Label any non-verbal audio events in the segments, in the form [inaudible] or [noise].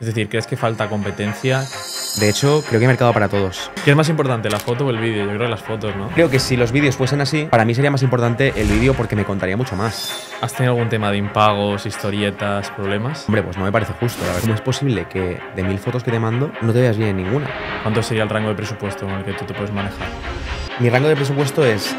Es decir, ¿crees que falta competencia? De hecho, creo que hay mercado para todos. ¿Qué es más importante, la foto o el vídeo? Yo creo que las fotos, ¿no? Creo que si los vídeos fuesen así, para mí sería más importante el vídeo porque me contaría mucho más. ¿Has tenido algún tema de impagos, historietas, problemas? Hombre, pues no me parece justo, la verdad. ¿Cómo es posible que de mil fotos que te mando no te veas bien en ninguna? ¿Cuánto sería el rango de presupuesto con el que tú te puedes manejar? Mi rango de presupuesto es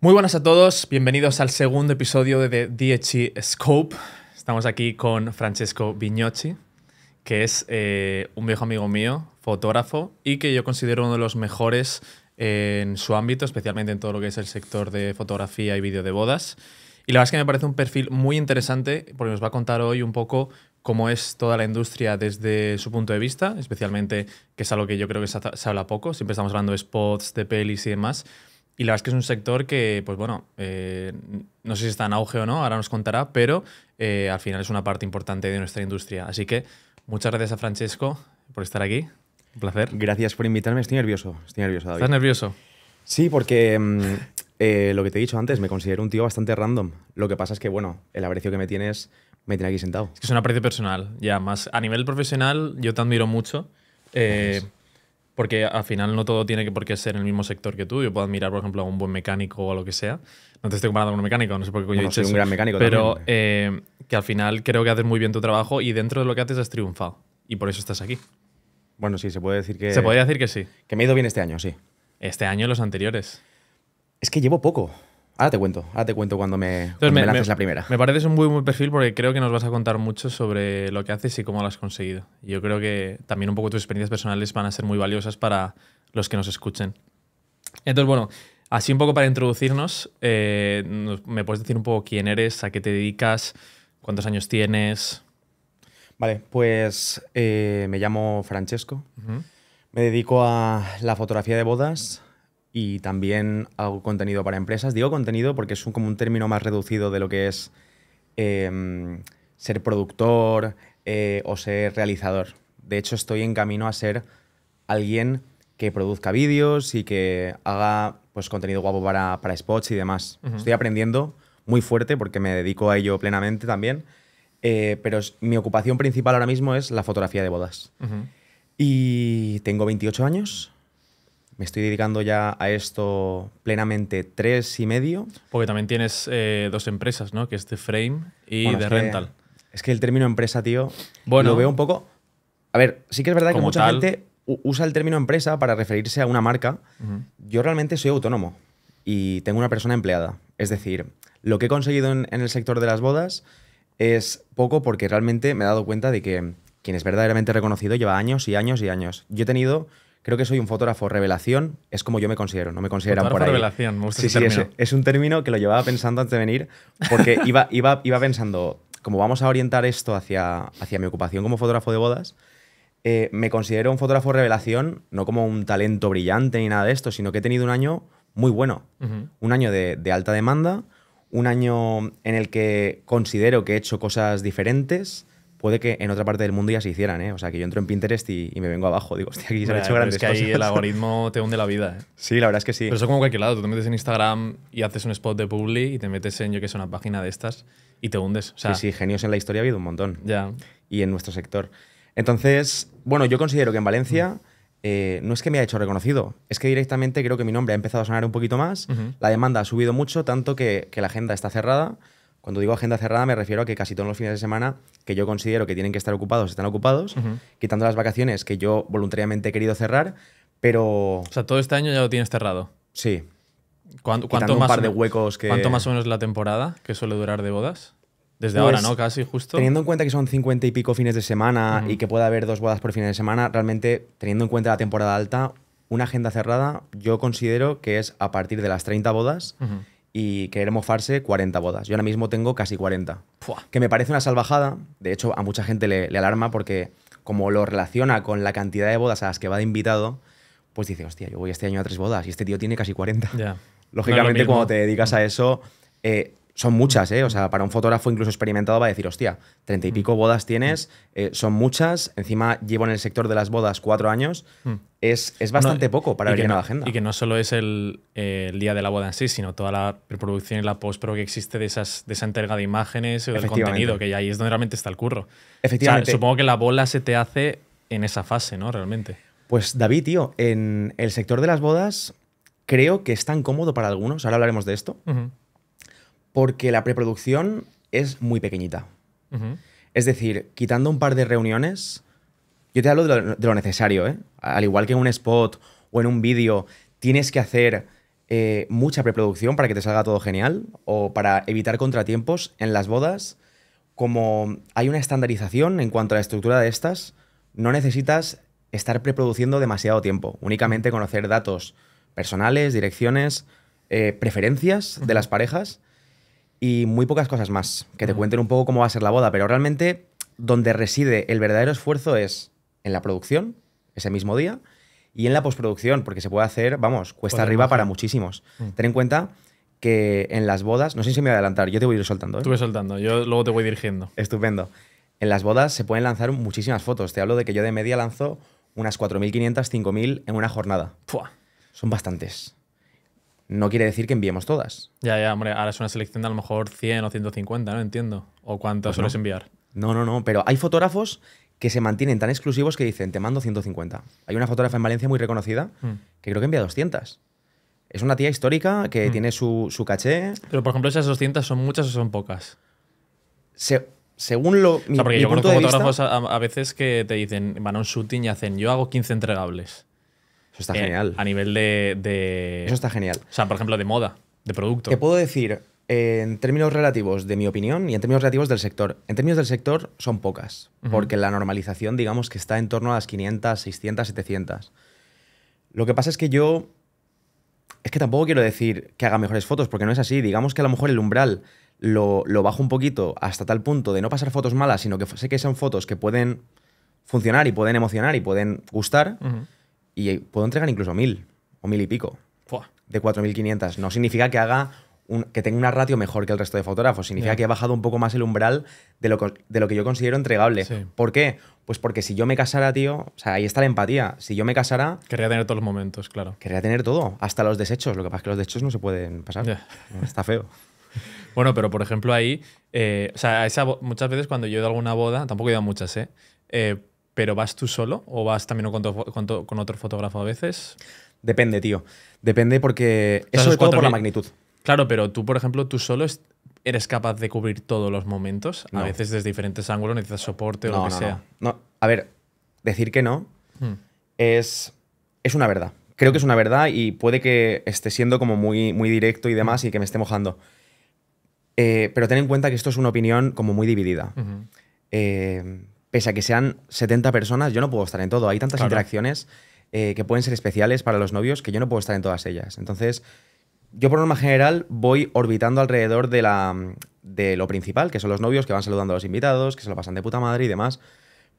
Muy buenas a todos, bienvenidos al segundo episodio de The DHE Scope. Estamos aquí con Francesco Vignocci, que es eh, un viejo amigo mío, fotógrafo, y que yo considero uno de los mejores en su ámbito, especialmente en todo lo que es el sector de fotografía y vídeo de bodas. Y la verdad es que me parece un perfil muy interesante porque nos va a contar hoy un poco cómo es toda la industria desde su punto de vista, especialmente que es algo que yo creo que se habla poco, siempre estamos hablando de spots, de pelis y demás, y la verdad es que es un sector que, pues bueno, eh, no sé si está en auge o no, ahora nos contará, pero eh, al final es una parte importante de nuestra industria. Así que muchas gracias a Francesco por estar aquí. Un placer. Gracias por invitarme. Estoy nervioso. Estoy nervioso, ¿Estás nervioso? Sí, porque mm, eh, lo que te he dicho antes, me considero un tío bastante random. Lo que pasa es que, bueno, el aprecio que me tienes me tiene aquí sentado. Es que es un aprecio personal, ya más. A nivel profesional, yo te admiro mucho. Eh, porque al final no todo tiene que por qué ser en el mismo sector que tú. Yo puedo admirar, por ejemplo, a un buen mecánico o a lo que sea. No te estoy comparando con un mecánico, no sé por qué yo soy un gran mecánico Pero eh. Eh, que al final creo que haces muy bien tu trabajo y dentro de lo que haces has triunfado. Y por eso estás aquí. Bueno, sí, se puede decir que... Se podría decir que sí. Que me ha ido bien este año, sí. Este año y los anteriores. Es que llevo poco. Ahora te cuento, ahora te cuento cuando me, me, la primera. Me parece un muy buen perfil porque creo que nos vas a contar mucho sobre lo que haces y cómo lo has conseguido. Yo creo que también un poco tus experiencias personales van a ser muy valiosas para los que nos escuchen. Entonces, bueno, así un poco para introducirnos, eh, ¿me puedes decir un poco quién eres, a qué te dedicas, cuántos años tienes? Vale, pues eh, me llamo Francesco. Me dedico a la fotografía de bodas, y también hago contenido para empresas. Digo contenido porque es como un término más reducido de lo que es em, ser productor eh, o ser realizador. De hecho, estoy en camino a ser alguien que produzca vídeos y que haga pues, contenido guapo para, spots y demás. Estoy aprendiendo muy fuerte porque me dedico a ello plenamente también. Eh, pero mi ocupación principal ahora mismo es la fotografía de bodas. Y tengo 28 años me estoy dedicando ya a esto plenamente tres y medio. Porque también tienes eh, dos empresas, ¿no? Que es The Frame y de The Rental. es que el término empresa, tío, lo veo un poco. A ver, sí que es verdad que mucha gente usa el término empresa para referirse a una marca. Yo realmente soy autónomo y tengo una persona empleada. Es decir, lo que he conseguido en, en el sector de las bodas es poco porque realmente me he dado cuenta de que quien es verdaderamente reconocido lleva años y años y años. Yo he tenido Creo que soy un fotógrafo revelación, es como yo me considero, no me considera por ahí. revelación, me gusta sí, sí, Es, es, un término que lo llevaba pensando antes de venir, porque [laughs] iba, iba, iba pensando, como vamos a orientar esto hacia, hacia mi ocupación como fotógrafo de bodas, eh, me considero un fotógrafo revelación, no como un talento brillante ni nada de esto, sino que he tenido un año muy bueno, un año de, de alta demanda, un año en el que considero que he hecho cosas diferentes, puede que en otra parte del mundo ya se hicieran, ¿eh? O sea, que yo entro en Pinterest y, me vengo abajo. Digo, hostia, aquí se han hecho grandes es que ahí el algoritmo te hunde la vida, ¿eh? Sí, la verdad es que sí. Pero eso como cualquier lado. Tú te metes en Instagram y haces un spot de Publi y te metes en, yo que sé, una página de estas y te hundes. O sea, sí, sí, genios en la historia ha habido un montón. Ya. Y en nuestro sector. Entonces, bueno, yo considero que en Valencia... Eh, no es que me haya hecho reconocido, es que directamente creo que mi nombre ha empezado a sonar un poquito más, la demanda ha subido mucho, tanto que la agenda está cerrada, cuando digo agenda cerrada me refiero a que casi todos los fines de semana que yo considero que tienen que estar ocupados están ocupados, quitando las vacaciones que yo voluntariamente he querido cerrar, pero... O sea, todo este año ya lo tienes cerrado. Sí. ¿Cuánto, un más par de huecos que... ¿Cuánto más o menos la temporada que suele durar de bodas? Desde pues ahora, ¿no? Casi justo. Teniendo en cuenta que son 50 y pico fines de semana y que puede haber dos bodas por fin de semana, realmente, teniendo en cuenta la temporada alta, una agenda cerrada yo considero que es a partir de las 30 bodas y querer mofarse 40 bodas. Yo ahora mismo tengo casi 40. Que me parece una salvajada. De hecho, a mucha gente le, alarma porque como lo relaciona con la cantidad de bodas a las que va de invitado, pues dice, hostia, yo voy este año a tres bodas y este tío tiene casi 40. Lógicamente, cuando te dedicas a eso, eh, son muchas, ¿eh? O sea, para un fotógrafo incluso experimentado va a decir, hostia, treinta y mm. pico bodas mm. tienes, eh, son muchas, encima llevo en el sector de las bodas cuatro años, mm. es, es bastante poco para ver no, la agenda. Y que no solo es el, día de la boda en sí, sino toda la reproducción y la post que existe de, esas, de esa entrega de imágenes o del contenido, que ahí es donde realmente está el curro. Efectivamente. supongo que la bola se te hace en esa fase, ¿no? Realmente. Pues David, tío, en el sector de las bodas creo que es tan cómodo para algunos, ahora hablaremos de esto, porque la preproducción es muy pequeñita. Es decir, quitando un par de reuniones, yo te hablo de lo, de lo necesario, ¿eh? Al igual que en un spot o en un vídeo, tienes que hacer eh, mucha preproducción para que te salga todo genial o para evitar contratiempos en las bodas. Como hay una estandarización en cuanto a la estructura de estas, no necesitas estar preproduciendo demasiado tiempo, únicamente conocer datos personales, direcciones, eh, preferencias de las parejas y muy pocas cosas más, que te cuenten un poco cómo va a ser la boda, pero realmente donde reside el verdadero esfuerzo es en la producción, ese mismo día, y en la postproducción, porque se puede hacer, vamos, cuesta arriba para muchísimos. Mm. Ten en cuenta que en las bodas, no sé si me voy a adelantar, yo te voy a ir soltando. ¿eh? soltando, yo luego te voy dirigiendo. Estupendo. En las bodas se pueden lanzar muchísimas fotos. Te hablo de que yo de media lanzo unas 4.500, 5.000 en una jornada. Son bastantes no quiere decir que enviemos todas. Ya, ya, hombre, ahora es una selección de a lo mejor 100 o 150, ¿no? Entiendo. ¿O cuántas pues sueles enviar? No, no, no, pero hay fotógrafos que se mantienen tan exclusivos que dicen, te mando 150. Hay una fotógrafa en Valencia muy reconocida mm. que creo que envía 200. Es una tía histórica que mm. tiene su, caché. Pero, por ejemplo, esas 200 son muchas o son pocas. según lo. Mi, porque yo punto conozco fotógrafos a, veces que te dicen, van a shooting y hacen, yo hago 15 entregables. Eso está eh, genial. A nivel de, Eso está genial. O sea, por ejemplo, de moda, de producto. Te puedo decir, en términos relativos de mi opinión y en términos relativos del sector. En términos del sector son pocas, porque la normalización, digamos, que está en torno a las 500, 600, 700. Lo que pasa es que yo. Es que tampoco quiero decir que haga mejores fotos, porque no es así. Digamos que a lo mejor el umbral lo, lo bajo un poquito hasta tal punto de no pasar fotos malas, sino que sé que son fotos que pueden funcionar y pueden emocionar y pueden gustar. Y puedo entregar incluso mil o mil y pico. De 4.500. No significa que haga un, que tenga una ratio mejor que el resto de fotógrafos. Significa que he bajado un poco más el umbral de lo, que yo considero entregable. ¿Por qué? Pues porque si yo me casara, tío, o sea, ahí está la empatía. Si yo me casara. Querría tener todos los momentos, claro. Querría tener todo, hasta los desechos. Lo que pasa es que los desechos no se pueden pasar. Está feo. [laughs] bueno, pero por ejemplo ahí, eh, o sea, muchas veces cuando yo he ido alguna boda, tampoco he ido a muchas, ¿eh? eh ¿Pero vas tú solo o vas también con, con, otro fotógrafo a veces? Depende, tío. Depende porque... eso es todo por la magnitud. Claro, pero tú, por ejemplo, tú solo eres capaz de cubrir todos los momentos. A veces desde diferentes ángulos necesitas soporte o lo que sea. No. a ver, decir que no hmm. es, es una verdad. Creo que es una verdad y puede que esté siendo como muy, muy directo y demás y que me esté mojando. Eh, pero ten en cuenta que esto es una opinión como muy dividida pese a que sean 70 personas, yo no puedo estar en todo. Hay tantas interacciones eh, que pueden ser especiales para los novios que yo no puedo estar en todas ellas. Entonces, yo por norma general voy orbitando alrededor de, la, de lo principal, que son los novios que van saludando a los invitados, que se lo pasan de puta madre y demás.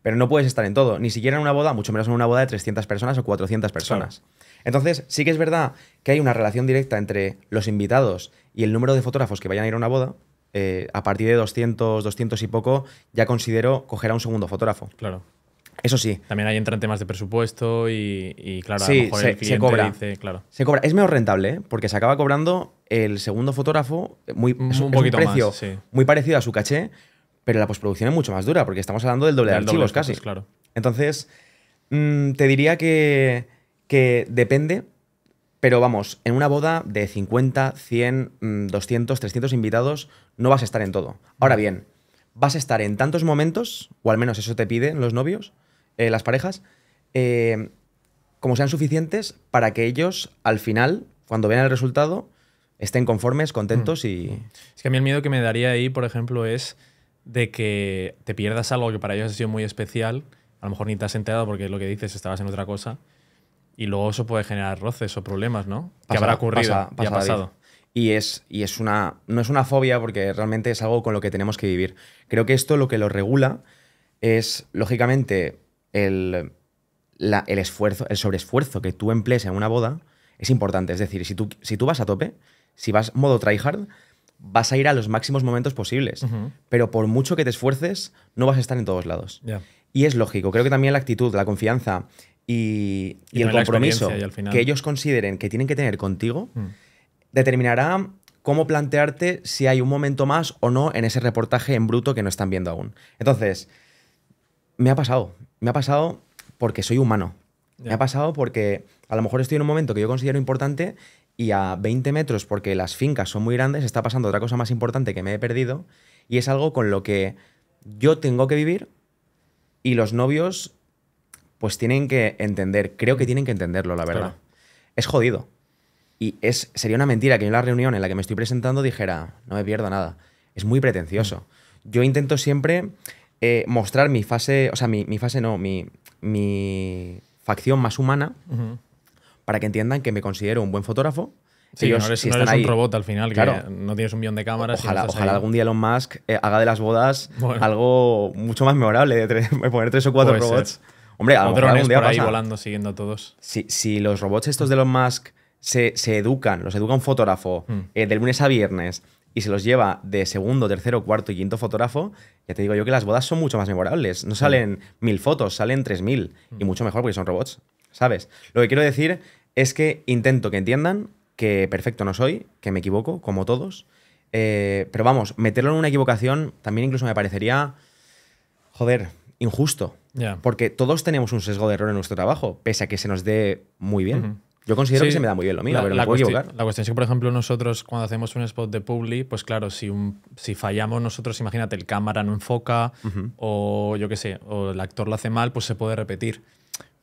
Pero no puedes estar en todo, ni siquiera en una boda, mucho menos en una boda de 300 personas o 400 personas. Entonces, sí que es verdad que hay una relación directa entre los invitados y el número de fotógrafos que vayan a ir a una boda, eh, a partir de 200, 200 y poco, ya considero coger a un segundo fotógrafo. Claro. Eso sí. También ahí entran temas de presupuesto y, claro, a lo mejor se, el cliente cobra. Se cobra. Es menos rentable, ¿eh? porque se acaba cobrando el segundo fotógrafo muy, un, precio muy parecido a su caché, pero la postproducción es mucho más dura, porque estamos hablando del doble de archivos casi. claro. Entonces, mm, te diría que, que depende pero vamos, en una boda de 50, 100, 200, 300 invitados, no vas a estar en todo. Ahora bien, vas a estar en tantos momentos, o al menos eso te piden los novios, eh, las parejas, eh, como sean suficientes para que ellos, al final, cuando vean el resultado, estén conformes, contentos y... Mm. Es que a mí el miedo que me daría ahí, por ejemplo, es de que te pierdas algo que para ellos ha sido muy especial. A lo mejor ni te has enterado porque lo que dices estabas en otra cosa y luego eso puede generar roces o problemas, ¿no? que habrá ocurrido ya pasado. Y es, y es una. No es una fobia porque realmente es algo con lo que tenemos que vivir. Creo que esto lo que lo regula es, lógicamente, el, esfuerzo, el sobreesfuerzo que tú emplees en una boda es importante. Es decir, si tú, si tú vas a tope, si vas modo tryhard, vas a ir a los máximos momentos posibles. Pero por mucho que te esfuerces, no vas a estar en todos lados. Y es lógico. Creo que también la actitud, la confianza y, el compromiso que ellos consideren que tienen que tener contigo mm. determinará cómo plantearte si hay un momento más o no en ese reportaje en bruto que no están viendo aún. Entonces, me ha pasado. Me ha pasado porque soy humano. Me ha pasado porque a lo mejor estoy en un momento que yo considero importante y a 20 metros, porque las fincas son muy grandes, está pasando otra cosa más importante que me he perdido y es algo con lo que yo tengo que vivir y los novios pues tienen que entender, creo que tienen que entenderlo, la verdad. Es jodido. Y es, sería una mentira que en la reunión en la que me estoy presentando dijera, no me pierdo nada. Es muy pretencioso. Mm. Yo intento siempre eh, mostrar mi fase, o sea, mi, fase no, mi, mi, facción más humana para que entiendan que me considero un buen fotógrafo. Sí, no eres, no eres un robot al final, claro, no tienes un millón de cámaras. Ojalá, algún día Elon Musk eh, haga de las bodas algo mucho más memorable, de, [laughs] poner tres o cuatro robots. Hombre, a lo mejor ahí volando, siguiendo a todos. Si, los robots estos de Elon Musk se, educan, los educa un fotógrafo del hmm. eh, de lunes a viernes y se los lleva de segundo, tercero, cuarto y quinto fotógrafo, ya te digo yo que las bodas son mucho más memorables. No hmm. salen mil fotos, salen tres mil. Y hmm. mucho mejor porque son robots, ¿sabes? Lo que quiero decir es que intento que entiendan que perfecto no soy, que me equivoco, como todos. Eh, pero vamos, meterlo en una equivocación también incluso me parecería... Joder, injusto. Porque todos tenemos un sesgo de error en nuestro trabajo, pese a que se nos dé muy bien. Yo considero que se me da muy bien lo mío, la, pero puedo La cuestión es que, por ejemplo, nosotros cuando hacemos un spot de Publi, pues claro, si, si fallamos nosotros, imagínate, el cámara no enfoca o yo qué sé, o el actor lo hace mal, pues se puede repetir.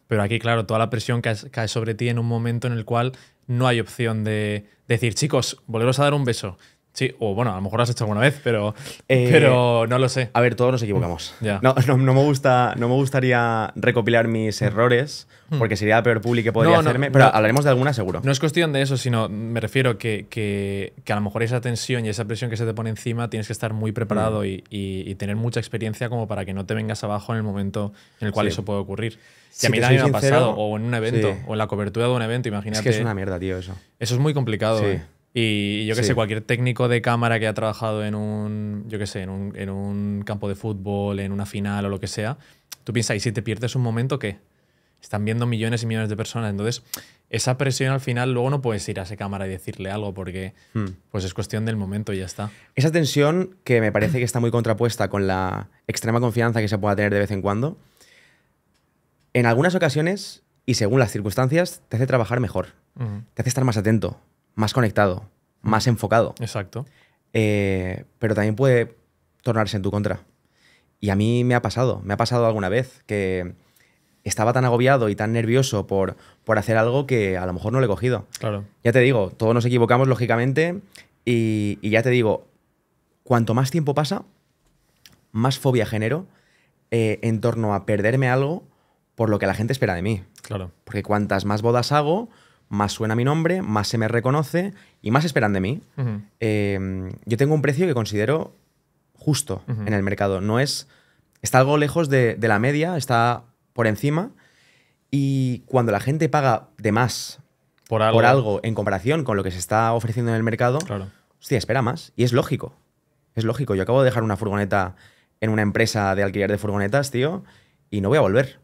Pero aquí, claro, toda la presión cae sobre ti en un momento en el cual no hay opción de decir, chicos, volveros a dar un beso. Sí, o bueno, a lo mejor lo has hecho alguna vez, pero, eh, pero no lo sé. A ver, todos nos equivocamos. No, no, me gusta, no me gustaría recopilar mis mm. errores, mm. porque sería el peor público que podría hacerme, pero hablaremos de alguna seguro. No es cuestión de eso, sino me refiero que, que, a lo mejor esa tensión y esa presión que se te pone encima tienes que estar muy preparado mm. y, tener mucha experiencia como para que no te vengas abajo en el momento en el cual eso puede ocurrir. Si a mí también me ha pasado, o en un evento, o en la cobertura de un evento, imagínate. Es que es una mierda, tío, eso. Eso es muy complicado. Eh. Y yo que sé, cualquier técnico de cámara que ha trabajado en un, yo que sé, en un, campo de fútbol, en una final o lo que sea, tú piensas, y si te pierdes un momento, ¿qué? Están viendo millones y millones de personas. Entonces, esa presión al final luego no puedes ir a esa cámara y decirle algo porque hmm. pues es cuestión del momento y ya está. Esa tensión que me parece que está muy contrapuesta con la extrema confianza que se pueda tener de vez en cuando, en algunas ocasiones y según las circunstancias te hace trabajar mejor, te hace estar más atento, más conectado, mm. más enfocado. Exacto. Eh, pero también puede tornarse en tu contra. Y a mí me ha pasado, me ha pasado alguna vez que estaba tan agobiado y tan nervioso por, por hacer algo que a lo mejor no le he cogido. Claro. Ya te digo, todos nos equivocamos lógicamente y, ya te digo, cuanto más tiempo pasa, más fobia genero eh, en torno a perderme algo por lo que la gente espera de mí. Claro. Porque cuantas más bodas hago, más suena mi nombre, más se me reconoce y más esperan de mí. Eh, yo tengo un precio que considero justo en el mercado. No es. Está algo lejos de, la media, está por encima. Y cuando la gente paga de más por algo, en comparación con lo que se está ofreciendo en el mercado, sí, espera más. Y es lógico. Es lógico. Yo acabo de dejar una furgoneta en una empresa de alquiler de furgonetas, tío, y no voy a volver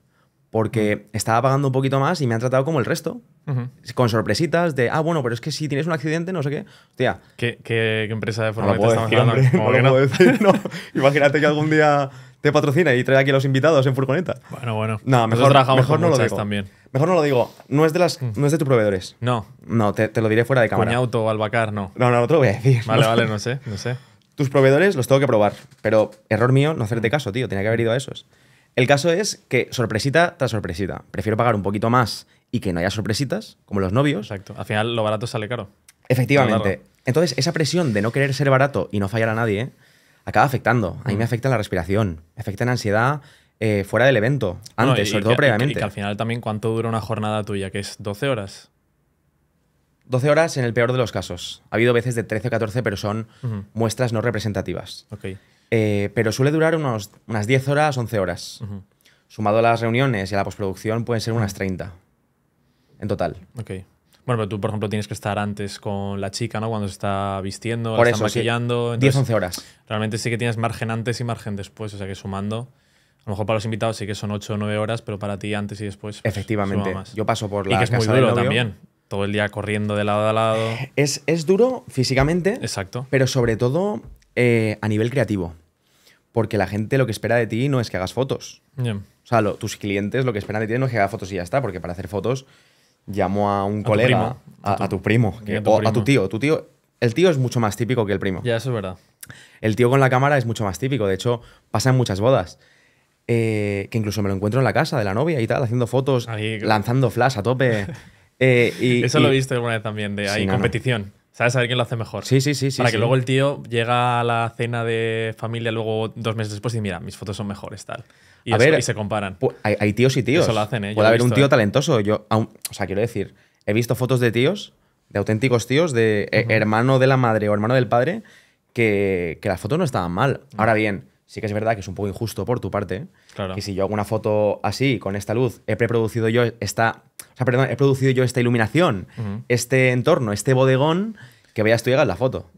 porque estaba pagando un poquito más y me han tratado como el resto. Con sorpresitas de, ah, bueno, pero es que si tienes un accidente, no sé qué. Hostia. ¿Qué, qué, qué empresa de forma no estamos No, lo no? Puedo decir, no. [laughs] Imagínate que algún día te patrocina y trae aquí a los invitados en furgoneta. Bueno, bueno. No, mejor, mejor no lo digo. También. Mejor no lo digo. No es de, las, mm. no es de tus proveedores. No. No, te, te lo diré fuera de cámara. auto o Albacar, no. No, no, no te lo voy a decir. Vale, vale, no sé, no sé. Tus proveedores los tengo que probar, pero error mío no hacerte caso, tío. Tenía que haber ido a esos. El caso es que sorpresita tras sorpresita. Prefiero pagar un poquito más y que no haya sorpresitas, como los novios. Exacto. Al final lo barato sale caro. Efectivamente. Entonces, esa presión de no querer ser barato y no fallar a nadie, acaba afectando. A mí me mm. afecta la respiración, me afecta la ansiedad eh, fuera del evento, antes, sobre todo previamente. Y al final también, ¿cuánto dura una jornada tuya? Que es 12 horas. 12 horas en el peor de los casos. Ha habido veces de 13 o 14, pero son muestras no representativas. Okay. Eh, pero suele durar unas 10 horas, 11 horas. Sumado a las reuniones y a la postproducción, pueden ser unas 30 en total. Ok. Bueno, pero tú, por ejemplo, tienes que estar antes con la chica, ¿no? Cuando se está vistiendo, por eso, está maquillando. Sí. 10, 11 horas. Realmente sí que tienes margen antes y margen después, o sea que sumando. A lo mejor para los invitados sí que son 8 o 9 horas, pero para ti antes y después. Pues, Efectivamente. Yo paso por la. Y muy duro también. Todo el día corriendo de lado a lado. Es, es duro físicamente. Exacto. Pero sobre todo eh, a nivel creativo porque la gente lo que espera de ti no es que hagas fotos. O sea, tus clientes lo que esperan de ti no es que hagas fotos y ya está, porque para hacer fotos llamo a un colega, a, tu, primo, a tu tío. Tu tío, el tío es mucho más típico que el primo. Ya, eso es verdad. El tío con la cámara es mucho más típico. De hecho, pasa en muchas bodas. Eh, que incluso me lo encuentro en la casa de la novia y tal, haciendo fotos, lanzando flash a tope. [laughs] Eh, y, eso lo he visto alguna vez también, de ahí competición. ¿Sabes? A ver quién lo hace mejor. Sí, sí, sí. Para que luego el tío llega a la cena de familia luego dos meses después y mira, mis fotos son mejores, tal. Y, a se comparan. hay, tíos y tíos. Eso lo hacen, ¿eh? Puede haber un tío ¿eh? talentoso. Yo, o sea, quiero decir, he visto fotos de tíos, de auténticos tíos, de eh, hermano de la madre o hermano del padre, que, que las fotos no estaban mal. Ahora bien, sí que es verdad que es un poco injusto por tu parte. Claro. Que si yo hago una foto así, con esta luz, he preproducido yo esta. O sea, perdón, he producido yo esta iluminación, este entorno, este bodegón, que veas tú llegas la foto.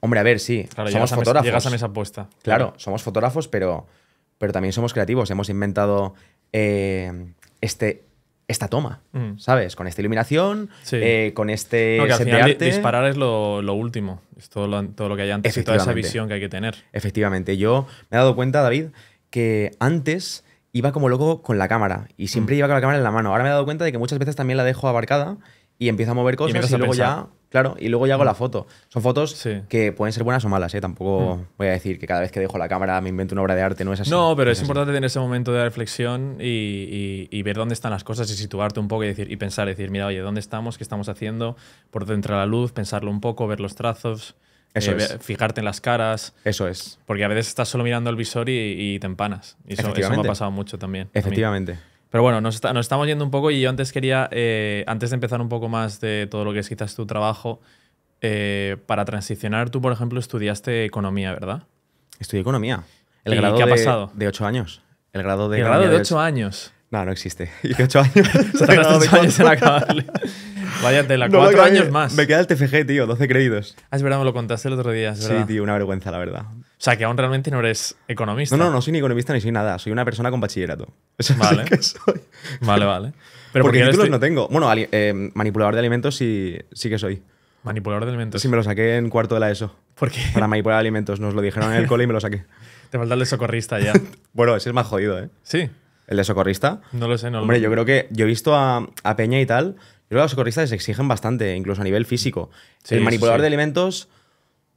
Hombre, a ver, sí. Claro, somos llegas fotógrafos. llegas puesta. Claro, somos fotógrafos, pero, pero también somos creativos. Hemos inventado eh, este esta toma, mm. ¿sabes? Con esta iluminación, eh, con este no, que disparar es lo, último, es todo lo, que hay antes y toda esa visión que hay que tener. Efectivamente, yo me he dado cuenta, David, que antes iba como loco con la cámara y siempre mm. iba con la cámara en la mano. Ahora me he dado cuenta de que muchas veces también la dejo abarcada y empiezo a mover cosas y, luego ya Claro, y luego ya hago la mm. foto. Son fotos que pueden ser buenas o malas, ¿eh? Tampoco mm. voy a decir que cada vez que dejo la cámara me invento una obra de arte, no es así. No, pero es, importante tener ese momento de reflexión y, ver dónde están las cosas y situarte un poco y, decir, y pensar, decir, mira, oye, ¿dónde estamos? ¿Qué estamos haciendo? ¿Por dentro de la luz? Pensarlo un poco, ver los trazos. Eh, fijarte en las caras. Eso es. Porque a veces estás solo mirando el visor y, te empanas. Y eso, eso, me ha pasado mucho también. Efectivamente. Pero bueno, nos, estamos yendo un poco y yo antes quería, eh, antes de empezar un poco más de todo lo que es quizás tu trabajo, eh, para transicionar tú, por ejemplo, estudiaste economía, ¿verdad? Estudié economía. El ¿Y grado qué ha pasado? De ocho años. El grado de... El grado de ocho años. No, no existe. [laughs] Y ocho años. [laughs] Se años en acabarle. [laughs] Vaya tela, cuatro años más. Me queda el TFG, tío, 12 créditos. Ah, es verdad, me lo contaste el otro día. sí, tío, una vergüenza, la verdad. O sea, que aún realmente no eres economista. No, no, no soy ni economista ni soy nada. Soy una persona con bachillerato. vale. Vale, vale. Pero porque, títulos no tengo. Bueno, eh, manipulador de alimentos sí, sí que soy. Manipulador de alimentos. Sí, me lo saqué en cuarto de la ESO. ¿Por qué? Para manipular alimentos. Nos lo dijeron en el cole y me lo saqué. Te falta el de socorrista ya. bueno, ese es más jodido, ¿eh? Sí el de socorrista. No lo sé, no lo sé. yo creo que yo he visto a, Peña y tal. Yo creo que los socorristas se exigen bastante, incluso a nivel físico. el manipulador de alimentos...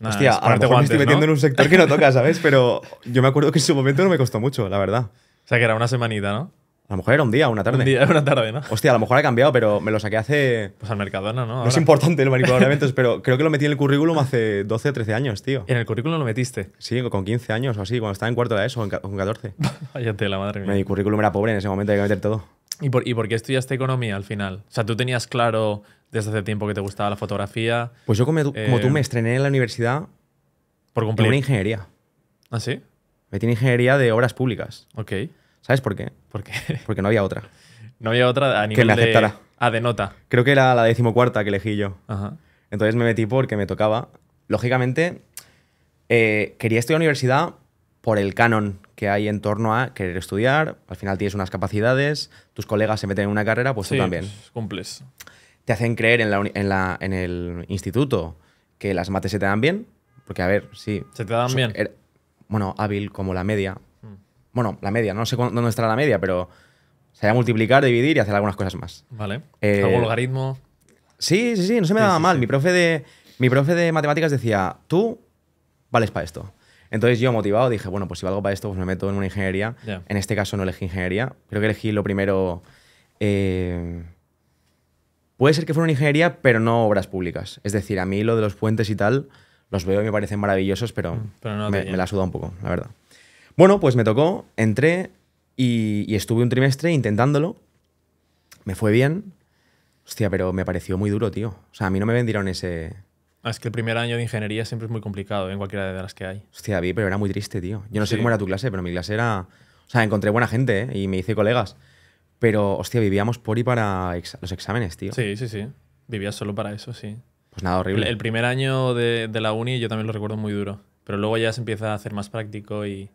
hostia, a lo mejor metiendo en un sector que no toca, ¿sabes? Pero yo me acuerdo que en su momento no me costó mucho, la verdad. O sea, que era una semanita, ¿no? A lo mejor era un día, una tarde. Un día, [laughs] una tarde, ¿no? Hostia, a lo mejor ha cambiado, pero me lo saqué hace. Pues al Mercadona, ¿no? No es importante el manipulador de [laughs] eventos, pero creo que lo metí en el currículum hace 12 o 13 años, tío. ¿En el currículum lo metiste? Sí, con 15 años o así, cuando estaba en cuarto de ESO, con 14. Váyate, la madre Mi currículum era pobre en ese momento, había que meter todo. ¿Y por, ¿Y qué estudiaste economía al final? O sea, tú tenías claro desde hace tiempo que te gustaba la fotografía. Pues yo, como, tú, eh, me estrené en la universidad. Por cumplir. una ingeniería. ¿Ah, sí? Metí tiene ingeniería de obras públicas. Ok. ¿Sabes por qué? ¿Por [laughs] Porque no había otra. no había otra a nivel que aceptara. De... Ah, de nota. Creo que era la decimocuarta que elegí yo. Ajá. Entonces me metí porque me tocaba. Lógicamente, eh, quería estudiar universidad por el canon que hay en torno a querer estudiar. Al final tienes unas capacidades, tus colegas se meten en una carrera, pues tú también. Sí, pues, cumples. Te hacen creer en, la, en, la, en, el instituto que las mates se te dan bien. Porque, a ver, sí. Se te dan bien. Er, bueno, hábil como la media, bueno, la media, no sé dónde estará la media, pero se a multiplicar, dividir y hacer algunas cosas más. Vale. Eh, Sí, sí, sí, no se me daba mal. Mi, profe de, mi profe de matemáticas decía, tú vales para esto. Entonces yo motivado dije, bueno, pues si valgo para esto, pues me meto en una ingeniería. En este caso no elegí ingeniería. Creo que elegí lo primero... Eh, puede ser que fuera una ingeniería, pero no obras públicas. Es decir, a mí lo de los puentes y tal, los veo y me parecen maravillosos, pero, mm, me, me, la suda un poco, la verdad. Bueno, pues me tocó, entré y, estuve un trimestre intentándolo. Me fue bien. Hostia, pero me pareció muy duro, tío. O sea, a mí no me vendieron ese, ah, es que el primer año de ingeniería siempre es muy complicado ¿eh? en cualquiera de las que hay. Hostia, vi, pero era muy triste, tío. Yo no sé cómo era tu clase, pero mi clase era. O sea, encontré buena gente ¿eh? y me hice colegas. Pero, hostia, vivíamos por y para los exámenes, tío. Sí, sí, sí. Vivías solo para eso, sí. Pues nada, horrible. El, primer año de, la uni yo también lo recuerdo muy duro. Pero luego ya se empieza a hacer más práctico y,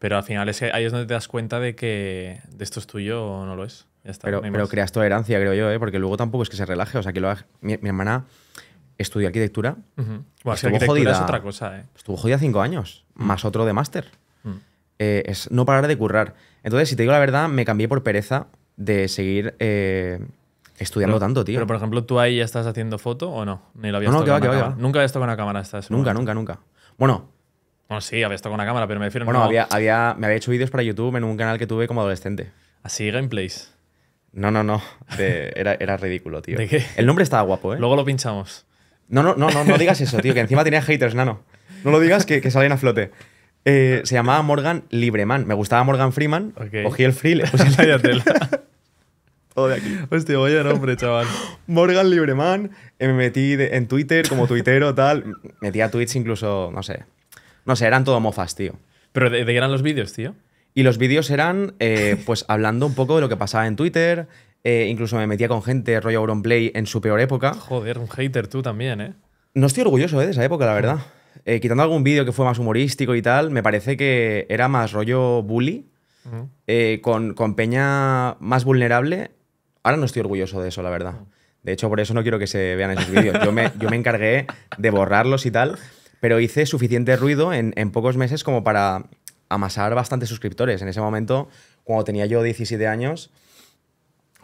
pero al final es, ahí es donde te das cuenta de que de esto es tuyo o no lo es. pero, pero creas tolerancia, creo yo, ¿eh? porque luego tampoco es que se relaje. O sea, que lo mi, hermana estudió arquitectura. estuvo arquitectura jodida, es otra cosa. ¿eh? Estuvo jodida cinco años, mm. más otro de máster. Mm. Eh, es no parar de currar. Entonces, si te digo la verdad, me cambié por pereza de seguir eh, estudiando tanto, tío. Pero, por ejemplo, ¿tú ahí ya estás haciendo foto o no? Ni lo habías no, no, que va, que va, Nunca habías tocado una cámara. nunca, nunca, nunca. Bueno, bueno, sí, había estado con una cámara, pero me refiero Bueno, había, había, me había hecho vídeos para YouTube en un canal que tuve como adolescente. ¿Así gameplays? No, no, no. era, era, ridículo, tío. ¿De qué? El nombre estaba guapo, ¿eh? Luego lo pinchamos. No, no, no, no, digas eso, tío, que encima tenía haters, nano. No lo digas que, salen a flote. Eh, se llamaba Morgan Libreman. Me gustaba Morgan Freeman. Cogí el free, [laughs] Todo de aquí. Hostia, vaya nombre, chaval. Morgan Libreman. Eh, me metí en Twitter como tuitero, tal. Metía tweets incluso, no sé, no sé, eran todo mofas, tío. ¿Pero de, qué eran los vídeos, tío? Y los vídeos eran, eh, [laughs] pues, hablando un poco de lo que pasaba en Twitter. Eh, incluso me metía con gente, rollo Auronplay, en su peor época. Joder, un hater tú también, ¿eh? No estoy orgulloso eh, de esa época, la verdad. quitando algún vídeo que fue más humorístico y tal, me parece que era más rollo bully, con, con, peña más vulnerable. Ahora no estoy orgulloso de eso, la verdad. De hecho, por eso no quiero que se vean esos vídeos. Yo me, yo me encargué de borrarlos y tal pero hice suficiente ruido en, pocos meses como para amasar bastantes suscriptores. En ese momento, cuando tenía yo 17 años,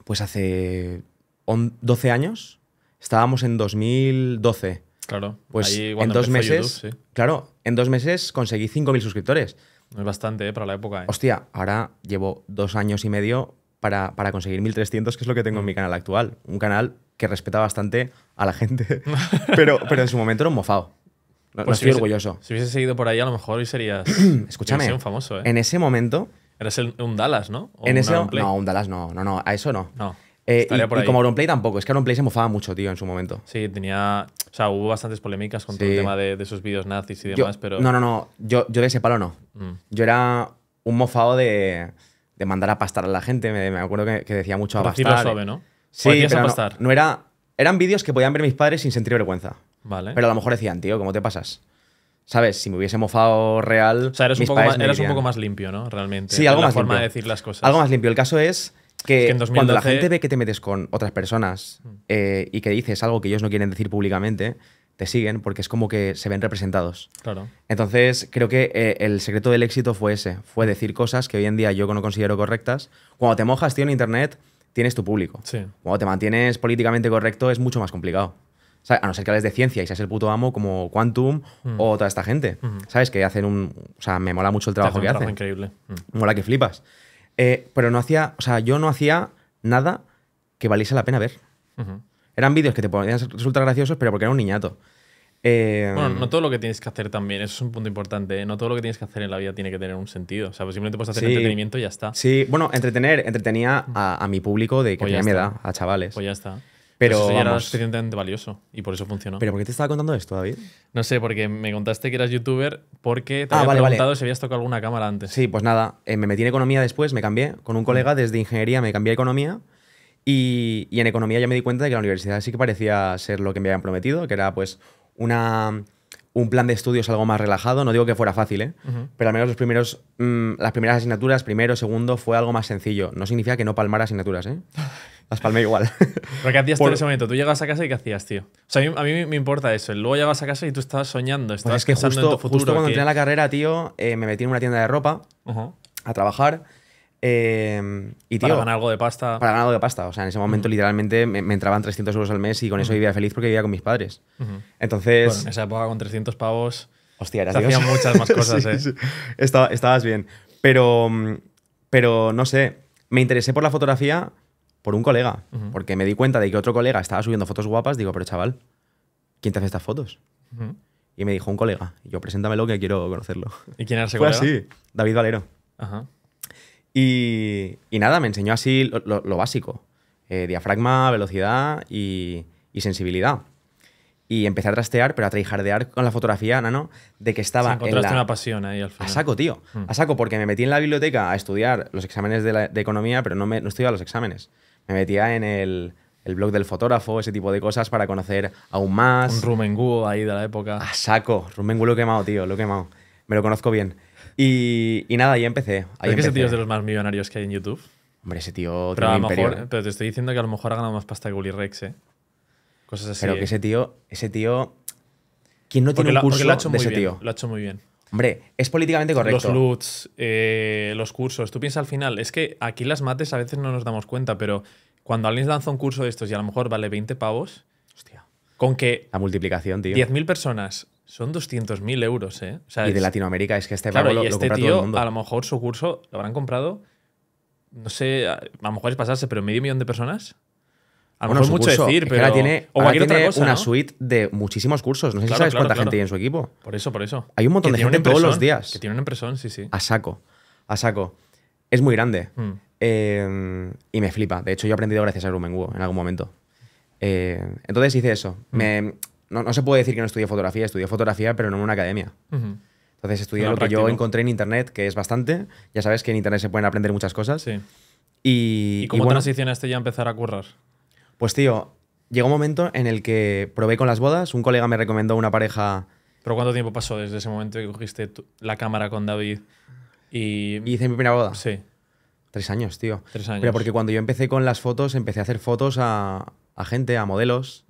pues hace 12 años, estábamos en 2012. Claro. Pues ahí en dos meses. Claro, en dos meses conseguí 5.000 suscriptores. no Es bastante, eh, Para la época. ¿eh? Hostia, ahora llevo dos años y medio para, conseguir 1.300, que es lo que tengo en mi mm. canal actual. Un canal que respeta bastante a la gente. [laughs] pero, pero en su momento era un mofado. No, pues estoy orgulloso. Si hubiese seguido por ahí, a lo mejor hoy serías [clears throat] Escúchame, un famoso. ¿eh? En ese momento. Eres un Dallas, ¿no? en ese, no, un Dallas no, no, no, a eso no. No. Eh, y, como Auronplay tampoco, es que Auronplay se mofaba mucho, tío, en su momento. Sí, tenía. O sea, hubo bastantes polémicas con todo el tema de, de sus vídeos nazis y demás, pero. No, no, no. Yo, yo de ese palo no. Mm. Yo era un mofado de, de mandar a pastar a la gente. Me, acuerdo que, decía mucho a pastar. Suave, ¿no? Sí, pero no, era eran vídeos que podían ver mis padres sin sentir vergüenza. Vale. Pero a lo mejor decían, tío, ¿cómo te pasas? ¿Sabes? Si me hubiese mofado real. O sea, un, poco más, eras un poco más limpio, ¿no? Realmente. Sí, algo más forma de decir las cosas. Algo más limpio. El caso es que, cuando la gente ve que te metes con otras personas mm. eh, y que dices algo que ellos no quieren decir públicamente, te siguen porque es como que se ven representados. Claro. Entonces, creo que eh, el secreto del éxito fue ese, fue decir cosas que hoy en día yo no considero correctas. Cuando te mojas, tío, en internet, tienes tu público. Sí. Cuando te mantienes políticamente correcto es mucho más complicado. A no ser que hables de ciencia y seas el puto amo como Quantum mm. o toda esta gente. Mm-hmm. ¿Sabes? Que hacen un. O sea, me mola mucho el trabajo que hacen. increíble. Mm. Mola que flipas. Eh, pero no hacía. O sea, yo no hacía nada que valiese la pena ver. Mm-hmm. Eran vídeos que te podían resultar graciosos, pero porque era un niñato. Eh, bueno, no todo lo que tienes que hacer también, eso es un punto importante. ¿eh? No todo lo que tienes que hacer en la vida tiene que tener un sentido. O sea, pues simplemente puedes hacer entretenimiento y ya está. Sí, bueno, entretener, entretenía a, mi público de que pues ya me da a chavales. Pues ya está. Pero pues eso ya era suficientemente valioso y por eso funcionó. ¿Pero por qué te estaba contando esto, David? No sé, porque me contaste que eras youtuber porque te ah, había preguntado si habías tocado alguna cámara antes. Sí, pues nada, eh, me metí en economía después, me cambié con un colega desde ingeniería, me cambié a economía. Y, y, en economía ya me di cuenta de que la universidad sí que parecía ser lo que me habían prometido, que era pues una, un plan de estudios algo más relajado. No digo que fuera fácil, ¿eh? pero al menos los primeros, mm, las primeras asignaturas, primero, segundo, fue algo más sencillo. No significa que no palmara asignaturas, ¿eh? [laughs] Las palmé igual. ¿Pero qué hacías tú en ese momento? Tú llegabas a casa y qué hacías, tío. O sea, a mí, me importa eso. Luego llegabas a casa y tú estabas soñando, pues estabas es que justo, tu futuro. Justo cuando entré la carrera, tío, eh, me metí en una tienda de ropa a trabajar Em, y tío, para ganar algo de pasta. Para ganar algo de pasta. O sea, en ese momento literalmente me, entraban 300 euros al mes y con eso vivía feliz porque vivía con mis padres. Entonces. en esa época con 300 pavos. Hostia, era muchas más [laughs] cosas, eh. estabas bien. Pero, mm, pero no sé, me interesé por la fotografía por un colega, porque me di cuenta de que otro colega estaba subiendo fotos guapas. Digo, pero chaval, ¿quién te hace estas fotos? Y me dijo un colega. yo, preséntamelo que quiero conocerlo. ¿Y quién era ese Fue así, David Valero. Ajá. Y, nada, me enseñó así lo, básico. Eh, diafragma, velocidad y, sensibilidad. Y empecé a trastear, pero a trijardear con la fotografía, nano, de que estaba. encontraste en la... una pasión ahí al final. A saco, tío. Mm. A saco, porque me metí en la biblioteca a estudiar los exámenes de, economía, pero no, me, no estudiaba los exámenes. Me metía en el, el blog del fotógrafo, ese tipo de cosas para conocer aún más. Un rumengú ahí de la época. A saco. Rumengú lo he quemado, tío, lo he quemado. Me lo conozco bien. Y, nada, ya empecé. que ese tío es de los más millonarios que hay en YouTube. Hombre, ese tío pero, a lo mejor, imperio. pero te estoy diciendo que a lo mejor ha ganado más pasta que Willy Rex, ¿eh? Cosas así. Pero que ¿eh? ese tío, ese tío. ¿Quién no tiene un curso de ese tío? Lo ha hecho muy bien. Hombre, es políticamente correcto. Los loots, eh, los cursos. Tú piensas al final, es que aquí las mates a veces no nos damos cuenta, pero cuando alguien lanza un curso de estos y a lo mejor vale 20 pavos. Hostia. Con que. La multiplicación, tío. 10.000 personas son 200.000 euros, ¿eh? y de Latinoamérica, es que este lo, tío, este todo el mundo. A lo mejor su curso lo habrán comprado, no sé, a, lo mejor es pasarse, pero medio millón de personas. A lo mejor mucho decir, pero. ahora tiene, una suite de muchísimos cursos. No sé si sabes cuánta gente hay en su equipo. Por eso, por eso. Hay un montón de gente todos los días. Que tiene una impresión, sí, sí. A saco. A saco. Es muy grande. Mm. Eh, y me flipa. De hecho, yo he aprendido gracias a Rumenguo en algún momento. Eh, entonces hice eso. Me mm no, se puede decir que no estudié fotografía, estudié fotografía, pero no en una academia. Entonces estudié lo que yo encontré en internet, que es bastante. Ya sabes que en internet se pueden aprender muchas cosas. Sí. ¿Y, ¿Y cómo transicionaste ya a empezar a currar? Pues tío, llegó un momento en el que probé con las bodas. Un colega me recomendó una pareja. ¿Pero cuánto tiempo pasó desde ese momento que cogiste la cámara con David y. hice mi primera boda? Sí. Tres años, tío. Tres años. Pero porque cuando yo empecé con las fotos, empecé a hacer fotos a, gente, a modelos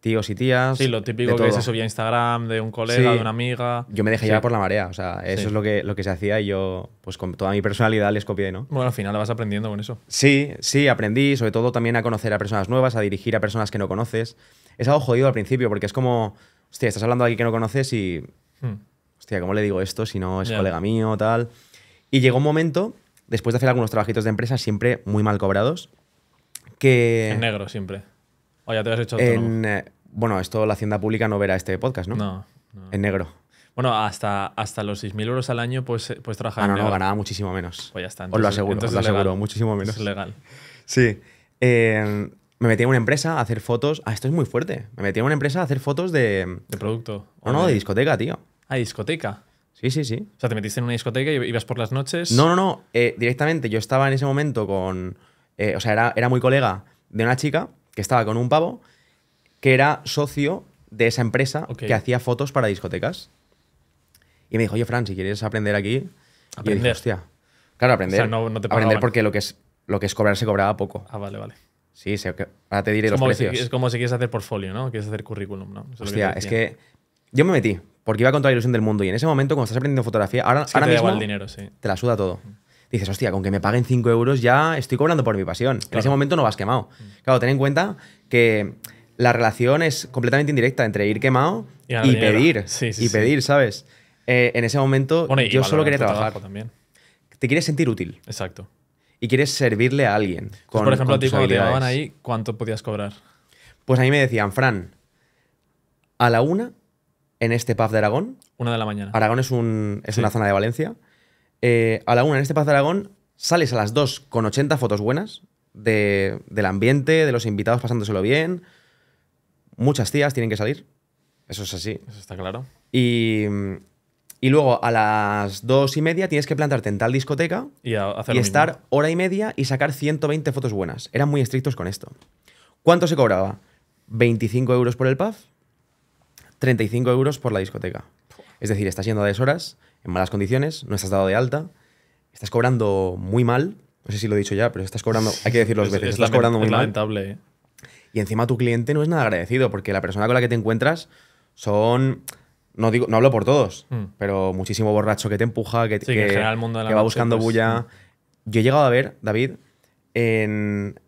tíos y tías. Sí, lo típico que se subía a Instagram de un colega, de una amiga. Yo me dejé llevar por la marea, o sea, eso es lo que, lo que se hacía y yo, pues con toda mi personalidad les copié, ¿no? Bueno, al final vas aprendiendo con eso. Sí, sí, aprendí, sobre todo también a conocer a personas nuevas, a dirigir a personas que no conoces. Es algo jodido al principio porque es como, hostia, estás hablando de alguien que no conoces y, hmm. hostia, ¿cómo le digo esto si no es colega mío, tal? Y llegó un momento, después de hacer algunos trabajitos de empresa, siempre muy mal cobrados, que... En negro siempre. O ya te has hecho en, eh, Bueno, esto la Hacienda Pública no verá este podcast, ¿no? No. En negro. Bueno, hasta, hasta los 6.000 euros al año pues eh, pues trabajar. Ah, no, en negro. no, ganaba muchísimo menos. Pues ya está. os lo aseguro, lo aseguro, muchísimo menos. Es legal. Sí. Eh, me metí en una empresa a hacer fotos. Ah, esto es muy fuerte. Me metí en una empresa a hacer fotos de. De producto. No, no, de discoteca, tío. Ah, discoteca. Sí, sí, sí. O sea, te metiste en una discoteca y ibas por las noches. No, no, no. directamente yo estaba en ese momento con. o sea, era, era muy colega de una chica que estaba con un pavo que era socio de esa empresa que hacía fotos para discotecas. Y me dijo, oye, Fran, si quieres aprender aquí. Aprender. Hostia. Claro, aprender. O sea, no, aprender porque lo que, es, cobrar se cobraba poco. Ah, vale, vale. Sí, ahora te diré los precios. es como si quieres hacer portfolio, ¿no? Quieres hacer currículum, ¿no? Hostia, es que, yo me metí porque iba con toda la ilusión del mundo y en ese momento, cuando estás aprendiendo fotografía, ahora, te dinero, te la suda todo dices, hostia, con que me paguen 5 euros ya estoy cobrando por mi pasión. En ese momento no vas quemado. Mm. Claro, ten en cuenta que la relación es completamente indirecta entre ir quemado y, pedir. y pedir, ¿sabes? Eh, en ese momento yo solo quería trabajar. Te quieres sentir útil. Exacto. Y quieres servirle a alguien. por ejemplo, a ti cuando te llevaban ahí, ¿cuánto podías cobrar? Pues a mí me decían, Fran, a la una en este pub de Aragón. Una de la mañana. Aragón es, un, es una zona de Valencia. Eh, a la una en este Paz de Aragón sales a las dos con 80 fotos buenas del ambiente, de los invitados pasándoselo bien. Muchas tías tienen que salir. Eso es así. está claro. Mm, y, luego a las dos y media tienes que plantarte en tal discoteca y, estar hora y media y sacar 120 fotos buenas. Eran muy estrictos con esto. ¿Cuánto se cobraba? 25 euros por el Paz 35 euros por la discoteca. Es decir, estás yendo a 10 horas, en malas condiciones, no estás dado de alta, estás cobrando muy mal, no sé si lo he dicho ya, pero estás cobrando, hay que decirlo dos veces, estás cobrando muy lamentable. ¿eh? Y encima tu cliente no es nada agradecido, porque la persona con la que te encuentras son no digo, no hablo por todos, hmm. pero muchísimo borracho que te empuja, que, va buscando bulla. Yo he llegado a ver, David, en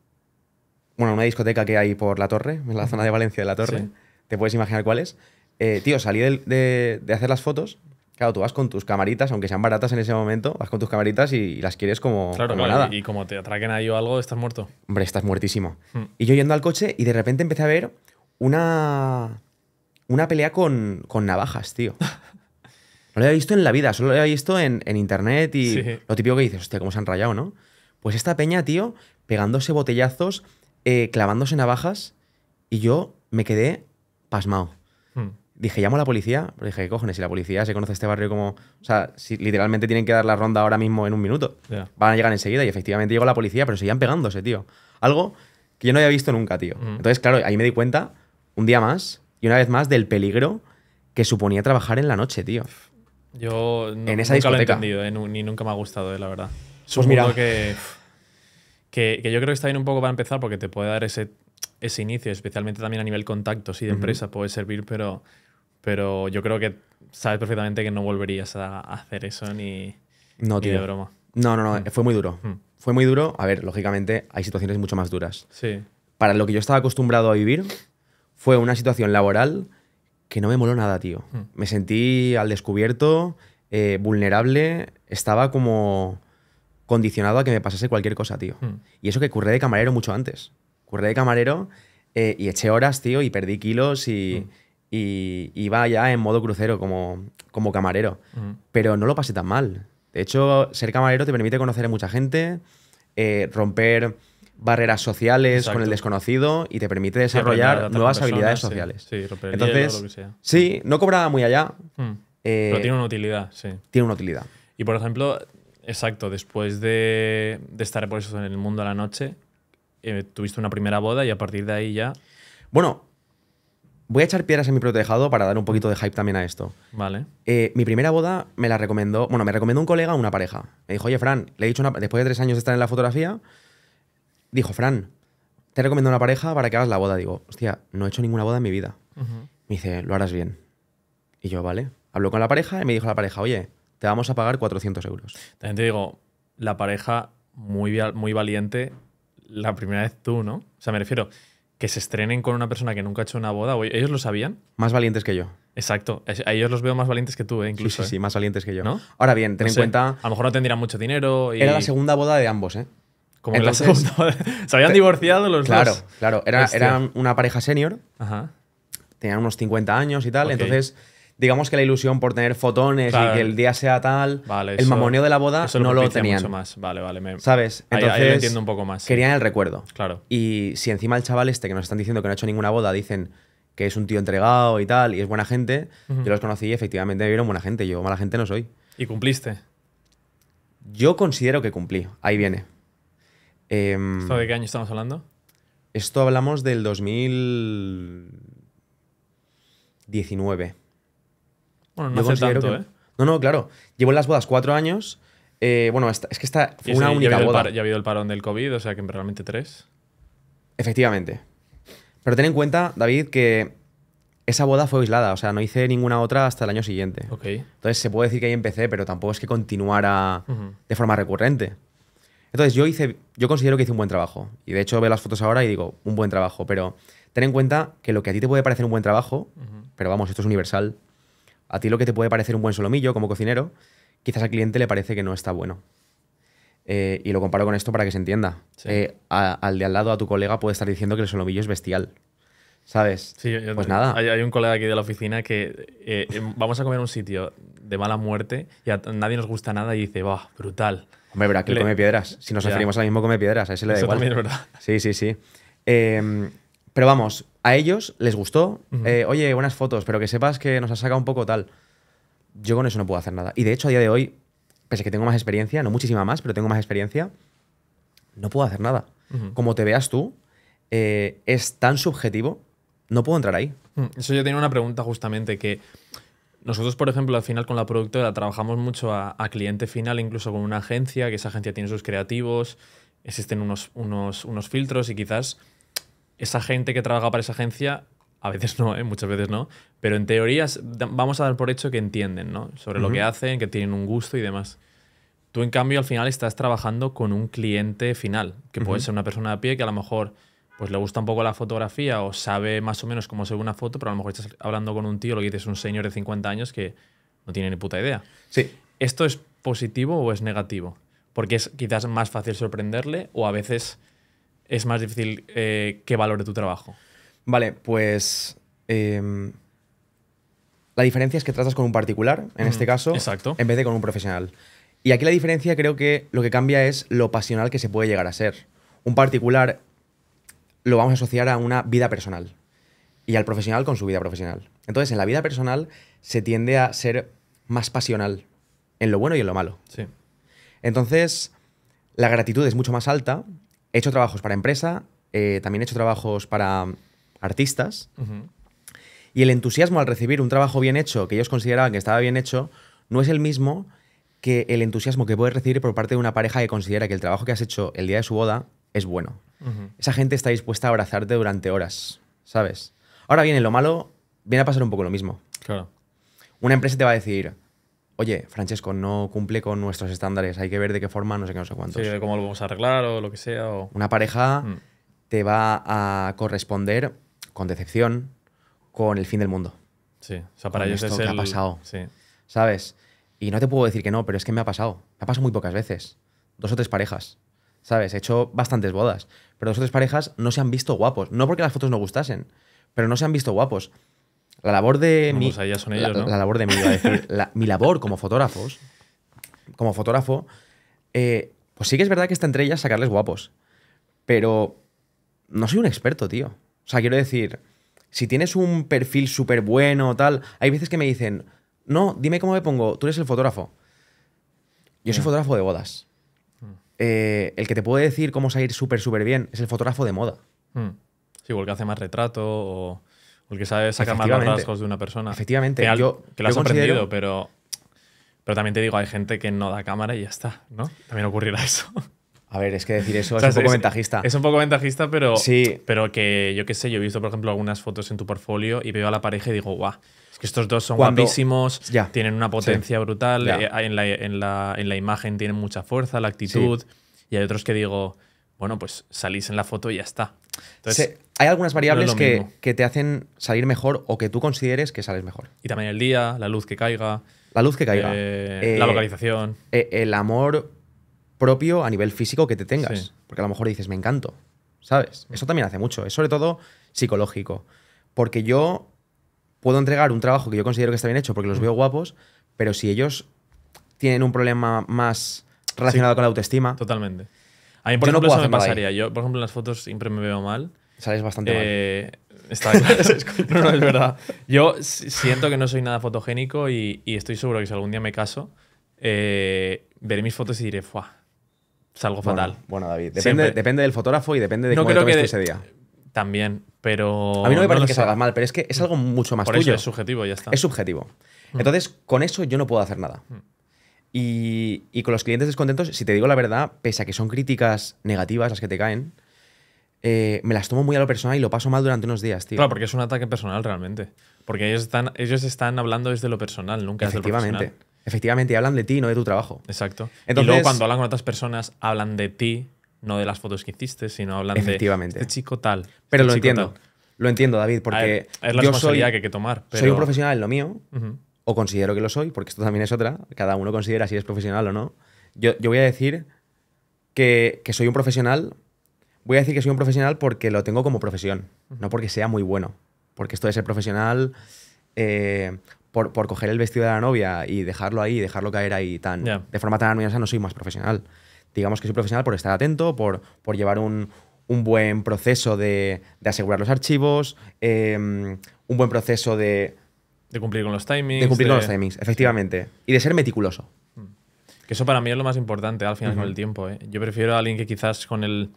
bueno, una discoteca que hay por la torre, en la hmm. zona de Valencia de la torre. Te puedes imaginar cuál es. Eh, tío, salí de, hacer las fotos Claro, tú vas con tus camaritas, aunque sean baratas en ese momento, vas con tus camaritas y, las quieres como, claro, Y, como te atraquen ahí o algo, estás muerto. Hombre, estás muertísimo. Hmm. Y yo yendo al coche y de repente empecé a ver una, una pelea con, navajas, tío. [laughs] No lo había visto en la vida, solo lo había visto en, internet y lo típico que dices, hostia, cómo se han rayado, ¿no? Pues esta peña, tío, pegándose botellazos, eh, clavándose navajas y yo me quedé pasmado. Hmm dije, llamo a la policía. dije, cojones? Si la policía se conoce este barrio como. O sea, si literalmente tienen que dar la ronda ahora mismo en un minuto. Van a llegar enseguida. Y efectivamente llegó la policía, pero seguían pegándose, tío. Algo que yo no había visto nunca, tío. Entonces, claro, ahí me di cuenta, un día más y una vez más, del peligro que suponía trabajar en la noche, tío. Yo en esa nunca discoteca. he entendido, eh, ni nunca me ha gustado, eh, la verdad. Pues Supongo mira. Que, que, yo creo que está bien un poco para empezar porque te puede dar ese ese inicio, especialmente también a nivel contactos y de empresa, puede servir, pero pero yo creo que sabes perfectamente que no volverías a hacer eso ni, no, de broma. No, no, no, mm. fue muy duro. Mm. Fue muy duro. A ver, lógicamente hay situaciones mucho más duras. Sí. Para lo que yo estaba acostumbrado a vivir, fue una situación laboral que no me moló nada, tío. Mm. Me sentí al descubierto, eh, vulnerable, estaba como condicionado a que me pasase cualquier cosa, tío. Y eso que curré de camarero mucho antes. Curré de camarero eh, y eché horas, tío, y perdí kilos y y va ya en modo crucero como, como camarero. Pero no lo pasé tan mal. De hecho, ser camarero te permite conocer a mucha gente, eh, romper barreras sociales con el desconocido y te permite desarrollar nuevas habilidades sociales. Sí, Entonces, lo que sea. Sí, no cobraba muy allá. Eh, Pero tiene una utilidad, sí. Tiene una utilidad. Y por ejemplo, exacto, después de, de estar por eso en el mundo a la noche, eh, tuviste una primera boda y a partir de ahí ya. Bueno, voy a echar piedras en mi protejado para dar un poquito de hype también a esto. Vale. Eh, mi primera boda me la recomendó, bueno, me recomendó un colega a una pareja. Me dijo, oye, Fran, le he dicho una, después de tres años de estar en la fotografía, dijo, Fran, te recomiendo una pareja para que hagas la boda. Digo, hostia, no he hecho ninguna boda en mi vida. Me dice, lo harás bien. Y yo, vale. Habló con la pareja y me dijo la pareja, oye, te vamos a pagar 400 euros. También te digo, la pareja muy, muy valiente la primera vez tú, ¿no? O sea, me refiero, que se estrenen con una persona que nunca ha hecho una boda. ¿Ellos lo sabían? Más valientes que yo. Exacto. A ellos los veo más valientes que tú, eh, incluso. Sí, sí, sí, eh. más valientes que yo. ¿No? Ahora bien, ten en cuenta. A lo mejor no tendrían mucho dinero. Y... Era la segunda boda de ambos, ¿eh? Como en la segunda. [laughs] se habían divorciado los claro, dos. Claro, claro. Era, eran una pareja senior. Ajá. Tenían unos 50 años y tal. Entonces digamos que la ilusión por tener fotones y que el día sea tal, el mamoneo de la boda no lo, tenían. más. Vale, vale, me, ¿Sabes? Entonces, entiendo un poco más. Querían el recuerdo. Claro. Y si encima el chaval este que nos están diciendo que no ha hecho ninguna boda, dicen que es un tío entregado y tal, y es buena gente, yo los conocí y efectivamente vieron buena gente. Yo mala gente no soy. ¿Y cumpliste? Yo considero que cumplí. Ahí viene. Eh, de qué año estamos hablando? Esto hablamos del 2019 no tanto, ¿eh? No, no, claro. Llevo en las bodas cuatro años. Eh, bueno, es que esta fue una única ya boda. ya ha habido el parón del COVID, o sea que realmente tres. Efectivamente. Pero ten en cuenta, David, que esa boda fue aislada, o sea, no hice ninguna otra hasta el año siguiente. Okay. Entonces se puede decir que ahí empecé, pero tampoco es que continuara de forma recurrente. Entonces yo hice, yo considero que hice un buen trabajo. Y de hecho veo las fotos ahora y digo, un buen trabajo. Pero ten en cuenta que lo que a ti te puede parecer un buen trabajo, pero vamos, esto es universal, a ti lo que te puede parecer un buen solomillo como cocinero, quizás al cliente le parece que no está bueno. Eh, y lo comparo con esto para que se entienda. Eh, al de al lado, a tu colega, puede estar diciendo que el solomillo es bestial. ¿Sabes? pues nada. Hay, un colega aquí de la oficina que eh, em, vamos a comer un sitio de mala muerte y a nadie nos gusta nada y dice, ¡bah, brutal! Hombre, verá que Le... come piedras. Si nos referimos al mismo come piedras, ese le da Sí, sí, sí. Em, pero vamos, a ellos les gustó. Eh, Oye, buenas fotos, pero que sepas que nos has sacado un poco tal. Yo con eso no puedo hacer nada. Y de hecho, a día de hoy, pese a que tengo más experiencia, no muchísima más, pero tengo más experiencia, no puedo hacer nada. Como te veas tú, eh, es tan subjetivo, no puedo entrar ahí. Mm, eso yo tenía una pregunta justamente que. Nosotros, por ejemplo, al final con la productora trabajamos mucho a, cliente final, incluso con una agencia, que esa agencia tiene sus creativos, existen unos, unos filtros y quizás esa gente que trabaja para esa agencia, a veces no, ¿eh? muchas veces no, pero en teoría vamos a dar por hecho que entienden sobre lo que hacen, que tienen un gusto y demás. Tú, en cambio, al final estás trabajando con un cliente final, que puede ser una persona de pie que a lo mejor pues, le gusta un poco la fotografía o sabe más o menos cómo se ve una foto, pero a lo mejor estás hablando con un tío, lo que dices, un señor de 50 años que no tiene ni puta idea. Sí. ¿Esto es positivo o es negativo? Porque es quizás más fácil sorprenderle o a veces es más difícil eh, que valore tu trabajo? Vale, pues em, la diferencia es que tratas con un particular, en este caso, en vez de con un profesional. Y aquí la diferencia creo que lo que cambia es lo pasional que se puede llegar a ser. Un particular lo vamos a asociar a una vida personal y al profesional con su vida profesional. Entonces, en la vida personal se tiende a ser más pasional en lo bueno y en lo malo. Sí. Entonces, la gratitud es mucho más alta he hecho trabajos para empresa, eh, también he hecho trabajos para artistas. Y el entusiasmo al recibir un trabajo bien hecho, que ellos consideraban que estaba bien hecho, no es el mismo que el entusiasmo que puedes recibir por parte de una pareja que considera que el trabajo que has hecho el día de su boda es bueno. Esa gente está dispuesta a abrazarte durante horas, ¿sabes? Ahora viene lo malo, viene a pasar un poco lo mismo. Claro. Una empresa te va a decir, oye, Francesco, no cumple con nuestros estándares, hay que ver de qué forma, no sé qué, no sé cuántos. Sí, de cómo lo vamos a arreglar o lo que sea. Una pareja mm. te va a corresponder con decepción, con el fin del mundo. Sí, o sea, para con ellos esto es que ha pasado. Sí. ¿Sabes? Y no te puedo decir que no, pero es que me ha pasado. Me ha pasado muy pocas veces. Dos o tres parejas. ¿Sabes? He hecho bastantes bodas. Pero dos o tres parejas no se han visto guapos. No porque las fotos no gustasen, pero no se han visto guapos pues la labor de mi. ya son ellos, la, ¿no? la, labor de mí, iba a decir. [laughs] mi labor como fotógrafos. Como fotógrafo. Eh, pues sí que es verdad que está entre ellas sacarles guapos. Pero. No soy un experto, tío. O sea, quiero decir. Si tienes un perfil súper bueno o tal. Hay veces que me dicen. No, dime cómo me pongo. Tú eres el fotógrafo. Yo soy mm. fotógrafo de bodas. Mm. Eh, el que te puede decir cómo salir súper, súper bien es el fotógrafo de moda. Igual mm. Sí, hace más retrato o porque sabe sacar más rasgos de una persona. Efectivamente. Que, yo, que lo has aprendido, pero, pero también te digo, hay gente que no da cámara y ya está, ¿no? También ocurrirá eso. A ver, es que decir eso [laughs] es un poco ventajista. Es un poco ventajista, pero, sí. pero que yo qué sé, yo he visto, por ejemplo, algunas fotos en tu portfolio y veo a la pareja y digo, guau, es que estos dos son guapísimos, tienen una potencia brutal, eh, en la, imagen tienen mucha fuerza, la actitud, y hay otros que digo, bueno, pues salís en la foto y ya está. Entonces, hay algunas variables que, que, te hacen salir mejor o que tú consideres que sales mejor. Y también el día, la luz que caiga. La luz que caiga. Eh, eh, la localización. Eh, el amor propio a nivel físico que te tengas. Porque a lo mejor dices, me encanto. ¿Sabes? Mm. Eso también hace mucho. Es sobre todo psicológico. Porque yo puedo entregar un trabajo que yo considero que está bien hecho porque los mm. veo guapos, pero si ellos tienen un problema más relacionado con la autoestima. Totalmente. A mí, por yo ejemplo, no puedo eso me pasaría. Yo, por ejemplo, en las fotos siempre me veo mal. Sales bastante mal. Eh, [laughs] [laughs] no, no, es verdad. Yo siento que no soy nada fotogénico y, estoy seguro que si algún día me caso, eh, veré mis fotos y diré, ¡fuah! Salgo fatal. Bueno, David, depende, del fotógrafo y depende de cómo te ese día. También, pero. A mí no me parece que salgas mal, pero es que es algo mucho más Por Eso es subjetivo, ya está. Es subjetivo. Mm. Entonces, con eso yo no puedo hacer nada. Mm. y, con los clientes descontentos, si te digo la verdad, pese a que son críticas negativas las que te caen, eh, me las tomo muy a lo personal y lo paso mal durante unos días, tío. Claro, porque es un ataque personal realmente. Porque ellos están, ellos están hablando desde lo personal, nunca desde lo profesional. Efectivamente, y hablan de ti, no de tu trabajo. Exacto. Entonces, y luego cuando hablan con otras personas, hablan de ti, no de las fotos que hiciste, sino hablan efectivamente. de este chico tal. Este pero lo entiendo. Lo entiendo, David, porque. es la yo que hay que tomar. Soy un profesional en lo mío, o considero que lo soy, porque esto también es otra. Cada uno considera si es profesional o no. Yo, voy a decir que, que soy un profesional voy a decir que soy un profesional porque lo tengo como profesión, no porque sea muy bueno. Porque esto de ser profesional, eh, por, coger el vestido de la novia y dejarlo ahí, dejarlo caer ahí tan, de forma tan armoniosa, no soy más profesional. Digamos que soy profesional por estar atento, por, por llevar un, buen proceso de, asegurar los archivos, em, un buen proceso de... De cumplir con los timings. De cumplir con los timings, efectivamente. Y de ser meticuloso. Mm. Que eso para mí es lo más importante al final con el tiempo. ¿eh? Yo prefiero a alguien que quizás con el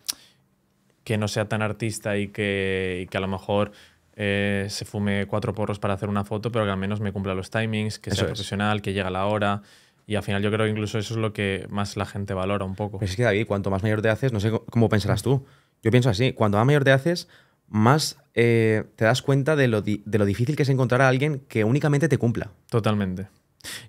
que no sea tan artista y que, a lo mejor eh, se fume cuatro porros para hacer una foto, pero que al menos me cumpla los timings, que sea profesional, que llegue a la hora. Y al final yo creo que incluso eso es lo que más la gente valora un poco. Pues es que David, cuanto más mayor te haces, no sé cómo pensarás tú. Yo pienso así, cuando más mayor te haces, más eh, te das cuenta de lo, difícil que es encontrar a alguien que únicamente te cumpla. Totalmente.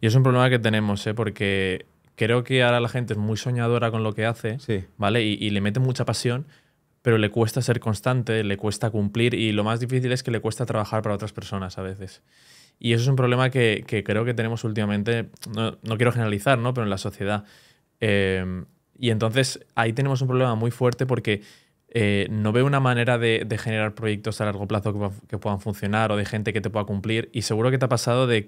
Y es un problema que tenemos, ¿eh? porque creo que ahora la gente es muy soñadora con lo que hace, ¿vale? Y, y, le mete mucha pasión, pero le cuesta ser constante, le cuesta cumplir y lo más difícil es que le cuesta trabajar para otras personas a veces. Y eso es un problema que, creo que tenemos últimamente, no, quiero generalizar, ¿no? pero en la sociedad. Em, y entonces ahí tenemos un problema muy fuerte porque eh, no veo una manera de, generar proyectos a largo plazo que, puedan funcionar o de gente que te pueda cumplir. Y seguro que te ha pasado de,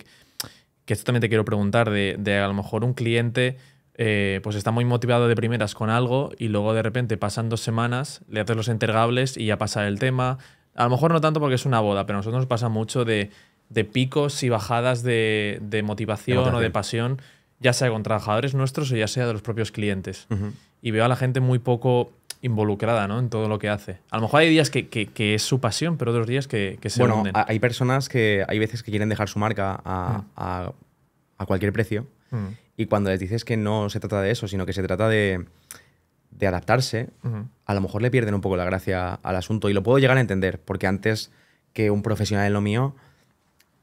que esto también te quiero preguntar, de, de a lo mejor un cliente eh, pues está muy motivado de primeras con algo y luego de repente pasan dos semanas, le haces los entregables y ya pasa el tema. A lo mejor no tanto porque es una boda, pero a nosotros nos pasa mucho de, picos y bajadas de, motivación o de pasión, ya sea con trabajadores nuestros o ya sea de los propios clientes. Y veo a la gente muy poco involucrada en todo lo que hace. A lo mejor hay días que, es su pasión, pero otros días que, se Bueno, hay personas que hay veces que quieren dejar su marca a, mm. cualquier precio. Mm. Y cuando les dices que no se trata de eso, sino que se trata de, adaptarse, a lo mejor le pierden un poco la gracia al asunto. Y lo puedo llegar a entender, porque antes que un profesional en lo mío,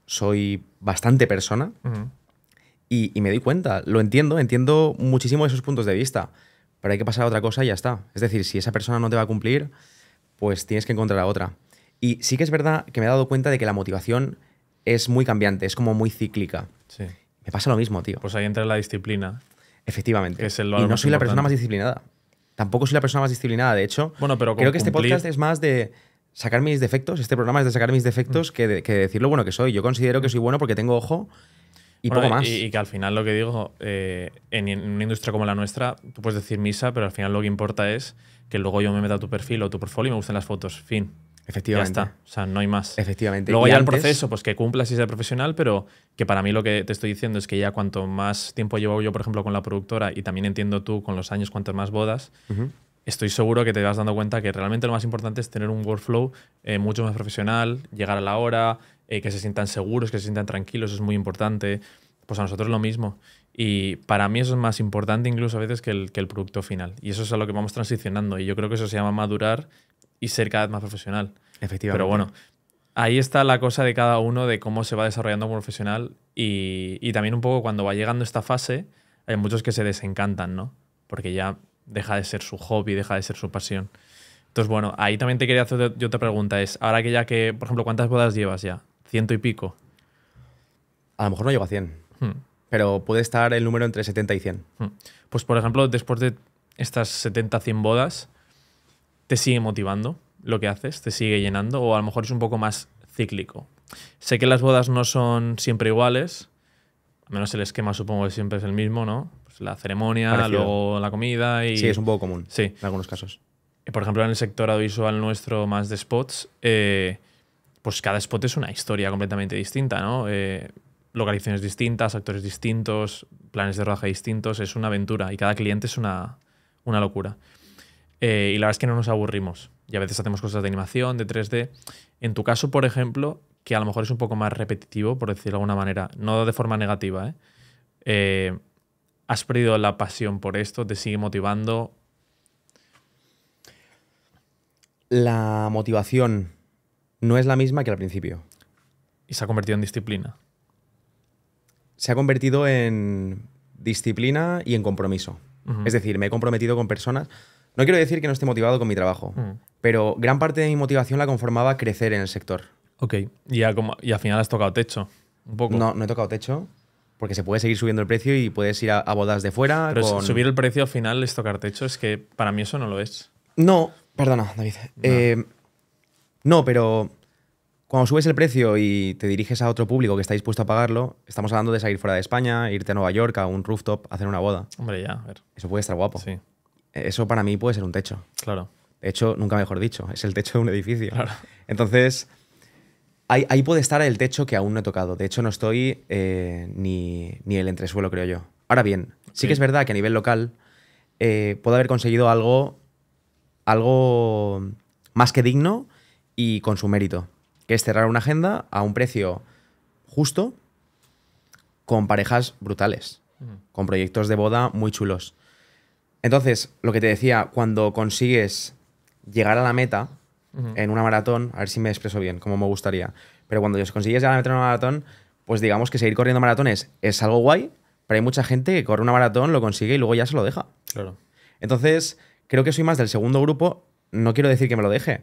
soy bastante persona y, y, me doy cuenta, lo entiendo, entiendo muchísimo esos puntos de vista, pero hay que pasar a otra cosa y ya está. Es decir, si esa persona no te va a cumplir, pues tienes que encontrar a otra. Y sí que es verdad que me he dado cuenta de que la motivación es muy cambiante, es como muy cíclica. Sí. Me pasa lo mismo, tío. Pues ahí entra la disciplina. Efectivamente. es y no soy la persona más disciplinada. Tampoco soy la persona más disciplinada, de hecho. Bueno, pero creo que este podcast es más de sacar mis defectos, este programa es de sacar mis defectos mm. que, decir lo bueno que soy. Yo considero que mm. soy bueno porque tengo ojo y poco más. Y, que al final lo que digo, eh, en, una industria como la nuestra, tú puedes decir misa, pero al final lo que importa es que luego yo me meta a tu perfil o tu portfolio y me gusten las fotos. Fin. Efectivamente. Ya está. O sea, no hay más. Efectivamente. Luego ya el proceso, pues que cumpla si sea profesional, pero que para mí lo que te estoy diciendo es que ya cuanto más tiempo llevo yo, por ejemplo, con la productora, y también entiendo tú con los años cuantas más bodas, estoy seguro que te vas dando cuenta que realmente lo más importante es tener un workflow eh, mucho más profesional, llegar a la hora, eh, que se sientan seguros, que se sientan tranquilos, es muy importante. Pues a nosotros lo mismo. Y para mí eso es más importante incluso a veces que el, que el producto final. Y eso es a lo que vamos transicionando. Y yo creo que eso se llama madurar y ser cada vez más profesional. Efectivamente. Pero bueno, ahí está la cosa de cada uno, de cómo se va desarrollando como profesional y, también un poco cuando va llegando esta fase, hay muchos que se desencantan, ¿no? Porque ya deja de ser su hobby, deja de ser su pasión. Entonces, bueno, ahí también te quería hacer yo otra pregunta. Es, ahora que ya que, por ejemplo, ¿cuántas bodas llevas ya? ¿Ciento y pico? A lo mejor no llego a cien, hmm. Pero puede estar el número entre 70 y 100. Hmm. Pues, por ejemplo, después de estas 70, 100 bodas, te sigue motivando lo que haces, te sigue llenando, o a lo mejor es un poco más cíclico. Sé que las bodas no son siempre iguales, al menos el esquema supongo que siempre es el mismo, ¿no? Pues la ceremonia, luego la comida y... Sí, es un poco común sí. en algunos casos. Eh, por ejemplo, en el sector audiovisual nuestro más de spots, eh, pues cada spot es una historia completamente distinta, ¿no? Eh, localizaciones distintas, actores distintos, planes de rodaje distintos, es una aventura y cada cliente es una, una locura. Eh, y la verdad es que no nos aburrimos. Y a veces hacemos cosas de animación, de 3D. En tu caso, por ejemplo, que a lo mejor es un poco más repetitivo, por decirlo de alguna manera, no de forma negativa, ¿eh? Eh, has perdido la pasión por esto? ¿Te sigue motivando? La motivación no es la misma que al principio. ¿Y se ha convertido en disciplina? Se ha convertido en disciplina y en compromiso. Es decir, me he comprometido con personas. No quiero decir que no esté motivado con mi trabajo, mm. pero gran parte de mi motivación la conformaba crecer en el sector. Ok, y, como, y al final has tocado techo, un poco. No, no he tocado techo, porque se puede seguir subiendo el precio y puedes ir a, bodas de fuera. Pero subir el precio al final es tocar techo, es que para mí eso no lo es. No, perdona, David. no, eh, no pero cuando subes el precio y te diriges a otro público que está dispuesto a pagarlo, estamos hablando de salir fuera de España, irte a Nueva York, a un rooftop, a hacer una boda. Hombre, ya, a ver. Eso puede estar guapo. Sí eso para mí puede ser un techo. Claro. De hecho, nunca mejor dicho, es el techo de un edificio. Entonces, ahí, puede estar el techo que aún no he tocado. De hecho, no estoy eh, ni, el entresuelo, creo yo. Ahora bien, sí, que es verdad que a nivel local eh, puedo haber conseguido algo, algo más que digno y con su mérito, que es cerrar una agenda a un precio justo con parejas brutales, con proyectos de boda muy chulos. Entonces, lo que te decía, cuando consigues llegar a la meta en una maratón, a ver si me expreso bien, como me gustaría, pero cuando consigues llegar a la meta en una maratón, pues digamos que seguir corriendo maratones es algo guay, pero hay mucha gente que corre una maratón, lo consigue y luego ya se lo deja. Claro. Entonces, creo que soy más del segundo grupo, no quiero decir que me lo deje,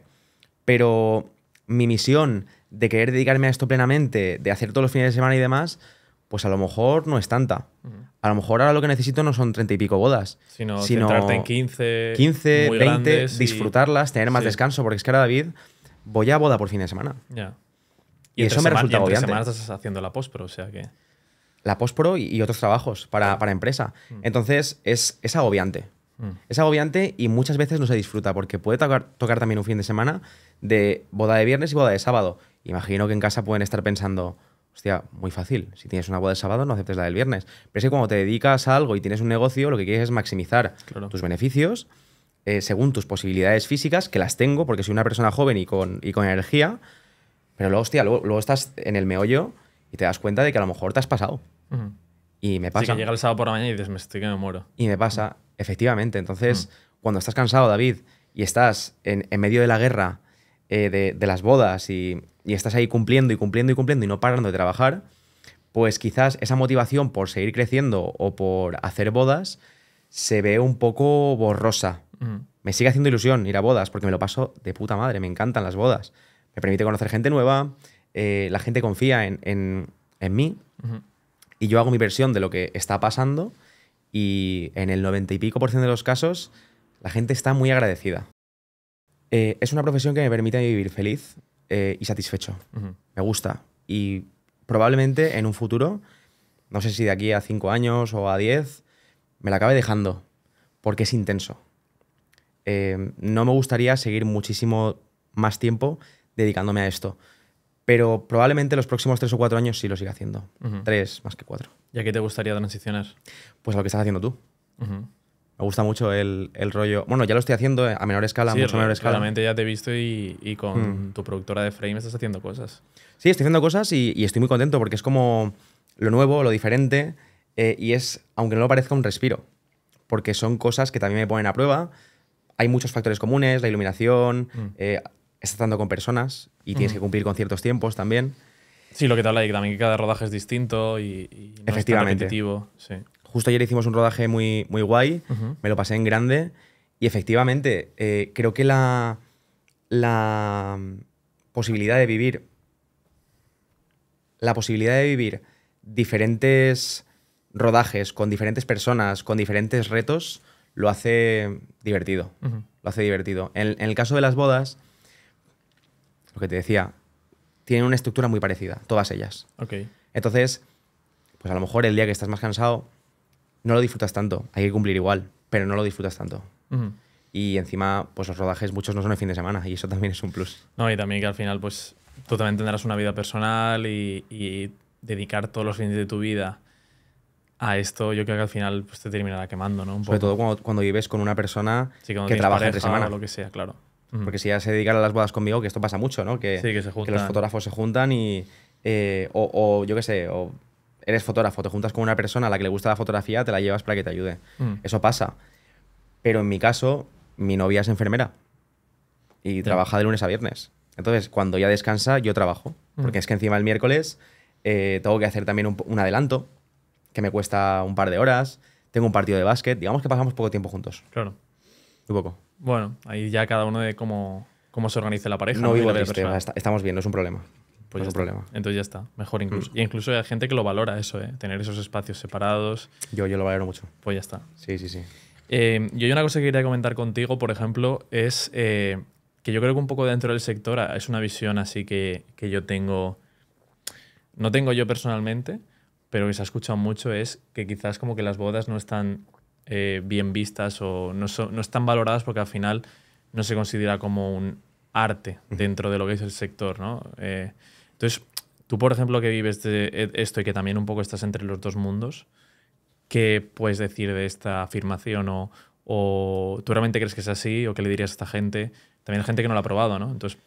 pero mi misión de querer dedicarme a esto plenamente, de hacer todos los fines de semana y demás, pues a lo mejor no es tanta. A lo mejor ahora lo que necesito no son treinta y pico bodas, sino, en 15, 20, disfrutarlas, tener más descanso, porque es que ahora David, voy a boda por fin de semana. Ya. Y, eso me resulta y semanas estás haciendo la postpro, o sea que... La postpro y, otros trabajos para, empresa. Mm. Entonces es, agobiante. Mm. Es agobiante y muchas veces no se disfruta, porque puede tocar, tocar también un fin de semana de boda de viernes y boda de sábado. Imagino que en casa pueden estar pensando Hostia, muy fácil. Si tienes una boda de sábado, no aceptes la del viernes. Pero es que cuando te dedicas a algo y tienes un negocio, lo que quieres es maximizar tus beneficios eh, según tus posibilidades físicas, que las tengo porque soy una persona joven y con, y con energía. Pero luego, hostia, luego, estás en el meollo y te das cuenta de que a lo mejor te has pasado. Y me pasa. llega el sábado por la mañana y dices, me estoy que me muero. Y me pasa, efectivamente. Entonces, cuando estás cansado, David, y estás en, en medio de la guerra eh, de, las bodas y, estás ahí cumpliendo y cumpliendo y cumpliendo y no parando de trabajar, pues quizás esa motivación por seguir creciendo o por hacer bodas se ve un poco borrosa. Me sigue haciendo ilusión ir a bodas porque me lo paso de puta madre, me encantan las bodas. Me permite conocer gente nueva, eh, la gente confía en, mí y yo hago mi versión de lo que está pasando y en el noventa y pico por ciento de los casos la gente está muy agradecida. Eh, es una profesión que me permite vivir feliz eh, y satisfecho. Me gusta. Y probablemente en un futuro, no sé si de aquí a cinco años o a diez, me la acabe dejando, porque es intenso. Eh, no me gustaría seguir muchísimo más tiempo dedicándome a esto. Pero probablemente los próximos tres o cuatro años sí lo siga haciendo. Tres más que cuatro. ¿Y a qué te gustaría transicionar? Pues a lo que estás haciendo tú. Me gusta mucho el, rollo. Bueno, ya lo estoy haciendo eh, a menor escala, mucho mucho menor escala. Claramente ya te he visto y, con hmm. tu productora de Frame estás haciendo cosas. Sí, estoy haciendo cosas y, estoy muy contento porque es como lo nuevo, lo diferente eh, y es, aunque no lo parezca, un respiro. Porque son cosas que también me ponen a prueba. Hay muchos factores comunes, la iluminación, hmm. eh, estás dando con personas y tienes hmm. que cumplir con ciertos tiempos también. Sí, lo que te habla de que también cada rodaje es distinto y, no Es Sí. Justo ayer hicimos un rodaje muy, muy guay, me lo pasé en grande y efectivamente eh, creo que la, la posibilidad de vivir, la posibilidad de vivir diferentes rodajes con diferentes personas, con diferentes retos, lo hace divertido. Lo hace divertido. En, el caso de las bodas, lo que te decía, tienen una estructura muy parecida, todas ellas. Entonces, pues a lo mejor el día que estás más cansado, no lo disfrutas tanto. Hay que cumplir igual, pero no lo disfrutas tanto. Y encima, pues los rodajes muchos no son el fin de semana y eso también es un plus. No, y también que al final, pues tú también tendrás una vida personal y, dedicar todos los fines de tu vida a esto, yo creo que al final pues, te terminará quemando, ¿no? Sobre todo cuando, vives con una persona sí, que trabaja de semana. lo que sea, claro. Porque si ya se dedicará a las bodas conmigo, que esto pasa mucho, ¿no? Que, sí, que los fotógrafos se juntan y. Eh, o, o, yo qué sé, o eres fotógrafo, te juntas con una persona a la que le gusta la fotografía, te la llevas para que te ayude. Mm. Eso pasa. Pero en mi caso, mi novia es enfermera y trabaja de lunes a viernes. Entonces, cuando ya descansa, yo trabajo. Mm. Porque es que encima el miércoles eh, tengo que hacer también un, adelanto, que me cuesta un par de horas. Tengo un partido de básquet. Digamos que pasamos poco tiempo juntos. Claro. Muy poco. Bueno, ahí ya cada uno de cómo, cómo se organiza la pareja. No, no vivo estamos bien, no es un problema pues no es problema. Entonces ya está, mejor incluso. Mm. Y incluso hay gente que lo valora eso, ¿eh? tener esos espacios separados. Yo, yo lo valoro mucho. Pues ya está. Sí, sí, sí. Em, yo una cosa que quería comentar contigo, por ejemplo, es eh, que yo creo que un poco dentro del sector ah, es una visión así que, que yo tengo, no tengo yo personalmente, pero que se ha escuchado mucho es que quizás como que las bodas no están eh, bien vistas o no, no están valoradas porque al final no se considera como un arte dentro de lo que es el sector, ¿no? Eh, entonces, tú, por ejemplo, que vives de e-, esto y que también un poco estás entre los dos mundos, ¿qué puedes decir de esta afirmación? O, o tú realmente crees que es así? ¿O qué le dirías a esta gente? También hay gente que no lo ha probado, ¿no? Entonces.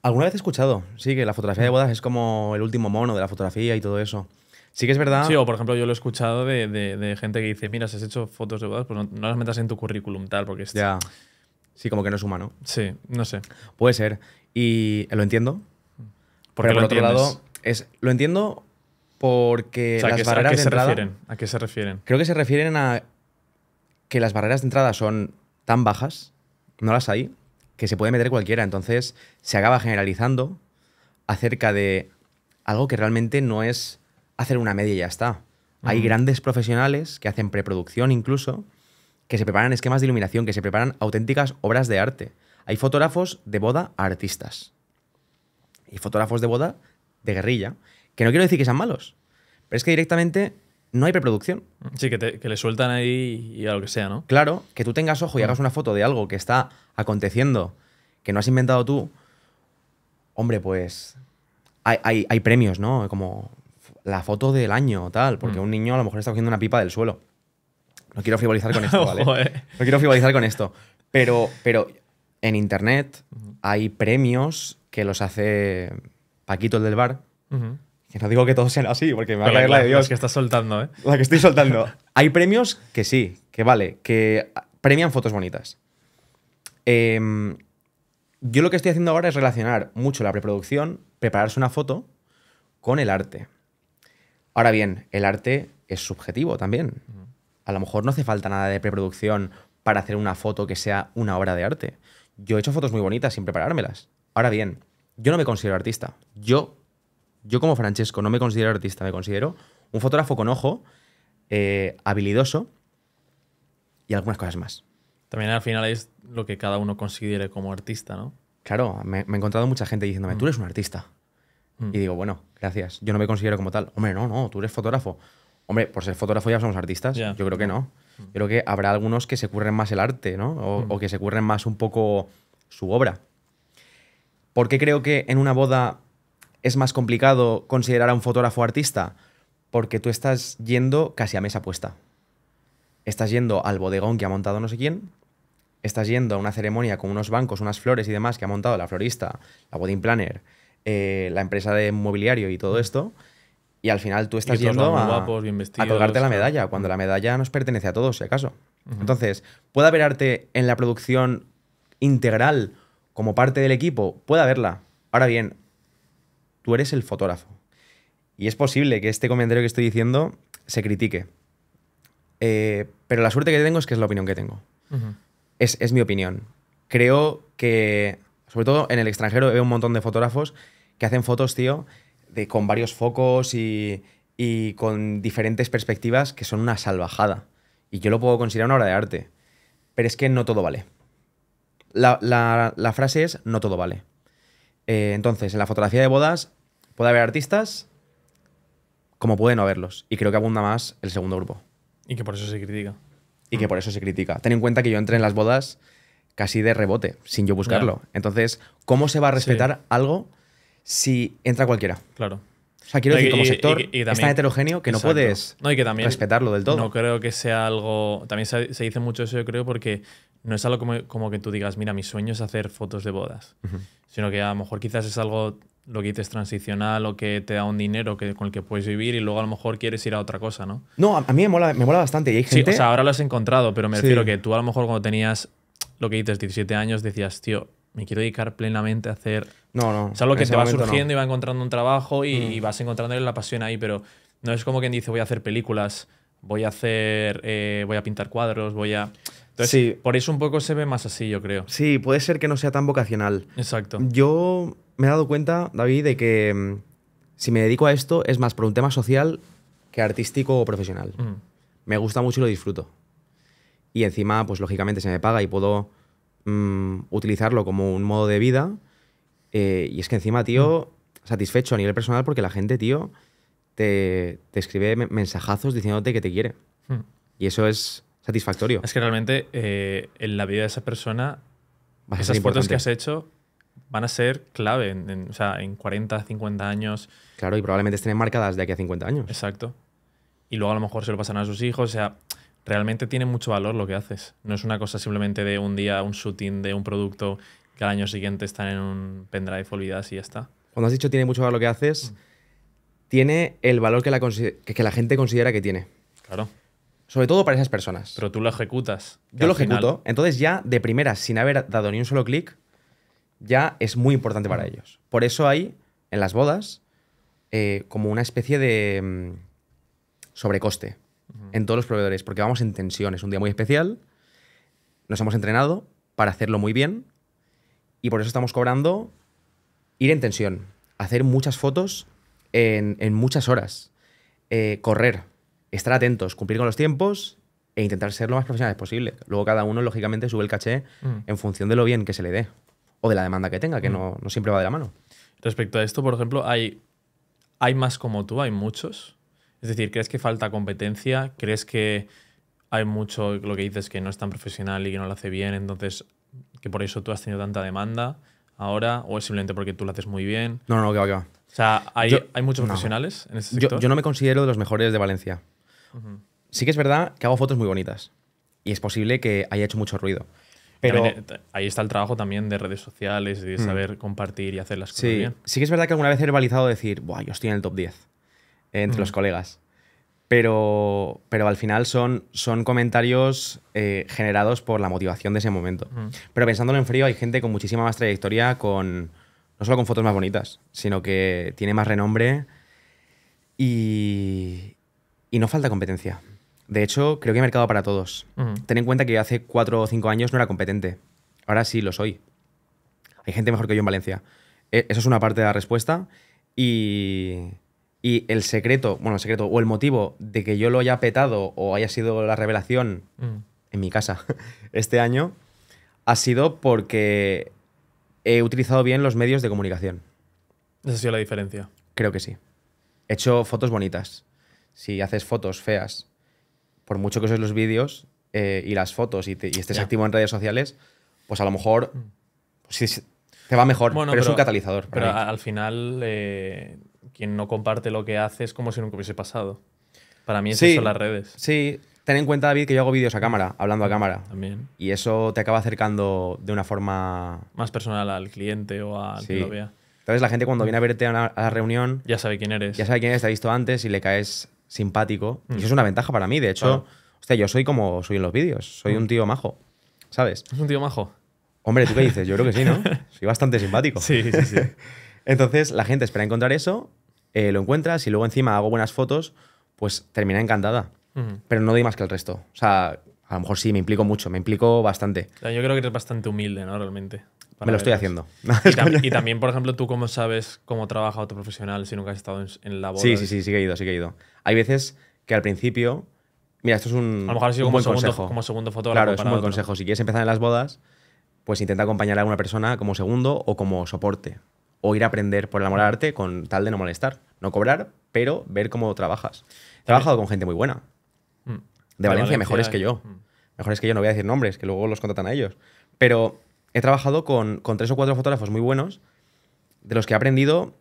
Alguna vez he escuchado, sí, que la fotografía de bodas es como el último mono de la fotografía y todo eso. Sí que es verdad. Sí, o por ejemplo, yo lo he escuchado de, gente que dice, mira, si has hecho fotos de bodas, pues no, no las metas en tu currículum, tal, porque es. Ya. Sí, como que no es humano. Sí, no sé. Puede ser. Y lo entiendo, porque por otro lado, es, lo entiendo porque las barreras ¿a qué de se entrada, refieren? ¿A qué se refieren? Creo que se refieren a que las barreras de entrada son tan bajas, no las hay, que se puede meter cualquiera. Entonces se acaba generalizando acerca de algo que realmente no es hacer una media y ya está. Hay grandes profesionales que hacen preproducción incluso, que se preparan esquemas de iluminación, que se preparan auténticas obras de arte. Hay fotógrafos de boda a artistas y fotógrafos de boda de guerrilla, que no quiero decir que sean malos, pero es que directamente no hay preproducción. Sí, que, le sueltan ahí y a lo que sea, ¿no? Claro, que tú tengas ojo y mm. hagas una foto de algo que está aconteciendo, que no has inventado tú, hombre, pues hay, premios, ¿no? Como la foto del año, o tal, porque mm. un niño a lo mejor está cogiendo una pipa del suelo. No quiero frivolizar con [laughs] esto, ¿vale? no quiero frivolizar con esto. Pero, pero en Internet hay premios que los hace Paquito, el del bar. Que no digo que todos sean así, porque me va a caer la, de Dios. que estás soltando, ¿eh? La que estoy soltando. [laughs] Hay premios que sí, que vale, que premian fotos bonitas. Em, yo lo que estoy haciendo ahora es relacionar mucho la preproducción, prepararse una foto, con el arte. Ahora bien, el arte es subjetivo también. A lo mejor no hace falta nada de preproducción para hacer una foto que sea una obra de arte. Yo he hecho fotos muy bonitas sin preparármelas. Ahora bien, yo no me considero artista. Yo, yo como Francesco, no me considero artista, me considero un fotógrafo con ojo, eh, habilidoso y algunas cosas más. También al final es lo que cada uno considere como artista, ¿no? Claro, me, he encontrado mucha gente diciéndome, tú eres un artista. Mm. Y digo, bueno, gracias, yo no me considero como tal. Hombre, no, no, tú eres fotógrafo. Hombre, por ser fotógrafo ya somos artistas. Yo creo que no. Mm. creo que habrá algunos que se curren más el arte, ¿no? O, mm. o que se curren más un poco su obra. ¿Por qué creo que en una boda es más complicado considerar a un fotógrafo artista? Porque tú estás yendo casi a mesa puesta. Estás yendo al bodegón que ha montado no sé quién, estás yendo a una ceremonia con unos bancos, unas flores y demás que ha montado la florista, la wedding planner, eh, la empresa de mobiliario y todo esto, y al final tú estás yendo a, tocarte la medalla, cuando la medalla nos pertenece a todos, si acaso. Entonces, puede haber arte en la producción integral como parte del equipo, pueda verla. Ahora bien, tú eres el fotógrafo. Y es posible que este comentario que estoy diciendo se critique. Eh, pero la suerte que tengo es que es la opinión que tengo. es, mi opinión. Creo que, sobre todo en el extranjero, veo un montón de fotógrafos que hacen fotos, tío, de, con varios focos y, y con diferentes perspectivas que son una salvajada. Y yo lo puedo considerar una obra de arte. Pero es que no todo vale. La, frase es, no todo vale. Eh, entonces, en la fotografía de bodas puede haber artistas como puede no haberlos. Y creo que abunda más el segundo grupo. Y que por eso se critica. Y que por eso se critica. Ten en cuenta que yo entré en las bodas casi de rebote, sin yo buscarlo. Entonces, ¿cómo se va a respetar algo si entra cualquiera? Claro. O sea, quiero decir, como sector y, heterogéneo que no puedes respetarlo del todo. No creo que sea algo. También se, dice mucho eso, yo creo, porque no es algo como, que tú digas, mira, mi sueño es hacer fotos de bodas. Sino que a lo mejor quizás es algo lo que dices transicional o que te da un dinero con el que puedes vivir y luego a lo mejor quieres ir a otra cosa, ¿no? No, a, mí me mola, bastante. Y hay gente... Sí, o sea, ahora lo has encontrado, pero me refiero que tú a lo mejor cuando tenías lo que dices, 17 años, decías, tío, me quiero dedicar plenamente a hacer. No, no. Es algo que te va surgiendo y va encontrando un trabajo mm. y, vas encontrando la pasión ahí, pero no es como quien dice voy a hacer películas, voy a hacer. Eh, voy a pintar cuadros, voy a. Entonces, sí. por eso un poco se ve más así, yo creo. Sí, puede ser que no sea tan vocacional. Exacto. Yo me he dado cuenta, David, de que mm, si me dedico a esto es más por un tema social que artístico o profesional. Mm. Me gusta mucho y lo disfruto. Y encima, pues lógicamente se me paga y puedo Mm, utilizarlo como un modo de vida. Eh, y es que encima, tío, mm. satisfecho a nivel personal porque la gente, tío, te, escribe mensajazos diciéndote que te quiere. Mm. Y eso es satisfactorio. Es que realmente eh, en la vida de esa persona, Vas esas fotos que has hecho van a ser clave en, o sea, en 40, 50 años. Claro, y probablemente estén marcadas de aquí a 50 años. Exacto. Y luego a lo mejor se lo pasan a sus hijos. O sea, realmente tiene mucho valor lo que haces. No es una cosa simplemente de un día, un shooting de un producto que al año siguiente están en un pendrive olvidas y ya está. Cuando has dicho tiene mucho valor lo que haces, mm. tiene el valor que la, que la gente considera que tiene. Claro. Sobre todo para esas personas. Pero tú lo ejecutas. Yo lo ejecuto. Entonces ya de primera, sin haber dado ni un solo clic, ya es muy importante para mm. ellos. Por eso hay en las bodas eh, como una especie de mm, sobrecoste en todos los proveedores, porque vamos en tensión. Es un día muy especial, nos hemos entrenado para hacerlo muy bien y por eso estamos cobrando ir en tensión, hacer muchas fotos en, muchas horas, eh, correr, estar atentos, cumplir con los tiempos e intentar ser lo más profesionales posible. Luego cada uno, lógicamente, sube el caché mm. en función de lo bien que se le dé o de la demanda que tenga, que mm. no, no siempre va de la mano. Respecto a esto, por ejemplo, hay, hay más como tú, hay muchos. Es decir, ¿crees que falta competencia? ¿Crees que hay mucho, lo que dices, que no es tan profesional y que no lo hace bien, entonces que por eso tú has tenido tanta demanda ahora? ¿O es simplemente porque tú lo haces muy bien? No, no, que va, que va. O sea, ¿hay, muchos profesionales en este sector? Yo, no me considero de los mejores de Valencia. Sí que es verdad que hago fotos muy bonitas y es posible que haya hecho mucho ruido. Pero eh, ahí está el trabajo también de redes sociales y de mm. saber compartir y hacer las cosas sí, bien. Sí que es verdad que alguna vez he verbalizado decir, Buah, yo estoy en el top 10 entre los mm. colegas. Pero, al final son, son comentarios eh, generados por la motivación de ese momento. Mm. Pero pensándolo en frío, hay gente con muchísima más trayectoria, con, no solo con fotos más bonitas, sino que tiene más renombre y, y no falta competencia. De hecho, creo que hay mercado para todos. Mm. Ten en cuenta que hace cuatro o cinco años no era competente. Ahora sí lo soy. Hay gente mejor que yo en Valencia. E, eso es una parte de la respuesta. Y, y el secreto, bueno, el secreto, o el motivo de que yo lo haya petado o haya sido la revelación mm. en mi casa [laughs] este año, ha sido porque he utilizado bien los medios de comunicación. Esa ha sido la diferencia. Creo que sí. He hecho fotos bonitas. Si haces fotos feas, por mucho que uses los vídeos eh, y las fotos y, estés activo en redes sociales, pues a lo mejor mm. te va mejor, pero, es un catalizador. Pero al final... Eh, quien no comparte lo que hace es como si nunca hubiese pasado. Para mí es son las redes. Sí, ten en cuenta, David, que yo hago vídeos a cámara, hablando a mm, cámara. También. Y eso te acaba acercando de una forma. Más personal al cliente o al sí. lo Entonces, la gente cuando viene a verte a, la reunión. Ya sabe quién eres. Ya sabe quién eres, te ha visto antes y le caes simpático. Y eso mm. es una ventaja para mí. De hecho, yo soy como soy en los vídeos. Soy un mm. tío majo. ¿Sabes? ¿Es un tío majo? Hombre, ¿tú qué dices? Yo creo que sí, ¿no? [laughs] soy bastante simpático. Sí, sí, sí. [laughs] Entonces, la gente espera encontrar eso eh, lo encuentras y luego encima hago buenas fotos, pues termina encantada. Pero no doy más que el resto. O sea, a lo mejor sí, me implico mucho, me implico bastante. yo creo que eres bastante humilde, ¿no? Realmente. Me lo estoy haciendo. [laughs] Y, también, por ejemplo, tú cómo sabes cómo trabaja otro profesional si nunca has estado en, la boda. Sí, sí, sí, sí que he ido, sí que he ido. Hay veces que al principio... Mira, esto es un... A lo mejor ha sido como, segundo, como segundo fotógrafo. Claro, es un buen consejo. Si quieres empezar en las bodas, pues intenta acompañar a alguna persona como segundo o como soporte o ir a aprender por el amor al arte con tal de no molestar. No cobrar, pero ver cómo trabajas. He trabajado con gente muy buena. Mm. De, Valencia, mejores que yo. Mm. Mejores que yo, no voy a decir nombres, que luego los contratan a ellos. Pero he trabajado con, tres o cuatro fotógrafos muy buenos, de los que he aprendido,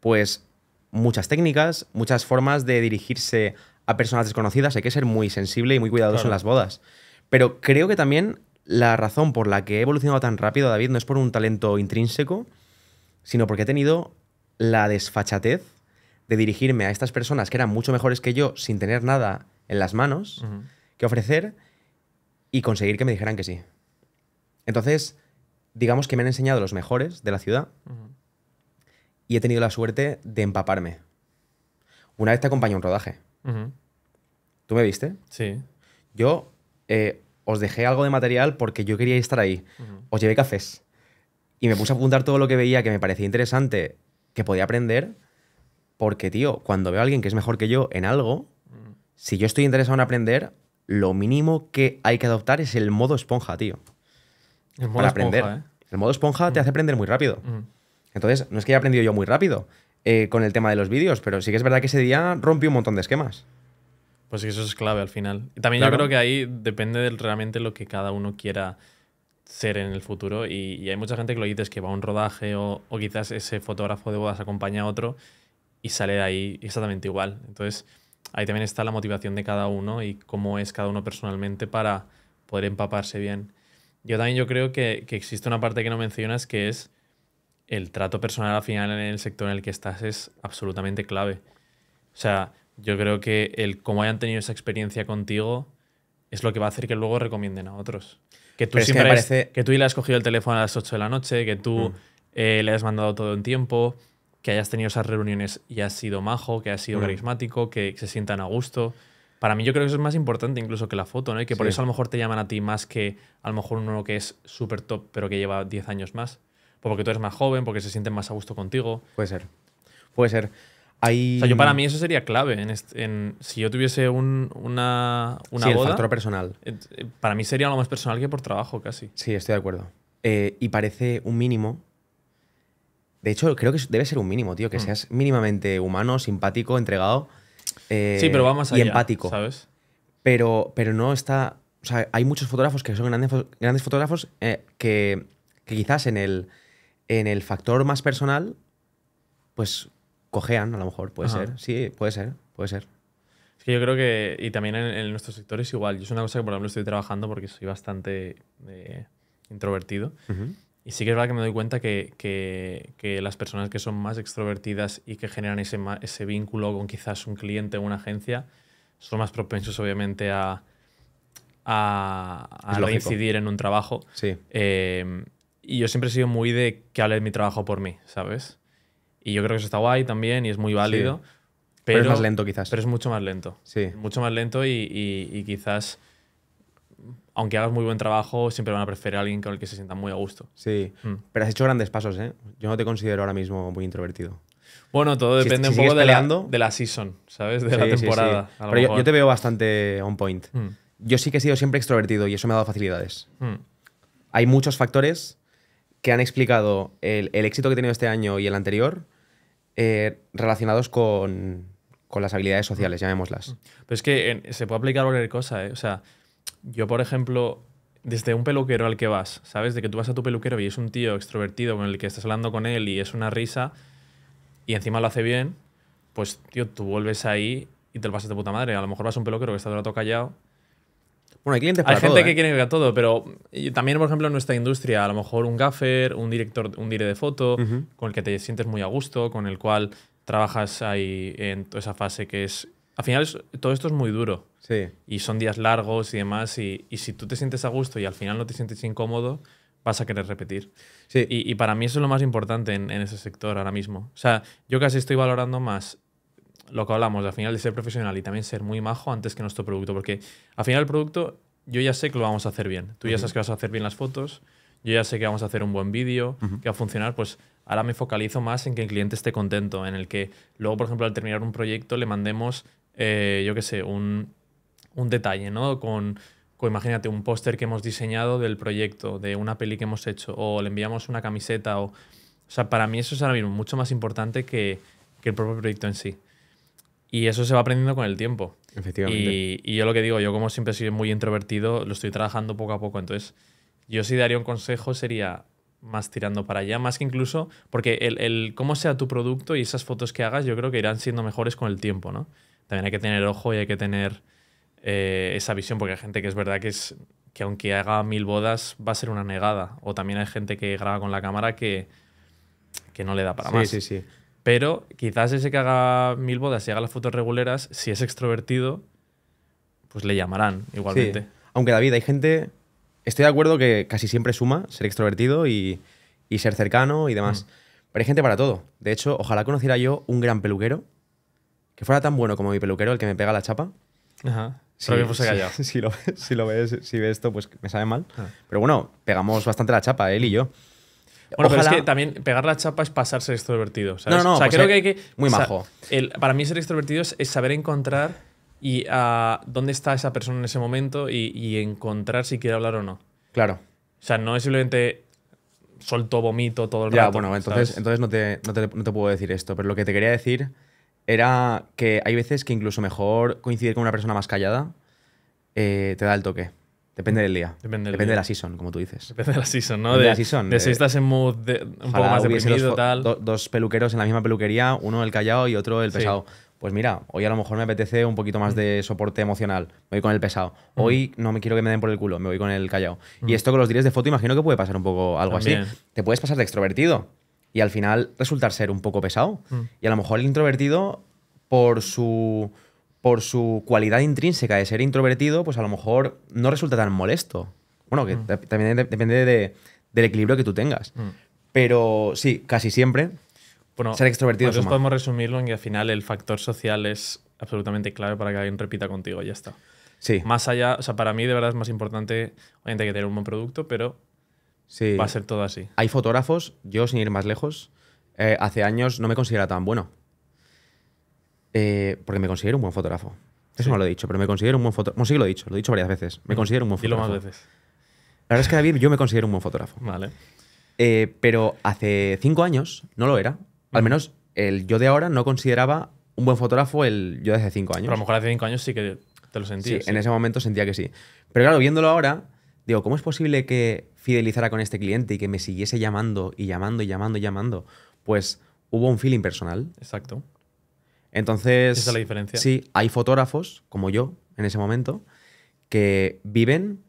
pues, muchas técnicas, muchas formas de dirigirse a personas desconocidas. Hay que ser muy sensible y muy cuidadoso en las bodas. Pero creo que también la razón por la que he evolucionado tan rápido, David, no es por un talento intrínseco, sino porque he tenido la desfachatez de dirigirme a estas personas que eran mucho mejores que yo sin tener nada en las manos que ofrecer y conseguir que me dijeran que sí. Entonces, digamos que me han enseñado los mejores de la ciudad y he tenido la suerte de empaparme. Una vez te acompañé a un rodaje. ¿Tú me viste? Sí. Yo eh, os dejé algo de material porque yo quería estar ahí. Os llevé cafés. Y me puse a apuntar todo lo que veía que me parecía interesante, que podía aprender, porque, tío, cuando veo a alguien que es mejor que yo en algo, mm. si yo estoy interesado en aprender, lo mínimo que hay que adoptar es el modo esponja, tío. El modo esponja, ¿eh? El modo esponja te mm. hace aprender muy rápido. Mm. Entonces, no es que haya aprendido yo muy rápido eh, con el tema de los vídeos, pero sí que es verdad que ese día rompió un montón de esquemas. Pues eso es clave al final. Y también yo creo que ahí depende de realmente lo que cada uno quiera ser en el futuro. Y, y hay mucha gente que lo dices que va a un rodaje o, o, quizás ese fotógrafo de bodas acompaña a otro y sale de ahí exactamente igual. Entonces ahí también está la motivación de cada uno y cómo es cada uno personalmente para poder empaparse bien. Yo también yo creo que, que existe una parte que no mencionas que es el trato personal al final en el sector en el que estás es absolutamente clave. O sea, yo creo que el cómo hayan tenido esa experiencia contigo es lo que va a hacer que luego recomienden a otros. Que tú, le has cogido el teléfono a las 8 de la noche, que tú mm. eh, le has mandado todo en tiempo, que hayas tenido esas reuniones y has sido majo, que has sido mm. carismático, que se sientan a gusto. Para mí yo creo que eso es más importante incluso que la foto, ¿no? Y que por eso a lo mejor te llaman a ti más que a lo mejor uno que es súper top pero que lleva 10 años más. Porque tú eres más joven, porque se sienten más a gusto contigo. Puede ser. Puede ser. O sea, yo para mí eso sería clave. si yo tuviese un, una, una el factor personal. Eh, eh, para mí sería lo más personal que por trabajo, casi. Sí, estoy de acuerdo. Eh, y parece un mínimo. De hecho, creo que debe ser un mínimo, tío. Que mm. seas mínimamente humano, simpático, entregado. sí, pero va más allá. Y empático. ¿Sabes? Pero, pero no está. O sea, hay muchos fotógrafos que son grandes, grandes fotógrafos que, que, quizás en el, en el factor más personal, pues cojean, a lo mejor, puede ser. Sí, puede ser, puede ser. Es que yo creo que, y también en, en, nuestros sectores igual, yo es una cosa que por ejemplo estoy trabajando porque soy bastante eh, introvertido. Y sí que es verdad que me doy cuenta que, que, las personas que son más extrovertidas y que generan ese, ese vínculo con quizás un cliente o una agencia son más propensos obviamente a, a, a reincidir en un trabajo. Sí. Eh, y yo siempre he sido muy de que hable mi trabajo por mí, ¿sabes? Y yo creo que eso está guay también y es muy válido. Pero, es más lento quizás. Pero es mucho más lento. Sí. Mucho más lento y, quizás, aunque hagas muy buen trabajo, siempre van a preferir a alguien con el que se sienta muy a gusto. Sí. Mm. Pero has hecho grandes pasos, ¿eh? Yo no te considero ahora mismo muy introvertido. Bueno, todo depende un poco de la, season, ¿sabes? De la temporada. pero yo, te veo bastante on point. Mm. Yo sí que he sido siempre extrovertido y eso me ha dado facilidades. Mm. Hay muchos factores que han explicado el, el éxito que he tenido este año y el anterior eh, relacionados con, las habilidades sociales, mm. llamémoslas. Mm. Pero es que se puede aplicar cualquier cosa, ¿eh? O sea, yo, por ejemplo, desde un peluquero al que vas, ¿sabes? De que tú vas a tu peluquero y es un tío extrovertido con el que estás hablando con él y es una risa y encima lo hace bien, pues, tío, tú vuelves ahí y te lo pasas de puta madre. A lo mejor vas a un peluquero que está todo el rato callado bueno, hay clientes para Hay gente que ¿eh? quiere todo, pero también, por ejemplo, en nuestra industria, a lo mejor un gaffer, un director, un dire de foto, con el que te sientes muy a gusto, con el cual trabajas ahí en toda esa fase que es. Al final, todo esto es muy duro. Sí. Y son días largos y demás. Y, si tú te sientes a gusto y al final no te sientes incómodo, vas a querer repetir. Sí. Y, para mí eso es lo más importante en, en ese sector ahora mismo. O sea, yo casi estoy valorando más lo que hablamos, al final de ser profesional y también ser muy majo antes que nuestro producto, porque al final el producto yo ya sé que lo vamos a hacer bien. Tú ya sabes que vas a hacer bien las fotos, yo ya sé que vamos a hacer un buen vídeo, que va a funcionar, pues ahora me focalizo más en que el cliente esté contento, en el que luego, por ejemplo, al terminar un proyecto le mandemos, eh, yo qué sé, un, detalle, ¿no? Con, imagínate, un póster que hemos diseñado del proyecto, de una peli que hemos hecho, o le enviamos una camiseta, o, sea, para mí eso es ahora mismo mucho más importante que, que el propio proyecto en sí. Y eso se va aprendiendo con el tiempo. Efectivamente. Y, yo lo que digo, yo como siempre soy muy introvertido, lo estoy trabajando poco a poco. Entonces, yo si daría un consejo sería más tirando para allá, más que incluso, porque el, cómo sea tu producto y esas fotos que hagas, yo creo que irán siendo mejores con el tiempo, ¿no? También hay que tener ojo y hay que tener eh, esa visión, porque hay gente que es verdad que es que aunque haga mil bodas va a ser una negada. O también hay gente que graba con la cámara que, que no le da para más. Sí, sí, sí. Pero quizás ese que haga mil bodas y haga las fotos reguleras, si es extrovertido, pues le llamarán igualmente. Aunque David, hay gente. Estoy de acuerdo que casi siempre suma ser extrovertido y, ser cercano y demás. Mm. Pero hay gente para todo. De hecho, ojalá conociera yo un gran peluquero que fuera tan bueno como mi peluquero, el que me pega la chapa. Ajá. [laughs] Si, lo, ves, si ve esto, pues me sabe mal. Ah. Pero bueno, pegamos bastante la chapa, él y yo. Bueno, pero es que también pegar la chapa es pasar ser extrovertido. ¿sabes? No, no, no, o sea, pues creo que Muy majo. el, para mí, ser extrovertido es, saber encontrar y a ah, dónde está esa persona en ese momento y, y, encontrar si quiere hablar o no. Claro. O sea, no es simplemente solto, vomito todo el rato. Ya, bueno, entonces, entonces no te, no, te, no te puedo decir esto, pero lo que te quería decir era que hay veces que incluso mejor coincidir con una persona más callada eh, te da el toque. Depende del día. Depende, de la season, como tú dices. Depende de la season, ¿no? de, la season. De, si estás en mood un poco más deprimido, tal. dos peluqueros en la misma peluquería, uno el callado y otro el pesado. Pues mira, hoy a lo mejor me apetece un poquito más de soporte emocional. Me voy con el pesado. Hoy no me quiero que me den por el culo, me voy con el callado Y esto con los directs de foto, imagino que puede pasar un poco algo así. Te puedes pasar de extrovertido y al final resultar ser un poco pesado. Y a lo mejor el introvertido, por su por su cualidad intrínseca de ser introvertido, pues a lo mejor no resulta tan molesto. Bueno, que mm. también depende del equilibrio que tú tengas. Mm. Pero sí, casi siempre bueno, ser extrovertido. Nosotros podemos resumirlo en que al final el factor social es absolutamente clave para que alguien repita contigo, y ya está. Sí. Más allá, o sea, para mí de verdad es más importante, obviamente, que tener un buen producto, pero sí. va a ser todo así. Hay fotógrafos, yo sin ir más lejos, eh, hace años no me considera tan bueno. Eh, porque me considero un buen fotógrafo. Eso no lo he dicho, pero me considero un buen fotógrafo. Bueno, sí lo he dicho, lo he dicho varias veces. Me mm. considero un buen fotógrafo. lo más veces. La verdad es que David, yo me considero un buen fotógrafo. Vale. Eh, pero hace cinco años no lo era. Al mm. menos el yo de ahora no consideraba un buen fotógrafo el yo de hace cinco años. Pero a lo mejor hace cinco años sí que te lo sentías. sí, en ese momento sentía que sí. Pero claro, viéndolo ahora, digo, ¿cómo es posible que fidelizara con este cliente y que me siguiese llamando y llamando y llamando y llamando? Pues hubo un feeling personal. Exacto. Entonces. es la diferencia. Sí, hay fotógrafos, como yo, en ese momento, que viven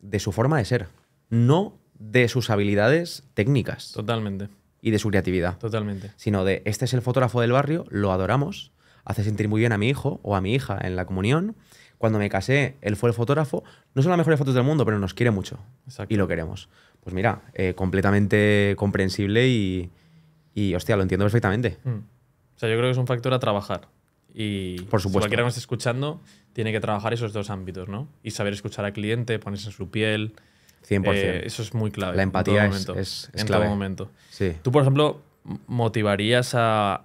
de su forma de ser, no de sus habilidades técnicas. Totalmente. Y de su creatividad. Totalmente. Sino de este es el fotógrafo del barrio, lo adoramos, hace sentir muy bien a mi hijo o a mi hija en la comunión. Cuando me casé, él fue el fotógrafo. No son las mejores fotos del mundo, pero nos quiere mucho. Y lo queremos. Pues mira, eh, completamente comprensible y, y, hostia, lo entiendo perfectamente. Mm. O sea, yo creo que es un factor a trabajar. Y Por supuesto. cualquiera que nos esté escuchando tiene que trabajar esos dos ámbitos, ¿no? Y saber escuchar al cliente, ponerse en su piel. 100%. Eh, eso es muy clave. La empatía en es, momento. momento. Sí. Tú, por ejemplo, motivarías a,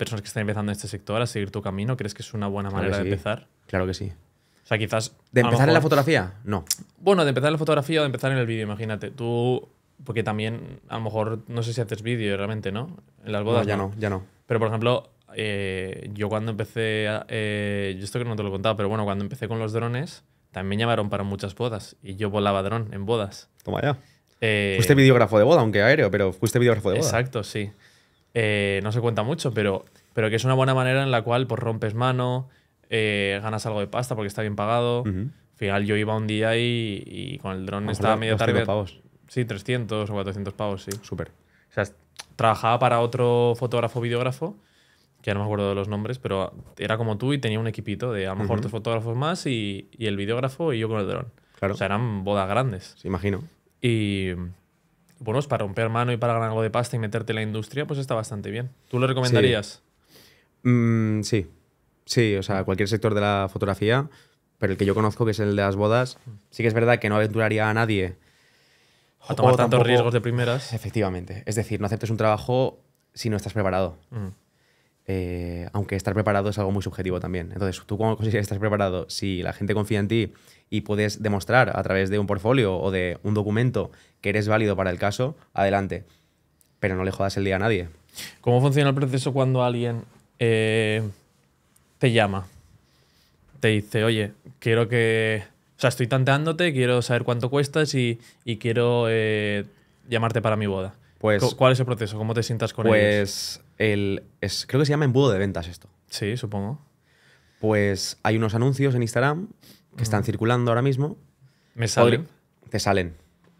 personas que están empezando en este sector a seguir tu camino? ¿Crees que es una buena manera de empezar? Claro que sí. O sea, quizás. ¿De empezar en la fotografía? No. Bueno, de empezar en la fotografía o de empezar en el vídeo, imagínate. Tú. Porque también, a lo mejor, no sé si haces vídeo realmente, ¿no? En las bodas. ya no ya no. Pero por ejemplo, eh, yo cuando empecé, eh, yo esto que no te lo he contado, pero bueno, cuando empecé con los drones, también llamaron para muchas bodas y yo volaba dron en bodas. Toma ya. Eh, fuiste videógrafo de boda, aunque aéreo, pero fuiste videógrafo de boda. Exacto, sí. no se cuenta mucho, pero, pero que es una buena manera en la cual pues, rompes mano, ganas algo de pasta porque está bien pagado. Al final yo iba un día ahí y con el dron estaba medio tarde. pavos. Sí, 300 o 400 pavos, sí. Súper. O sea, trabajaba para otro fotógrafo, videógrafo, que no me acuerdo de los nombres, pero era como tú y tenía un equipito de a lo mejor dos fotógrafos más y, y, el videógrafo y yo con el dron. Claro. O sea, eran bodas grandes. Sí, imagino. Y bueno, es pues para romper mano y para ganar algo de pasta y meterte en la industria, pues está bastante bien. ¿Tú lo recomendarías? Mm, sí. sí. o sea, cualquier sector de la fotografía, pero el que yo conozco, que es el de las bodas, sí que es verdad que no aventuraría a nadie a tomar tantos riesgos de primeras. Efectivamente. Es decir, no aceptes un trabajo si no estás preparado. Mm. Eh, aunque estar preparado es algo muy subjetivo también. Entonces, tú cómo consideras estar preparado, si la gente confía en ti y puedes demostrar a través de un portfolio o de un documento que eres válido para el caso, adelante. Pero no le jodas el día a nadie. ¿Cómo funciona el proceso cuando alguien eh, te llama? Te dice, oye, quiero que o sea, estoy tanteándote, quiero saber cuánto cuestas y, quiero eh, llamarte para mi boda. Pues, ¿Cuál es el proceso? ¿Cómo te sientas con pues, El, creo que se llama embudo de ventas esto. Sí, supongo. Pues hay unos anuncios en Instagram que están mm. circulando ahora mismo. ¿Me salen? te salen,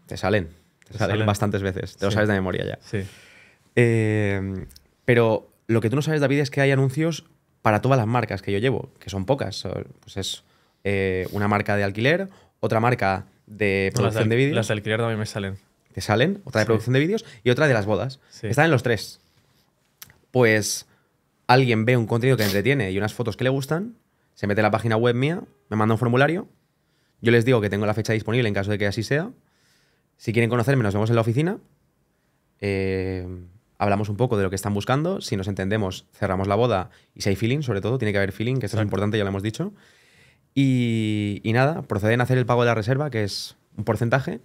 te salen, te, salen, bastantes veces, te lo sabes de memoria ya. Sí. Em, pero lo que tú no sabes, David, es que hay anuncios para todas las marcas que yo llevo, que son pocas. Pues es eh, una marca de alquiler, otra marca de producción de, vídeos. Las de alquiler también me salen. Te salen, otra de producción de vídeos y otra de las bodas. Están en los tres. Pues alguien ve un contenido que entretiene y unas fotos que le gustan, se mete a la página web mía, me manda un formulario, yo les digo que tengo la fecha disponible en caso de que así sea. Si quieren conocerme, nos vemos en la oficina. Eh, hablamos un poco de lo que están buscando. Si nos entendemos, cerramos la boda y si hay feeling, sobre todo, tiene que haber feeling, que eso es importante, ya lo hemos dicho. Y, nada, proceden a hacer el pago de la reserva, que es un porcentaje.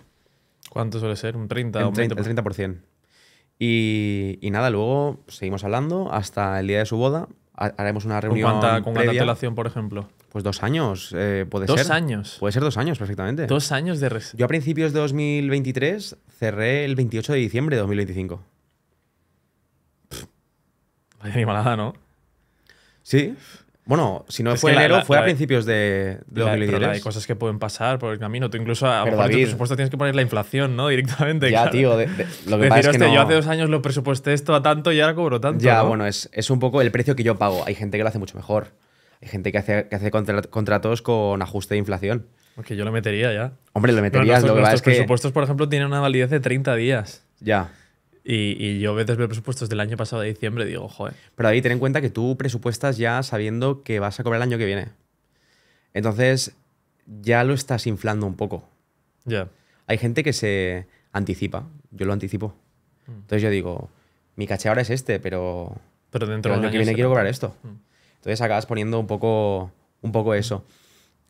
¿Cuánto suele ser? ¿Un 30 un 30%? Y, nada, luego seguimos hablando hasta el día de su boda. Haremos una reunión. ¿Con cuánta, con antelación, por ejemplo? Pues dos años, eh, puede ser. ¿Dos años? Puede ser dos años, perfectamente. Dos años de reserva. Yo a principios de 2023 cerré el 28 de diciembre de 2025. vaya animalada, ¿no? Sí. Bueno, si no fue enero, fue a principios de, de hay cosas que pueden pasar por el camino. Tú incluso, a presupuesto tienes que poner la inflación, ¿no? Directamente. Ya, tío. lo que pasa es que yo hace dos años lo presupuesté esto a tanto y ahora cobro tanto. Ya, bueno, es, un poco el precio que yo pago. Hay gente que lo hace mucho mejor. Hay gente que hace, que hace contratos con ajuste de inflación. Porque yo lo metería ya. Hombre, lo meterías. lo presupuestos, por ejemplo, tienen una validez de 30 días. Ya. Y, yo a veces veo presupuestos del año pasado de diciembre y digo, joder. Pero ahí ten en cuenta que tú presupuestas ya sabiendo que vas a cobrar el año que viene. Entonces, ya lo estás inflando un poco. Ya. Hay gente que se anticipa. Yo lo anticipo. Mm. Entonces yo digo, mi caché ahora es este, pero. Pero dentro del año que viene quiero cobrar esto. Mm. Entonces acabas poniendo un poco, un poco mm. eso.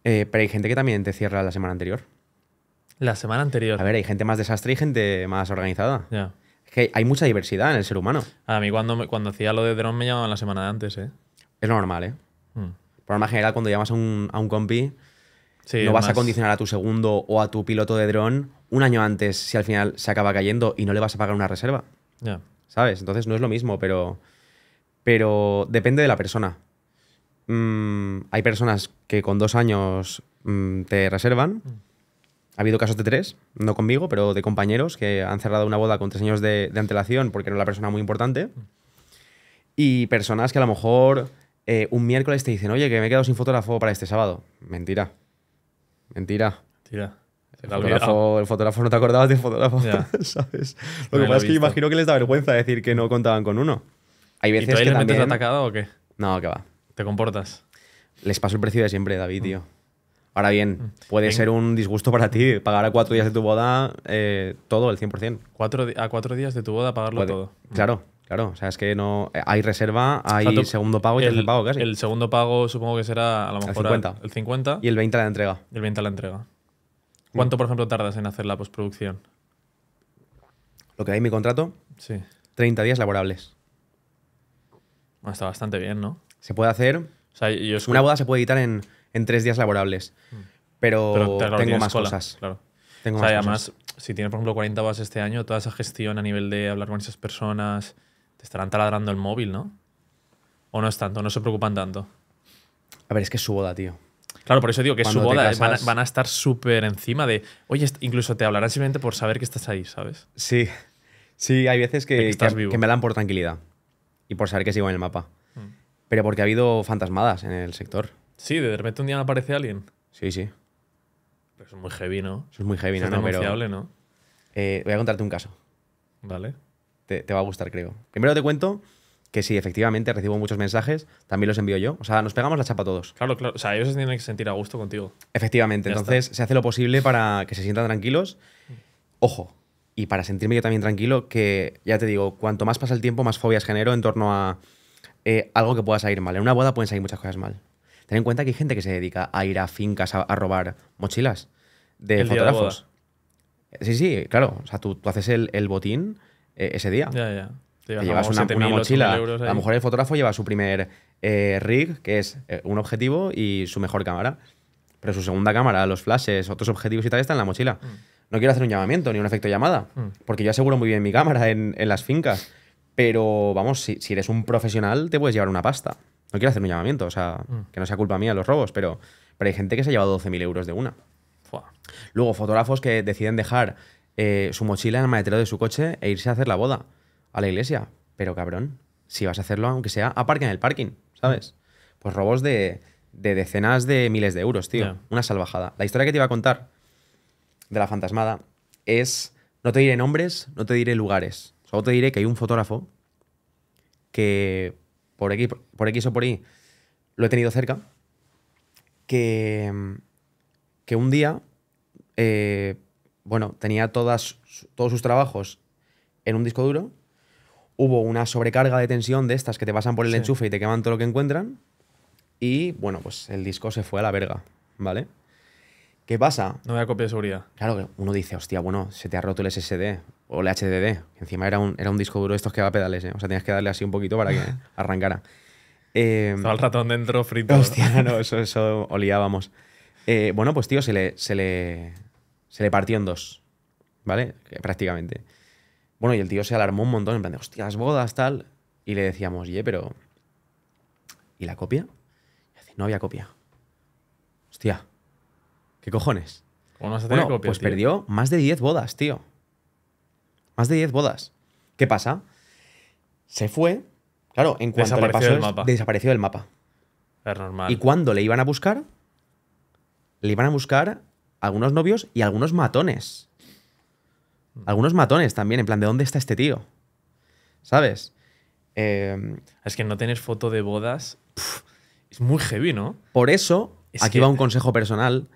Eh, pero hay gente que también te cierra la semana anterior. La semana anterior. A ver, hay gente más desastre y gente más organizada. Ya hay mucha diversidad en el ser humano. A mí cuando, cuando hacía lo de drone me llamaban la semana de antes, ¿eh? Es normal, ¿eh? Mm. Por general, cuando llamas a un, compi, no vas a condicionar a tu segundo o a tu piloto de dron un año antes si al final se acaba cayendo y no le vas a pagar una reserva. ¿Sabes? Entonces no es lo mismo, pero, pero depende de la persona. Mm, hay personas que con dos años mm, te reservan. Ha habido casos de tres, no conmigo, pero de compañeros que han cerrado una boda con tres años de, antelación porque era una persona muy importante. Y personas que a lo mejor eh, un miércoles te dicen, oye, que me he quedado sin fotógrafo para este sábado. Mentira. Mentira. Mentira. El fotógrafo, no te acordabas de fotógrafo, [laughs] ¿sabes? Lo que pasa es que imagino que les da vergüenza decir que no contaban con uno. Hay veces ¿Y que les también... atacado o qué? No, que va. ¿Te comportas? Les paso el precio de siempre, David, tío. Ahora bien, mm. puede ser un disgusto para ti pagar a cuatro días de tu boda eh, todo, el 100%. a cuatro días de tu boda pagarlo todo. Mm. Claro, claro. O sea, es que no eh, hay reserva, hay segundo pago y el, tercer pago casi. El segundo pago supongo que será a lo mejor el 50. el 50. Y el 20 a la entrega. el 20 a la entrega. ¿Cuánto, por ejemplo, tardas en hacer la postproducción? Lo que hay en mi contrato, sí. 30 días laborables. está bastante bien, ¿no? Se puede hacer... Una boda se puede editar en en tres días laborables. Mm. Pero, tengo más cosas. Claro. Tengo más además, si tienes, por ejemplo, 40 bases este año, toda esa gestión a nivel de hablar con esas personas, te estarán taladrando el móvil, ¿no? O no es tanto, no se preocupan tanto. A ver, es que es su boda, tío. Claro, por eso digo que es su boda. Eh, van, a, estar súper encima de. Oye, incluso te hablarán simplemente por saber que estás ahí, ¿sabes? Sí. Sí, hay veces que, me dan por tranquilidad y por saber que sigo en el mapa. Mm. Pero porque ha habido fantasmadas en el sector. Sí, de repente un día aparece alguien. Sí, sí. Pero es muy heavy, ¿no? es muy heavy, ¿no? Es pero, ¿no? Eh, voy a contarte un caso. Vale. Te, va a gustar, creo. Primero te cuento que sí, efectivamente, recibo muchos mensajes, también los envío yo. O sea, nos pegamos la chapa todos. Claro, claro. O sea, ellos se tienen que sentir a gusto contigo. Efectivamente, entonces se hace lo posible para que se sientan tranquilos. Ojo, y para sentirme yo también tranquilo, que ya te digo, cuanto más pasa el tiempo, más fobias genero en torno a eh, algo que pueda salir mal. En una boda pueden salir muchas cosas mal. Ten en cuenta que hay gente que se dedica a ir a fincas a, robar mochilas de fotógrafos. sí, sí, claro. O sea, tú, tú haces el, botín eh, ese día. Ya, ya. llevas, una, mochila. A lo mejor el fotógrafo lleva su primer eh, rig, que es eh, un objetivo y su mejor cámara. Pero su segunda cámara, los flashes, otros objetivos y tal, están en la mochila. Mm. No quiero hacer un llamamiento ni un efecto llamada, mm. porque yo aseguro muy bien mi cámara en, las fincas. Pero vamos, si eres un profesional, te puedes llevar una pasta. No quiero hacer un llamamiento, o sea, mm. que no sea culpa mía los robos, pero, pero hay gente que se ha llevado 12.000 euros de una. Luego, fotógrafos que deciden dejar eh, su mochila en el maletero de su coche e irse a hacer la boda a la iglesia. Pero cabrón, si vas a hacerlo, aunque sea, aparca en el parking, ¿sabes? Mm. Pues robos de, decenas de miles de euros, tío. Una salvajada. La historia que te iba a contar de la fantasmada es. No te diré nombres, no te diré lugares. Solo te diré que hay un fotógrafo que por X, por o por Y, lo he tenido cerca, que, que un día, eh, bueno, tenía todas, todos sus trabajos en un disco duro, hubo una sobrecarga de tensión de estas que te pasan por el enchufe y te queman todo lo que encuentran, y bueno, pues el disco se fue a la verga, ¿vale? ¿Qué pasa? No había copia de seguridad. Claro, que uno dice, hostia, bueno, se te ha roto el SSD, o el HDD. Encima era un, era un disco duro estos que va a pedales, ¿eh? O sea, tenías que darle así un poquito para que [laughs] arrancara. Eh, Estaba em, el ratón dentro frito. Hostia, [laughs] no, eso, eso oliábamos. Eh, bueno, pues tío, se le, se le, se le partió en dos, ¿vale? Eh, prácticamente. Bueno, y el tío se alarmó un montón, en plan de, hostia, las bodas, tal. Y le decíamos, ye, pero... ¿Y la copia? Y no había copia. Hostia, ¿qué cojones? ¿Cómo no bueno, copia, Pues perdió más de 10 bodas, tío. Más de 10 bodas. ¿Qué pasa? Se fue. Claro, en cuanto desapareció le mapa. desapareció del mapa. Es normal. Y cuando le iban a buscar, le iban a buscar algunos novios y algunos matones. Mm. Algunos matones también, en plan, ¿de dónde está este tío? ¿Sabes? Em, es que no tienes foto de bodas es muy heavy, ¿no? Por eso, aquí va un consejo personal.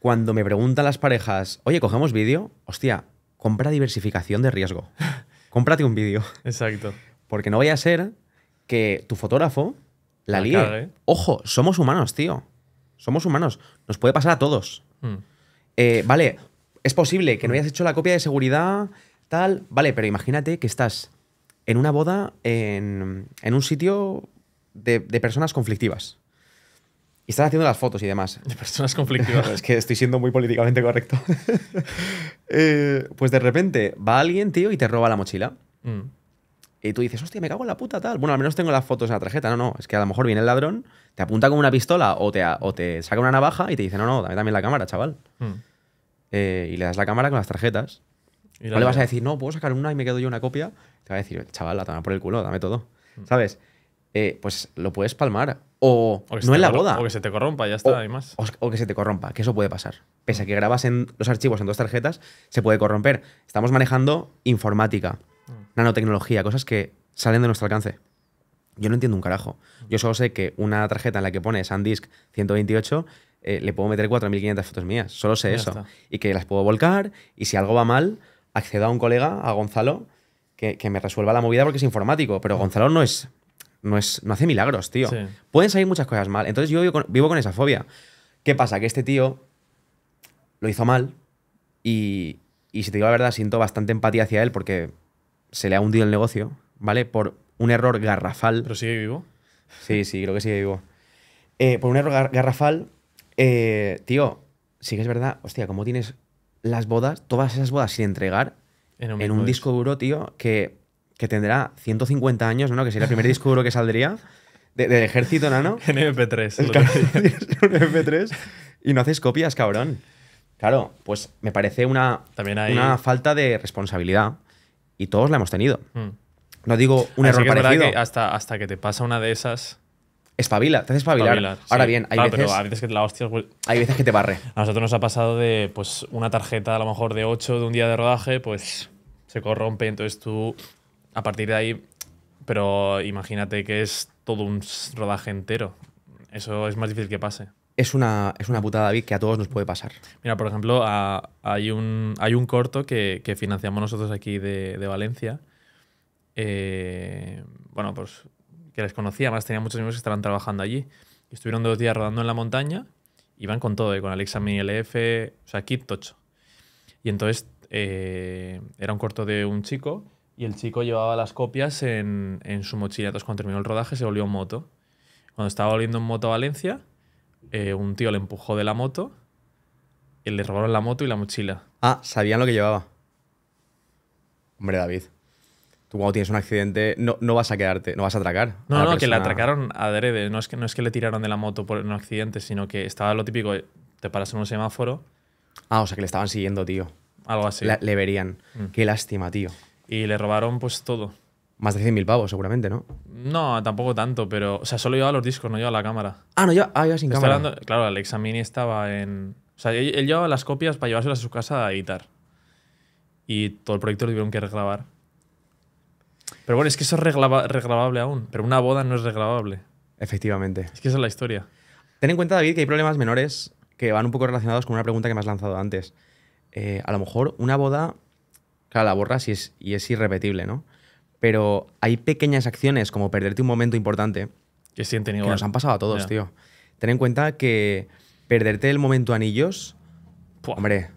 Cuando me preguntan las parejas, oye, ¿cogemos vídeo? Hostia, compra diversificación de riesgo. [laughs] Cómprate un vídeo. Exacto. Porque no vaya a ser que tu fotógrafo la, la Ojo, somos humanos, tío. Somos humanos. Nos puede pasar a todos. Hmm. Eh, vale, es posible que no hayas hecho la copia de seguridad, tal. Vale, pero imagínate que estás en una boda en, un sitio de personas conflictivas. Y están haciendo las fotos y demás. De personas conflictivas. [laughs] es que estoy siendo muy políticamente correcto. [laughs] Eh, pues de repente va alguien, tío, y te roba la mochila. Mm. Y tú dices, hostia, me cago en la puta tal. Bueno, al menos tengo las fotos en la tarjeta. No, no, es que a lo mejor viene el ladrón, te apunta con una pistola o te, o te saca una navaja y te dice, no, no, dame también la cámara, chaval. Mm. Eh, y le das la cámara con las tarjetas. ¿Y le vas a decir, no, puedo sacar una y me quedo yo una copia. Te va a decir, chaval, la toma por el culo, dame todo. Mm. ¿Sabes? Eh, pues lo puedes palmar. O, no en la boda. O que se te corrompa, ya está, o, más. O, que se te corrompa, que eso puede pasar. Pese a mm. que grabas en los archivos en dos tarjetas, se puede corromper. Estamos manejando informática, mm. nanotecnología, cosas que salen de nuestro alcance. Yo no entiendo un carajo. Mm. Yo solo sé que una tarjeta en la que pone SanDisk 128 eh, le puedo meter 4.500 fotos mías. Solo sé eso. Y que las puedo volcar y si algo va mal, accedo a un colega, a Gonzalo, que, que me resuelva la movida porque es informático. Pero Gonzalo no es no, es, hace milagros, tío. Pueden salir muchas cosas mal. Entonces yo vivo con, esa fobia. ¿Qué pasa? Que este tío lo hizo mal y, si te digo la verdad, siento bastante empatía hacia él porque se le ha hundido el negocio, ¿vale? Por un error garrafal. ¿Pero sigue vivo? Sí, sí, creo que sigue vivo. Eh, por un error garrafal, eh, tío, sí que es verdad, hostia, ¿cómo tienes las bodas, todas esas bodas sin entregar en un pues. disco duro, tío, que que tendrá 150 años, ¿no? Que sería el primer disco duro que saldría del ejército, ¿no? [laughs] En MP3. En MP3. Y no haces copias, cabrón. Claro, pues me parece una, También hay... una falta de responsabilidad y todos la hemos tenido. Mm. No digo un error parecido. hasta, hasta que te pasa una de esas. Espabila, te haces espabilar. Ahora bien, hay ah, veces. Pero a veces que la Hay veces que te barre. [laughs] A nosotros nos ha pasado de pues una tarjeta a lo mejor de 8 de un día de rodaje, pues se corrompe, entonces tú a partir de ahí, pero imagínate que es todo un rodaje entero. Eso es más difícil que pase. Es una, es una putada, David, que a todos nos puede pasar. Mira, por ejemplo, hay, un, hay un corto que, financiamos nosotros aquí de, Valencia. Eh, bueno, pues que les conocía, además tenía muchos amigos que estaban trabajando allí. Estuvieron dos días rodando en la montaña, iban con todo, eh, con Alexa Mini LF, o sea, kit tocho. Y entonces eh, era un corto de un chico y el chico llevaba las copias en, su mochila. Entonces, cuando terminó el rodaje, se volvió en moto. Cuando estaba volviendo en moto a Valencia, eh, un tío le empujó de la moto, y le robaron la moto y la mochila. Ah, sabían lo que llevaba. Hombre, David. Tú cuando tienes un accidente no, no vas a quedarte, no vas a atracar. No, no, que le atracaron adrede. No es, que, no es que le tiraron de la moto por un accidente, sino que estaba lo típico, eh, te paras en un semáforo. Ah, o sea que le estaban siguiendo, tío. Algo así. le verían. Mm. Qué lástima, tío. Y le robaron pues todo. Más de 100.000 pavos, seguramente, ¿no? No, tampoco tanto, pero. O sea, solo llevaba los discos, no llevaba la cámara. Ah, no, ya, ah, sin cámara. claro, Alex Mini estaba en. O sea, él, llevaba las copias para llevárselas a su casa a editar. Y todo el proyecto lo tuvieron que regrabar. Pero bueno, es que eso es aún. Pero una boda no es regrabable. Efectivamente. Es que esa es la historia. Ten en cuenta, David, que hay problemas menores que van un poco relacionados con una pregunta que me has lanzado antes. Eh, a lo mejor una boda la borras y es, irrepetible, ¿no? Pero hay pequeñas acciones, como perderte un momento importante, que, nos han pasado a todos, tío. Ten en cuenta que perderte el momento anillos, hombre,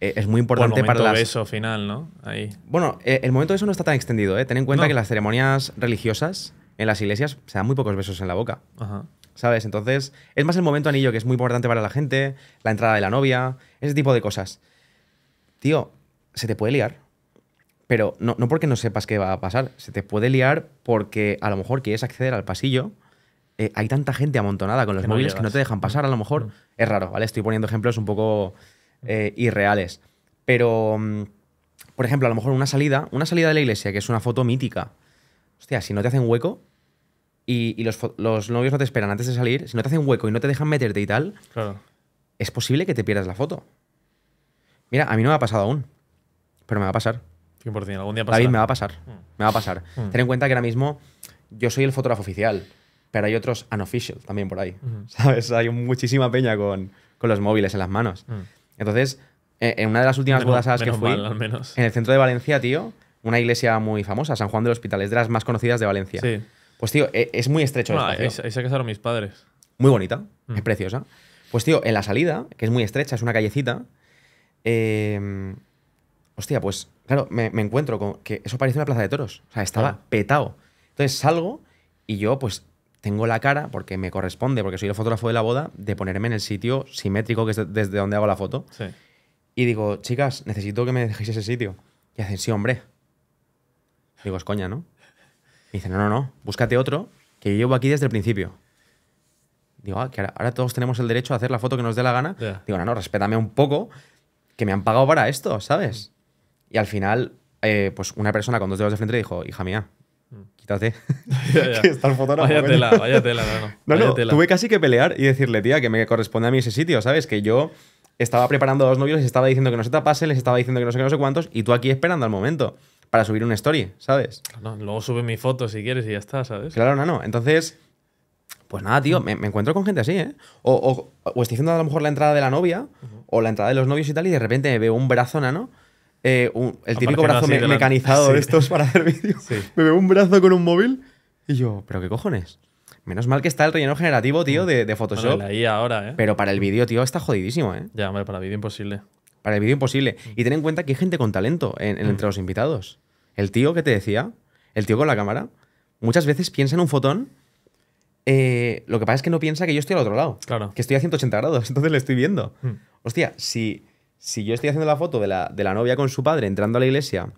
e, es muy importante las. el para las. beso final, ¿no? Ahí. Bueno, e, el momento de eso no está tan extendido, ¿eh? Ten en cuenta que las ceremonias religiosas en las iglesias se dan muy pocos besos en la boca. ¿Sabes? Entonces, es más el momento anillo que es muy importante para la gente, la entrada de la novia, ese tipo de cosas. Tío, se te puede liar. Pero no, porque no sepas qué va a pasar, se te puede liar porque a lo mejor quieres acceder al pasillo. Eh, hay tanta gente amontonada con los móviles que no te dejan pasar, a lo mejor. Es raro, ¿vale? Estoy poniendo ejemplos un poco eh, irreales. Pero, mm, por ejemplo, a lo mejor una salida, una salida de la iglesia, que es una foto mítica. Hostia, si no te hacen hueco, y, los, novios no te esperan antes de salir, si no te hacen hueco y no te dejan meterte y tal, es posible que te pierdas la foto. Mira, a mí no me ha pasado aún pero me va a pasar. 100%, algún día pasará. David, me va a pasar. Mm. Me va a pasar. Mm. Ten en cuenta que ahora mismo yo soy el fotógrafo oficial, pero hay otros unofficial también por ahí. Mm. ¿Sabes? Hay muchísima peña con, con, los móviles en las manos. Entonces, eh, en una de las últimas bodas a las que fui, en el centro de Valencia, tío, una iglesia muy famosa, San Juan del Hospital, es de las más conocidas de Valencia. Sí. Pues, tío, e, es muy estrecho. No, ahí se casaron mis padres. Muy bonita, es preciosa. Pues, tío, en la salida, que es muy estrecha, es una callecita, eh, hostia, pues claro, me, encuentro con que eso parece una plaza de toros. O sea, estaba petado. Entonces salgo y yo pues tengo la cara, porque me corresponde, porque soy el fotógrafo de la boda, de ponerme en el sitio simétrico que es desde donde hago la foto. Y digo, chicas, necesito que me dejéis ese sitio. Y hacen, sí, hombre. Digo, es coña, ¿no? Y dicen, no, no, no, búscate otro, que yo llevo aquí desde el principio. Digo, ah, que ahora, todos tenemos el derecho a hacer la foto que nos dé la gana. Digo, no, no, respétame un poco, que me han pagado para esto, ¿sabes? Y al final, eh, pues una persona con dos dedos de frente le dijo, hija mía, mm. quítate. Váyatela, [laughs] [laughs] váyatela. no, no. [laughs] Tuve casi que pelear y decirle, tía, que me corresponde a mí ese sitio, ¿sabes? Que yo estaba preparando a dos novios, les estaba diciendo que no se tapase, les estaba diciendo que no sé qué, no sé cuántos, y tú aquí esperando al momento para subir una story, ¿sabes? No, luego sube mi foto si quieres y ya está, ¿sabes? Claro, no, no. Entonces, pues nada, tío, me, encuentro con gente así, ¿eh? O, o, estoy haciendo a lo mejor la entrada de la novia o la entrada de los novios y tal, y de repente me veo un brazo nano eh, el típico brazo mecanizado de estos para hacer vídeos. Me veo un brazo con un móvil y yo, ¿pero qué cojones? Menos mal que está el relleno generativo, tío, mm. de, Photoshop. ahora, ¿eh? Pero para el vídeo, tío, está jodidísimo, ¿eh? Ya, hombre, para el vídeo imposible. Para el vídeo imposible. Mm. Y ten en cuenta que hay gente con talento mm. entre los invitados. El tío que te decía, el tío con la cámara, muchas veces piensa en un fotón. Eh, lo que pasa es que no piensa que yo estoy al otro lado. Claro. Que estoy a 180 grados, [laughs] entonces le estoy viendo. Hostia, si si yo estoy haciendo la foto de la, de la novia con su padre entrando a la iglesia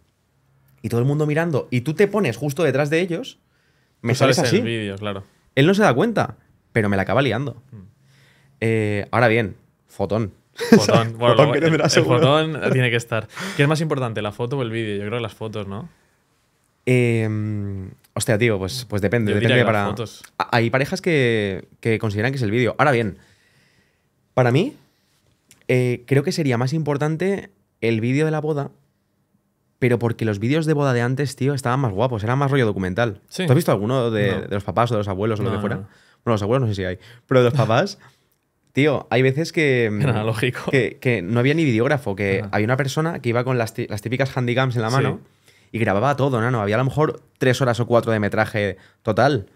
y todo el mundo mirando y tú te pones justo detrás de ellos, me sales, así. El vídeo, claro. Él no se da cuenta, pero me la acaba liando. Mm. Eh, ahora bien, fotón. Fotón, [laughs] el, fotón tiene que estar. ¿Qué es más importante, la foto o el vídeo? Yo creo que las fotos, ¿no? Em, hostia, tío, pues, pues depende. depende para... Hay parejas que, que, consideran que es el vídeo. Ahora bien, para mí, eh, creo que sería más importante el vídeo de la boda, pero porque los vídeos de boda de antes, tío, estaban más guapos, era más rollo documental. ¿Tú has visto alguno de, los papás o de los abuelos o lo que fuera? Bueno, los abuelos no sé si hay, pero de los [laughs] papás, tío, hay veces que. [laughs] Era lógico. Que, no había ni videógrafo, que había una persona que iba con las, las típicas handicaps en la mano y grababa todo, ¿no? Había a lo mejor tres horas o cuatro de metraje total.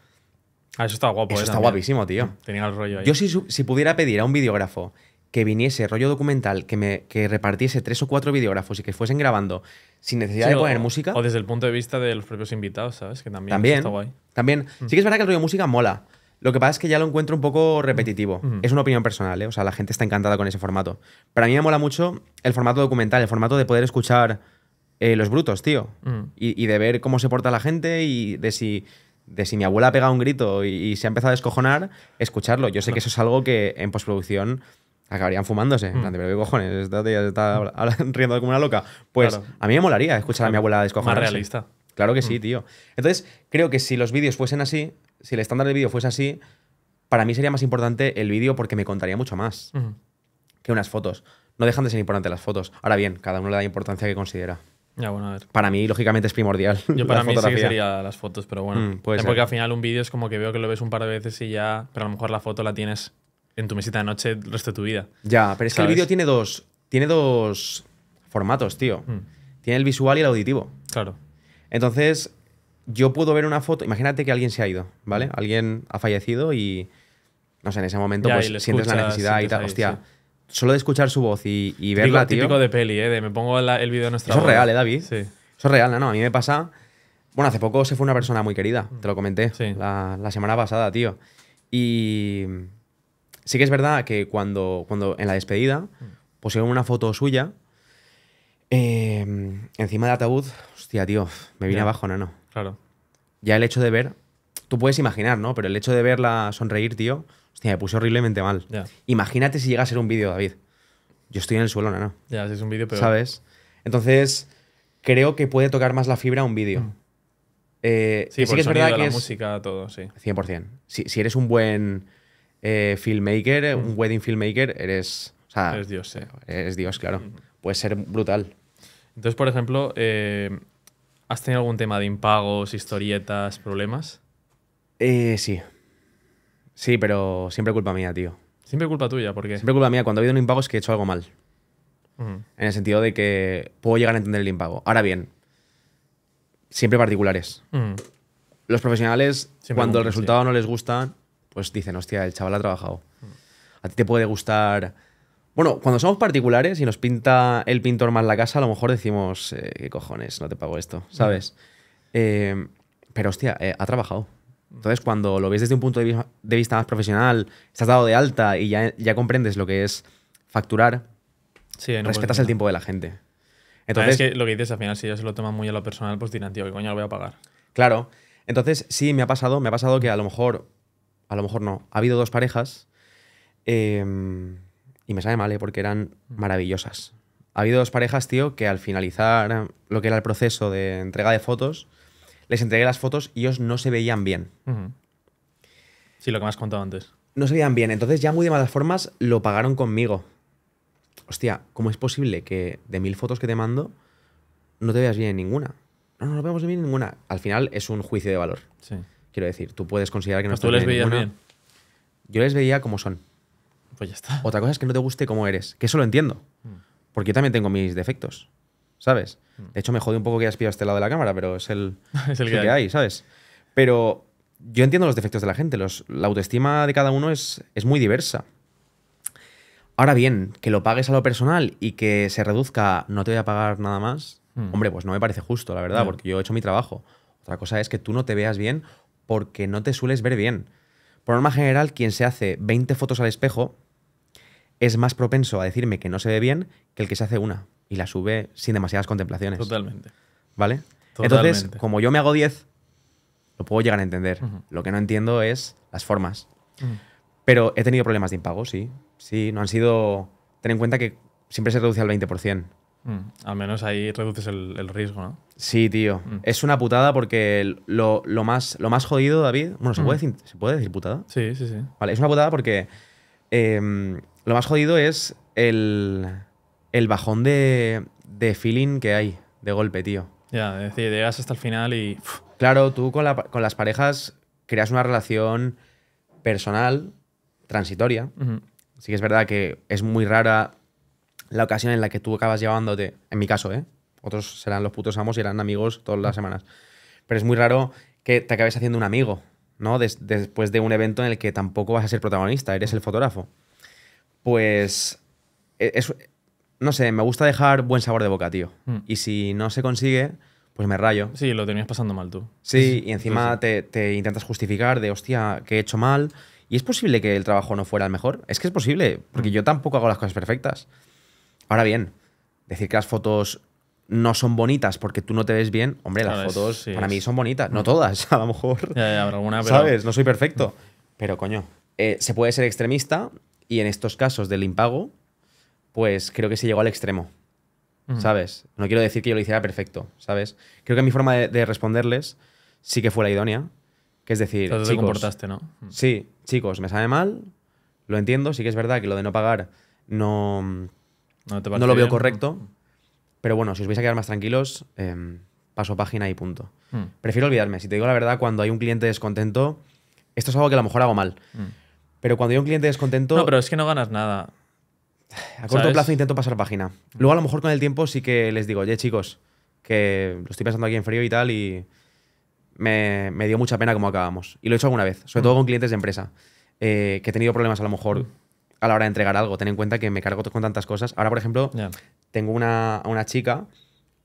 Ah, eso está guapo. Eso eh, está guapísimo, tío. Tenía el rollo ahí. Yo si, si pudiera pedir a un videógrafo que viniese rollo documental, que me repartiese tres o cuatro videógrafos y que fuesen grabando sin necesidad de poner música. O desde el punto de vista de los propios invitados, ¿sabes? Que también, también está guay. También. Mm. Sí que es verdad que el rollo música mola. Lo que pasa es que ya lo encuentro un poco mm. repetitivo. Mm. Es una opinión personal, ¿eh? O sea, la gente está encantada con ese formato. Para mí me mola mucho el formato documental, el formato de poder escuchar eh, los brutos, tío. Y, de ver cómo se porta la gente y de si, de si mi abuela ha pegado un grito y, y se ha empezado a descojonar, escucharlo. Yo sé que eso es algo que en postproducción acabarían fumándose. Mm. Pero qué cojones, esta tía se está [laughs] riendo como una loca. Pues a mí me molaría escuchar a mi abuela descojonarse. Más realista. Claro que sí, mm. tío. Entonces, creo que si los vídeos fuesen así, si el estándar del vídeo fuese así, para mí sería más importante el vídeo porque me contaría mucho más que unas fotos. No dejan de ser importantes las fotos. Ahora bien, cada uno le da importancia que considera. Ya, bueno, a ver. Para mí, lógicamente, es primordial. Yo [laughs] para mí sí sería las fotos, pero bueno. Mm, porque al final un vídeo es como que veo que lo ves un par de veces y ya, pero a lo mejor la foto la tienes en tu mesita de noche el resto de tu vida. Ya, pero es que el vídeo tiene dos, tiene dos formatos, tío. Hmm. Tiene el visual y el auditivo. Claro. Entonces, yo puedo ver una foto. Imagínate que alguien se ha ido, ¿vale? Hmm. Alguien ha fallecido y. No sé, en ese momento pues, sientes la necesidad y tal. hostia. Solo de escuchar su voz y, verla, tío. típico de peli, ¿eh? De me pongo el vídeo de nuestra Eso es real, ¿eh, David? Sí. Eso es real, ¿no? a mí me pasa. Bueno, hace poco se fue una persona muy querida, hmm. te lo comenté sí. la, la semana pasada, tío. Y Sí que es verdad que cuando, cuando en la despedida mm. pusieron una foto suya em, encima del ataúd, hostia, tío, me vine abajo, no, no. Claro. Ya el hecho de ver, tú puedes imaginar, ¿no? Pero el hecho de verla sonreír, tío, hostia, me puse horriblemente mal. Imagínate si llega a ser un vídeo, David. Yo estoy en el suelo, no, Ya, si es un vídeo, pero. ¿Sabes? Entonces, creo que puede tocar más la fibra un vídeo. Mm. Eh, sí, por sí que es verdad que la música, todo, sí. 100%. Si, si eres un buen eh, filmmaker, eh, un mm. wedding filmmaker, eres. eres Dios, sí. Eh. Eres Dios, claro. Mm. Puede ser brutal. Entonces, por ejemplo, ¿has tenido algún tema de impagos, historietas, problemas? sí. Sí, pero siempre culpa mía, tío. Siempre culpa tuya, ¿por qué? Siempre culpa mía. Cuando ha habido un impago es que he hecho algo mal. En el sentido de que puedo llegar a entender el impago. Ahora bien, siempre particulares. Los profesionales, cuando el resultado no les gusta, pues dicen, hostia, el chaval ha trabajado. A ti te puede gustar... Bueno, cuando somos particulares y nos pinta el pintor más la casa, a lo mejor decimos, eh, qué cojones, no te pago esto, ¿sabes? Eh, pero hostia, eh, ha trabajado. Entonces, cuando lo ves desde un punto de, vista más profesional, estás dado de alta y ya, ya comprendes lo que es facturar, sí, respetas pues el tiempo de la gente. Ah, Entonces, lo que dices al final, si ya se lo toman muy a lo personal, pues dirán, tío, ¿qué coño lo voy a pagar? Claro. Entonces, sí, me ha pasado, me ha pasado que a lo mejor a lo mejor no. Ha habido dos parejas em, y me sabe mal, ¿eh? porque eran mm. maravillosas. Ha habido dos parejas, tío, que al finalizar lo que era el proceso de entrega de fotos, les entregué las fotos y ellos no se veían bien. Sí, lo que me has contado antes. No se veían bien. Entonces, ya muy de malas formas, lo pagaron conmigo. Hostia, ¿cómo es posible que de mil fotos que te mando no te veas bien en ninguna? No, no, no vemos bien en ninguna. Al final es un juicio de valor. Sí. Quiero decir, tú puedes considerar que no pues estoy tú les veías bien. Yo les veía como son. Pues ya está. Otra cosa es que no te guste cómo eres, que eso lo entiendo. Mm. Porque yo también tengo mis defectos, ¿sabes? Mm. De hecho, me jode un poco que hayas pillado este lado de la cámara, pero es el, [laughs] que, hay. ¿sabes? Pero yo entiendo los defectos de la gente. la autoestima de cada uno es, muy diversa. Ahora bien, que lo pagues a lo personal y que se reduzca, no te voy a pagar nada más, mm. hombre, pues no me parece justo, la verdad, porque yo he hecho mi trabajo. Otra cosa es que tú no te veas bien porque no te sueles ver bien. Por norma general, quien se hace 20 fotos al espejo es más propenso a decirme que no se ve bien que el que se hace una y la sube sin demasiadas contemplaciones. Totalmente. ¿Vale? Entonces, como yo me hago 10, lo puedo llegar a entender. Lo que no entiendo es las formas. Pero he tenido problemas de impago, sí. Sí, no han sido. Ten en cuenta que siempre se reduce al 20%. Mm. al menos ahí reduces el, riesgo, ¿no? Sí, tío. Mm. Es una putada porque lo, más, lo más jodido, David. Bueno, mm. ¿se, puede decir, putada? Sí, sí, sí. Vale, es una putada porque em, lo más jodido es el, el bajón de, de, feeling que hay de golpe, tío. Ya, es decir, llegas hasta el final y. Claro, tú con, la, con, las parejas creas una relación personal, transitoria. Sí que es verdad que es muy rara la ocasión en la que tú acabas llevándote, en mi caso, ¿eh? Otros serán los putos amos y eran amigos todas las semanas. Pero es muy raro que te acabes haciendo un amigo, ¿no? después de un evento en el que tampoco vas a ser protagonista, eres el fotógrafo. Pues. E, es, no sé, me gusta dejar buen sabor de boca, tío. Mm. Y si no se consigue, pues me rayo. Sí, lo tenías pasando mal tú. Sí, y encima Te, intentas justificar de, hostia, que he hecho mal. Y es posible que el trabajo no fuera el mejor. Es que es posible, porque mm. yo tampoco hago las cosas perfectas. Ahora bien, decir que las fotos no son bonitas porque tú no te ves bien, hombre, las fotos para mí son bonitas. No mm. todas, [laughs] a lo mejor. Ya, alguna, ¿Sabes? No soy perfecto. Mm. Pero coño, eh, se puede ser extremista y en estos casos del impago, pues creo que se llegó al extremo. Mm. ¿Sabes? No quiero decir que yo lo hiciera perfecto, ¿sabes? Creo que mi forma de, responderles sí que fue la idónea. Que es decir, chicos, te comportaste, ¿no? Sí, chicos, me sabe mal, lo entiendo, sí que es verdad que lo de no pagar no no, lo veo correcto. Pero bueno, si os vais a quedar más tranquilos, em, paso página y punto. Hmm. Prefiero olvidarme. Si te digo la verdad, cuando hay un cliente descontento, esto es algo que a lo mejor hago mal. Hmm. Pero cuando hay un cliente descontento. No, pero es que no ganas nada. A corto plazo intento pasar página. Luego, a lo mejor con el tiempo sí que les digo, oye, chicos, que lo estoy pensando aquí en frío y tal, y me, dio mucha pena cómo acabamos. Y lo he hecho alguna vez, sobre hmm. todo con clientes de empresa, eh, que he tenido problemas a lo mejor a la hora de entregar algo. Ten en cuenta que me cargo con tantas cosas. Ahora, por ejemplo, tengo una, una, chica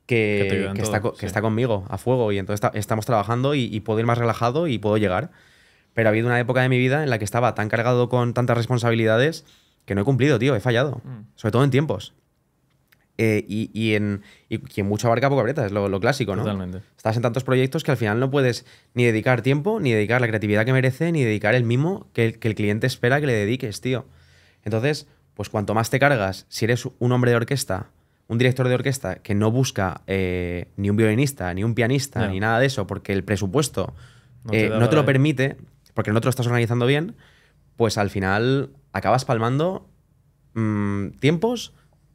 que, que, está, que está, conmigo a fuego y entonces estamos trabajando y, puedo ir más relajado y puedo llegar. Pero ha habido una época de mi vida en la que estaba tan cargado con tantas responsabilidades que no he cumplido, tío, he fallado. Mm. Sobre todo en tiempos. Eh, y, y, en, y quien mucho abarca poco breta, es lo, lo, clásico, ¿no? Totalmente. Estás en tantos proyectos que al final no puedes ni dedicar tiempo, ni dedicar la creatividad que merece, ni dedicar el mimo que que el cliente espera que le dediques, tío. Entonces, pues cuanto más te cargas, si eres un hombre de orquesta, un director de orquesta que no busca eh, ni un violinista, ni un pianista, ni nada de eso, porque el presupuesto no te, eh, lo permite, porque no te lo estás organizando bien, pues al final acabas palmando mm, tiempos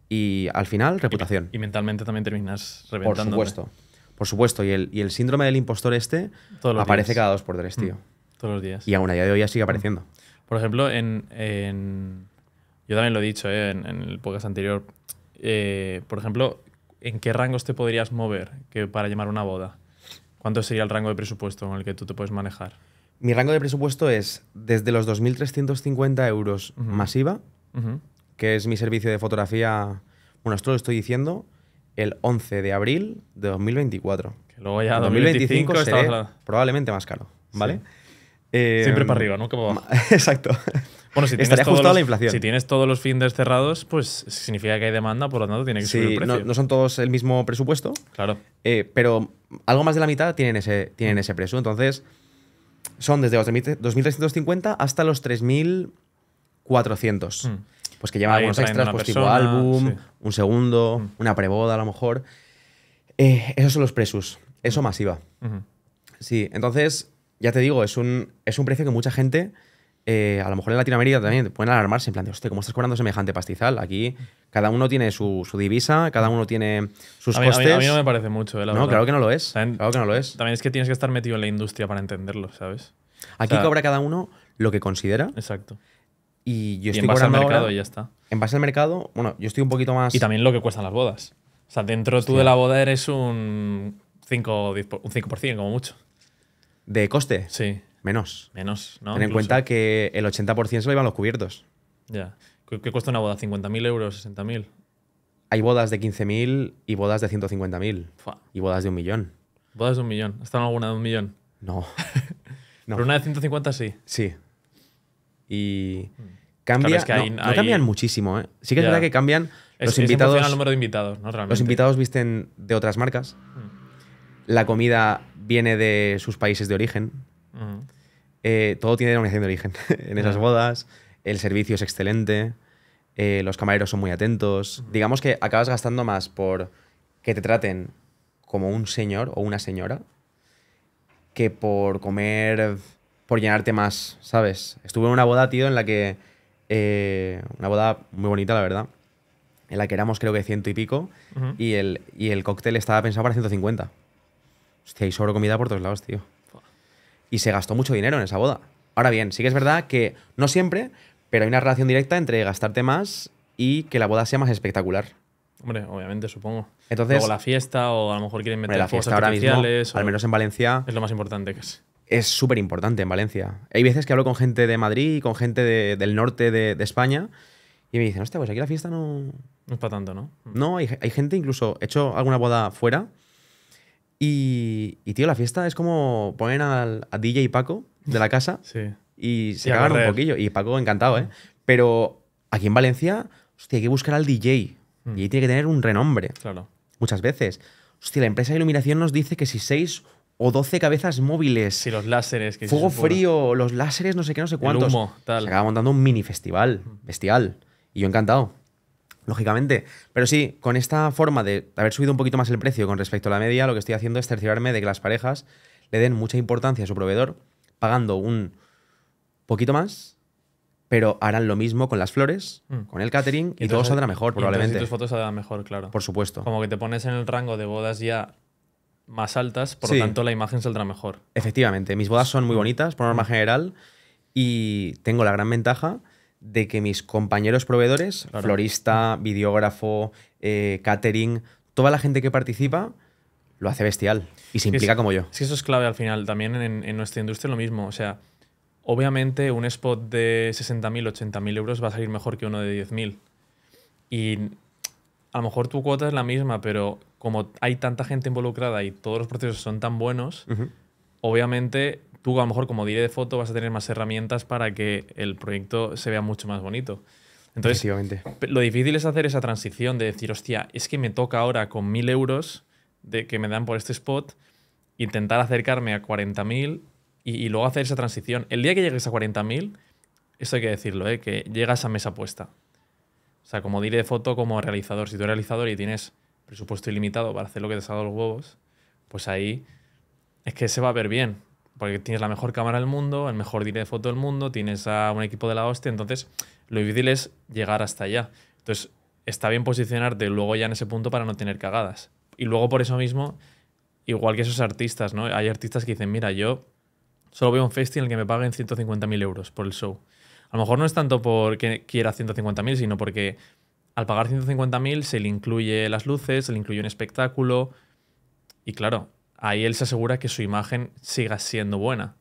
y al final reputación. Y, mentalmente también terminas reventando. Por supuesto. Por supuesto. Y el, y el síndrome del impostor este aparece cada dos por tres, mm. tío. todos los días. Y aún a día de hoy ya sigue mm. apareciendo. Por ejemplo, en yo también lo he dicho eh, en, el podcast anterior. Eh, por ejemplo, ¿en qué rangos te podrías mover que para llamar una boda? ¿Cuánto sería el rango de presupuesto con el que tú te puedes manejar? Mi rango de presupuesto es desde los 2.350 euros masiva, que es mi servicio de fotografía. Bueno, esto lo estoy diciendo el 11 de abril de 2024. Que luego ya 2025, 2025 probablemente más caro, ¿vale? Siempre eh, para arriba, ¿no? [laughs] Exacto. Bueno, si estaría ajustado la inflación. Si tienes todos los finders cerrados, pues significa que hay demanda, por lo tanto tiene que subir el precio. No, son todos el mismo presupuesto. Claro. Eh, pero algo más de la mitad tienen ese, tienen ese precio. Entonces, son desde los 2.350 hasta los 3.400. Mm. Pues que llevan algunos extras, pues tipo álbum, un segundo, mm. una preboda a lo mejor. Eh, esos son los presos Eso mm. masiva. Sí, entonces, ya te digo, es un, es un precio que mucha gente eh, a lo mejor en Latinoamérica también pueden alarmarse en plan de, hostia, ¿cómo estás cobrando semejante pastizal? Aquí cada uno tiene su, divisa, cada uno tiene sus costes. A mí, no me parece mucho, eh, No, claro que no lo es. También, claro que no lo es. También es que tienes que estar metido en la industria para entenderlo, ¿sabes? Aquí cobra cada uno lo que considera. Exacto. Y yo estoy en base al mercado y ya está. En base al mercado, bueno, yo estoy un poquito más. Y también lo que cuestan las bodas. O sea, dentro tú de la boda eres un 5, un 5% como mucho. ¿De coste? Sí. Menos. Menos, ¿no? Ten en cuenta que el 80% se lo iban los cubiertos. Ya. ¿Qué, cuesta una boda? ¿50.000 euros? ¿60.000? Hay bodas de 15.000 y bodas de 150.000. Y bodas de un millón. ¿Bodas de un millón? ¿Están alguna de un millón? No. [laughs] Pero una de 150 sí. Sí. Y. Hmm. Cambia, no, cambian muchísimo, ¿eh? Sí que es verdad que cambian los invitados. el número de invitados, Los invitados visten de otras marcas. Hmm. La comida viene de sus países de origen. Hmm. Eh, todo tiene denominación de origen [laughs] en esas bodas, el servicio es excelente, eh, los camareros son muy atentos. Digamos que acabas gastando más por que te traten como un señor o una señora que por comer, por llenarte más, ¿sabes? Estuve en una boda, tío, en la que... Eh, una boda muy bonita, la verdad. En la que éramos creo que ciento y pico y, el, y el cóctel estaba pensado para 150. Hostia, y sobre comida por todos lados, tío y se gastó mucho dinero en esa boda. Ahora bien, sí que es verdad que no siempre, pero hay una relación directa entre gastarte más y que la boda sea más espectacular. Hombre, obviamente, supongo. Entonces, la fiesta, o a lo mejor quieren meter la fiesta ahora al menos en Valencia. Es lo más importante que es. Es súper importante en Valencia. Hay veces que hablo con gente de Madrid con gente del norte de, España y me dicen, hostia, pues aquí la fiesta no. No es para tanto, ¿no? No, hay, hay gente incluso. He hecho alguna boda fuera y, tío, la fiesta es como ponen al, DJ DJ Paco de la casa [laughs] y se y un poquillo. Y Paco encantado, ¿eh? Pero aquí en Valencia, hostia, hay que buscar al DJ. Mm. Y ahí tiene que tener un renombre. Claro. Muchas veces. Hostia, la empresa de iluminación nos dice que si seis o doce cabezas móviles. Sí, los láseres. Que fuego frío, los láseres, no sé qué, no sé cuántos. Se acaba montando un mini festival bestial. Mm. Y yo encantado lógicamente. Pero sí, con esta forma de haber subido un poquito más el precio con respecto a la media, lo que estoy haciendo es cerciorarme de que las parejas le den mucha importancia a su proveedor, pagando un poquito más, pero harán lo mismo con las flores, mm. con el catering, y, todo saldrá mejor, probablemente. tus fotos saldrán mejor, claro. Por supuesto. Como que te pones en el rango de bodas ya más altas, por lo tanto la imagen saldrá mejor. Efectivamente, mis bodas son muy mm. bonitas, por norma mm. general, y tengo la gran ventaja de que mis compañeros proveedores, florista, videógrafo, eh, catering, toda la gente que participa, lo hace bestial y se implica como yo. sí eso es clave al final, también en, nuestra industria lo mismo. O sea, obviamente un spot de 60.000, 80.000 euros va a salir mejor que uno de 10.000. Y a lo mejor tu cuota es la misma, pero como hay tanta gente involucrada y todos los procesos son tan buenos, obviamente tú a lo mejor como diré de foto vas a tener más herramientas para que el proyecto se vea mucho más bonito. Entonces, lo difícil es hacer esa transición de decir, hostia, es que me toca ahora con mil euros de, que me dan por este spot, intentar acercarme a 40.000 y, y luego hacer esa transición. El día que llegues a 40.000, eso hay que decirlo, ¿eh? que llegas a mesa puesta. O sea, como diré de foto, como realizador. Si tú eres realizador y tienes presupuesto ilimitado para hacer lo que te salga los huevos, pues ahí es que se va a ver bien porque tienes la mejor cámara del mundo, el mejor directo de foto del mundo, tienes a un equipo de la hostia, entonces lo difícil es llegar hasta allá. Entonces está bien posicionarte luego ya en ese punto para no tener cagadas. Y luego por eso mismo, igual que esos artistas, ¿no? Hay artistas que dicen, mira, yo solo veo un festival en el que me paguen 150.000 euros por el show. A lo mejor no es tanto porque quiera 150.000, sino porque al pagar 150.000 se le incluye las luces, se le incluye un espectáculo. Y claro, ahí él se asegura que su imagen siga siendo buena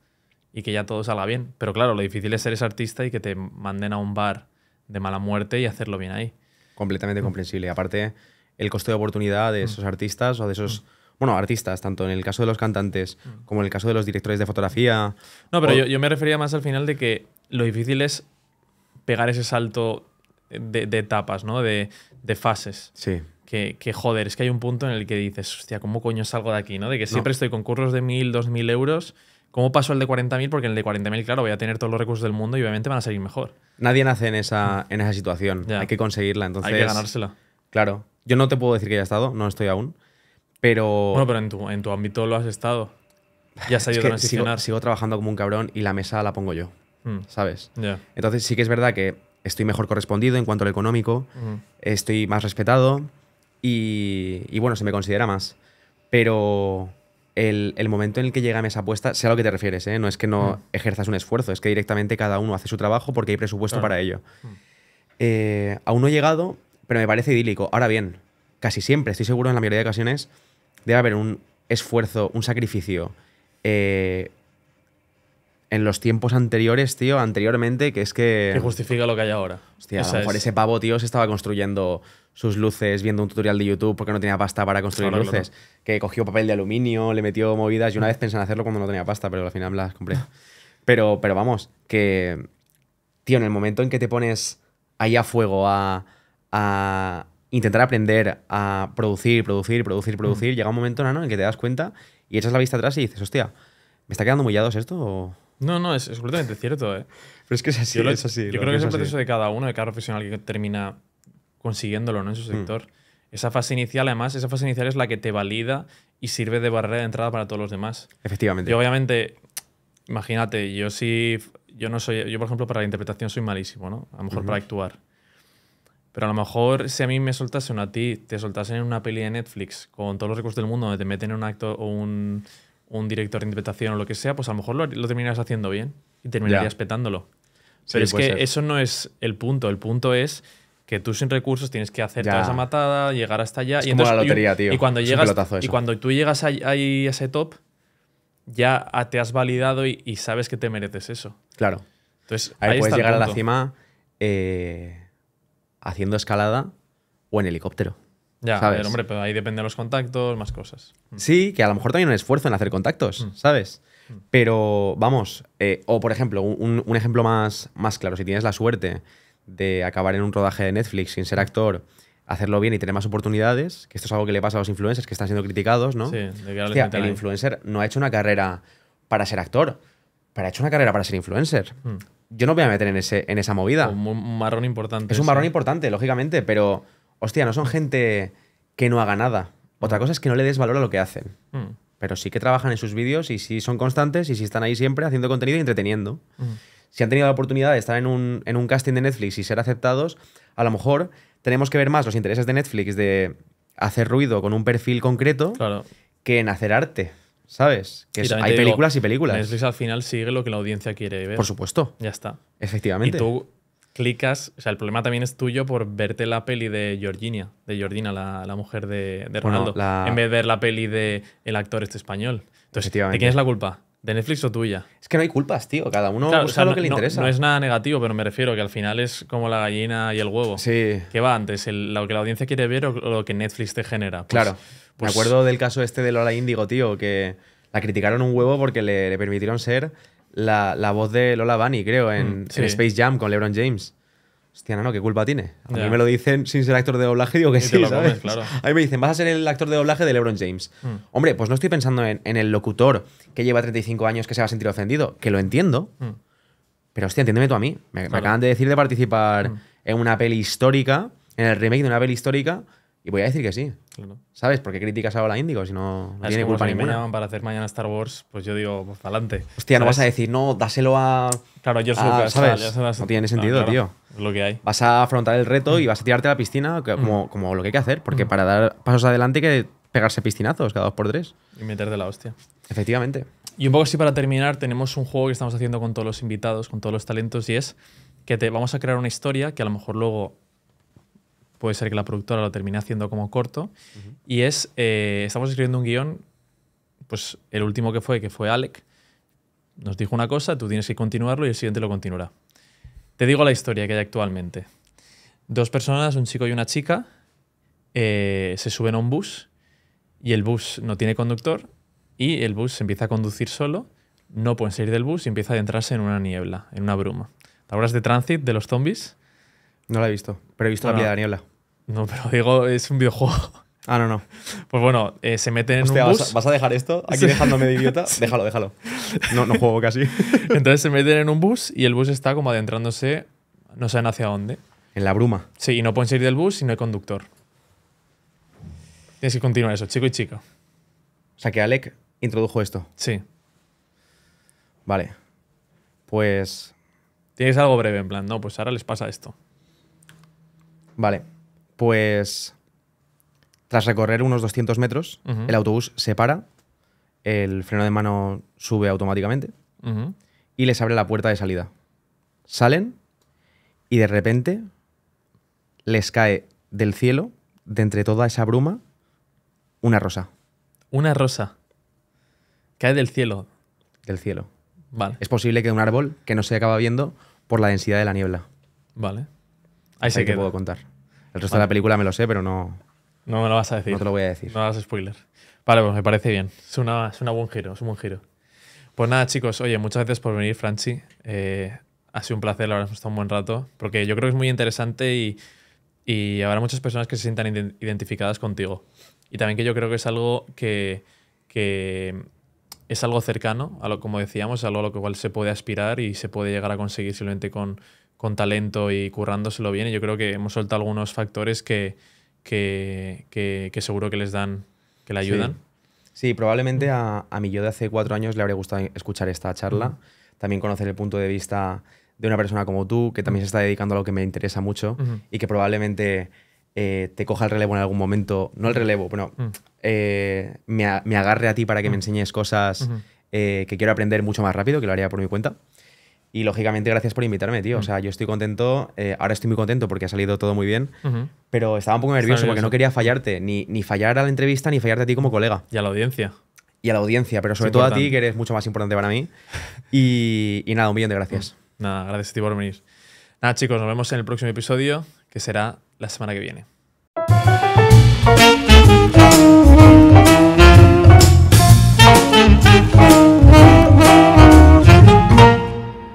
y que ya todo salga bien. Pero claro, lo difícil es ser ese artista y que te manden a un bar de mala muerte y hacerlo bien ahí. Completamente mm. comprensible. Aparte, el coste de oportunidad de mm. esos artistas o de esos... Mm. Bueno, artistas, tanto en el caso de los cantantes como en el caso de los directores de fotografía. No, pero yo, me refería más al final de que lo difícil es pegar ese salto de, de etapas, ¿no? De, de fases. Sí. Que, joder, es que hay un punto en el que dices, hostia, ¿cómo coño salgo de aquí? ¿no? De que siempre estoy con curros de 1.000, 2.000 euros. ¿Cómo paso el de 40.000? Porque en el de 40.000, claro, voy a tener todos los recursos del mundo y obviamente van a salir mejor. Nadie nace en esa, en esa situación. Hay que conseguirla, entonces. Hay que ganársela. Claro. Yo no te puedo decir que ya he estado, no estoy aún. Pero. Bueno, pero en tu, ámbito lo has estado. Ya has ido a Sigo, trabajando como un cabrón y la mesa la pongo yo. Hmm. ¿Sabes? Entonces sí que es verdad que estoy mejor correspondido en cuanto al económico. Estoy más respetado y, bueno, se me considera más. Pero el, momento en el que llega a mesa puesta, sé lo que te refieres, ¿eh? no es que no mm. ejerzas un esfuerzo, es que directamente cada uno hace su trabajo porque hay presupuesto para ello. Mm. Eh, aún no he llegado, pero me parece idílico. Ahora bien, casi siempre, estoy seguro en la mayoría de ocasiones, debe haber un esfuerzo, un sacrificio. Eh, en los tiempos anteriores, tío, anteriormente, que es que. Que justifica lo que hay ahora. Hostia, a ese pavo, tío, se estaba construyendo sus luces viendo un tutorial de YouTube porque no tenía pasta para construir luces. Que cogió papel de aluminio, le metió movidas. y una vez pensé en hacerlo cuando no tenía pasta, pero al final las compré. [laughs] Pero, pero vamos, que. Tío, en el momento en que te pones ahí a fuego a, intentar aprender a producir, producir, producir, producir, mm. llega un momento, ¿no? en que te das cuenta y echas la vista atrás y dices, hostia, ¿me está quedando mullados esto? No, no, es, absolutamente cierto, ¿eh? Pero es que es así, yo creo que es, el proceso de cada uno, de cada profesional que termina consiguiéndolo en su mm. sector. Esa fase inicial, además, esa fase inicial es la que te valida y sirve de barrera de entrada para todos los demás. Efectivamente. Y obviamente, imagínate, yo sí, yo no soy, yo por ejemplo para la interpretación soy malísimo, ¿no? A lo mejor para actuar. Pero a lo mejor si a mí me soltasen a ti te soltasen en una peli de Netflix con todos los recursos del mundo donde te meten en un acto o un, director de interpretación o lo que sea, pues a lo mejor lo, lo haciendo bien y terminarías petándolo. Pero es que eso no es el punto. El punto es que tú sin recursos tienes que hacer toda esa matada, llegar hasta allá. y cuando, llegas, y cuando tú llegas ahí a ese top, ya te has validado y, sabes que te mereces eso. Claro. Entonces, ahí, puedes llegar a la cima eh, haciendo escalada o en helicóptero. Ya, hombre, pero ahí depende de los contactos, más cosas. Mm. Sí, que a lo mejor también un esfuerzo en hacer contactos, mm. ¿sabes? Mm. Pero vamos, eh, o por ejemplo, un, un ejemplo más, más claro, si tienes la suerte de acabar en un rodaje de Netflix sin ser actor, hacerlo bien y tener más oportunidades, que esto es algo que le pasa a los influencers que están siendo criticados, ¿no? Sí, de el influencer no ha hecho una carrera para ser actor, pero ha hecho una carrera para ser influencer. Hmm. Yo no voy a meter en, ese, en esa movida. Un marrón importante. Es un marrón importante, lógicamente, pero, hostia, no son gente que no haga nada. Otra hmm. cosa es que no le des valor a lo que hacen. Hmm. Pero sí que trabajan en sus vídeos y sí son constantes y sí están ahí siempre haciendo contenido y entreteniendo si han tenido la oportunidad de estar en un, casting de Netflix y ser aceptados, a lo mejor tenemos que ver más los intereses de Netflix de hacer ruido con un perfil concreto que en hacer arte. ¿Sabes? Que hay películas y películas. Netflix al final sigue lo que la audiencia quiere ver. Por supuesto. Ya está. Efectivamente. Y tú clicas, o sea, el problema también es tuyo por verte la peli de Georgina, de Georgina, la, mujer de, Ronaldo, en vez de ver la peli de el actor este español. Entonces, ¿de quién es la culpa? ¿De Netflix o tuya? Es que no hay culpas, tío. Cada uno usa lo que le interesa. No es nada negativo, pero me refiero que al final es como la gallina y el huevo. Sí. ¿Qué va antes? ¿Lo que la audiencia quiere ver o lo que Netflix te genera? Pues, claro. Me pues acuerdo del caso este de Lola Indigo, tío, que la criticaron un huevo porque le, permitieron ser la, voz de Lola Bunny, creo, en mm, Space Jam con LeBron James. Hostia, no, ¿qué culpa tiene? A mí me lo dicen sin ser actor de doblaje, digo que sí, A mí me dicen, vas a ser el actor de doblaje de LeBron James. Mm. Hombre, pues no estoy pensando en, el locutor que lleva 35 años que se va a sentir ofendido, que lo entiendo. Mm. Pero hostia, entiéndeme tú a mí. Me, acaban de decir de participar mm. en una peli histórica, en el remake de una peli histórica, y voy a decir que sí. ¿Sabes? Porque criticas ahora a la Índigo si no, tiene culpa si Me llaman para hacer mañana Star Wars, pues yo digo, pues adelante. Hostia, no vas a decir, no, dáselo a. Claro, yo ah, soy ¿sabes? No tiene sentido, tío. Es lo que hay. Vas a afrontar el reto y vas a tirarte a la piscina mm. como, lo que hay que hacer, porque mm. para dar pasos adelante hay que pegarse piscinazos cada dos por tres. Y de la hostia. Efectivamente. Y un poco así para terminar, tenemos un juego que estamos haciendo con todos los invitados, con todos los talentos, y es que te vamos a crear una historia que a lo mejor luego puede ser que la productora lo termine haciendo como corto. Y es, eh, estamos escribiendo un guión, pues el último que fue, que fue Alec, nos dijo una cosa, tú tienes que continuarlo y el siguiente lo continuará. Te digo la historia que hay actualmente. Dos personas, un chico y una chica, eh, se suben a un bus y el bus no tiene conductor y el bus se empieza a conducir solo, no pueden salir del bus y empieza a adentrarse en una niebla, en una bruma. ¿Te de tránsito de los zombies? No la he visto, pero he visto la vida de Daniela. No, pero digo, es un videojuego. [laughs] Ah, no, no. Pues bueno, eh, se meten en un bus. ¿vas a, ¿vas a, dejar esto? Aquí dejándome de idiota. [laughs] Déjalo, déjalo. No, no juego casi. [laughs] Entonces se meten en un bus y el bus está como adentrándose, no saben hacia dónde. En la bruma. Sí, y no pueden salir del bus si no hay conductor. Tienes que continuar eso, chico y chica. O sea que Alec introdujo esto. Sí. Vale. Pues. Tienes algo breve, en plan, no, pues ahora les pasa esto. Vale, pues tras recorrer unos 200 metros, el autobús se para, el freno de mano sube automáticamente y les abre la puerta de salida. Salen y de repente les cae del cielo, de entre toda esa bruma, una rosa. Una rosa. Cae del cielo. Del cielo. Vale. Es posible que un árbol que no se acaba viendo por la densidad de la niebla. Vale. Ahí sí que puedo contar. El resto de la película me lo sé, pero no. No me lo vas a decir. No te lo voy a decir. No hagas spoiler. Vale, pues me parece bien. Es, una, es un buen giro, es un buen giro. Pues nada, chicos, oye, muchas gracias por venir, Franchi. Eh, ha sido un placer, la verdad, hemos estado un buen rato, porque yo creo que es muy interesante y, y habrá muchas personas que se sientan identificadas contigo. Y también que yo creo que es algo que, que es algo cercano, a lo, como decíamos, a lo, a lo que se puede aspirar y se puede llegar a conseguir simplemente con, con talento y currándoselo bien. Y yo creo que hemos soltado algunos factores que, seguro que les dan, que le ayudan. Sí, probablemente a, a, yo de hace cuatro años le habría gustado escuchar esta charla. También conocer el punto de vista de una persona como tú, que también se está dedicando a lo que me interesa mucho y que probablemente eh, te coja el relevo en algún momento. No el relevo, pero eh, me, agarre a ti para que me enseñes cosas eh, que quiero aprender mucho más rápido, que lo haría por mi cuenta. Y lógicamente, gracias por invitarme, tío. O mm. sea, yo estoy contento. Eh, ahora estoy muy contento porque ha salido todo muy bien. Pero estaba un poco nervioso, porque no quería fallarte. Ni, ni fallar a la entrevista, ni fallarte a ti como colega. Y a la audiencia. Y a la audiencia, pero sobre todo a ti, que eres mucho más importante para mí. Y, y nada, un millón de gracias. Mm. Nada, gracias a ti por venir. Nada, chicos, nos vemos en el próximo episodio, que será la semana que viene.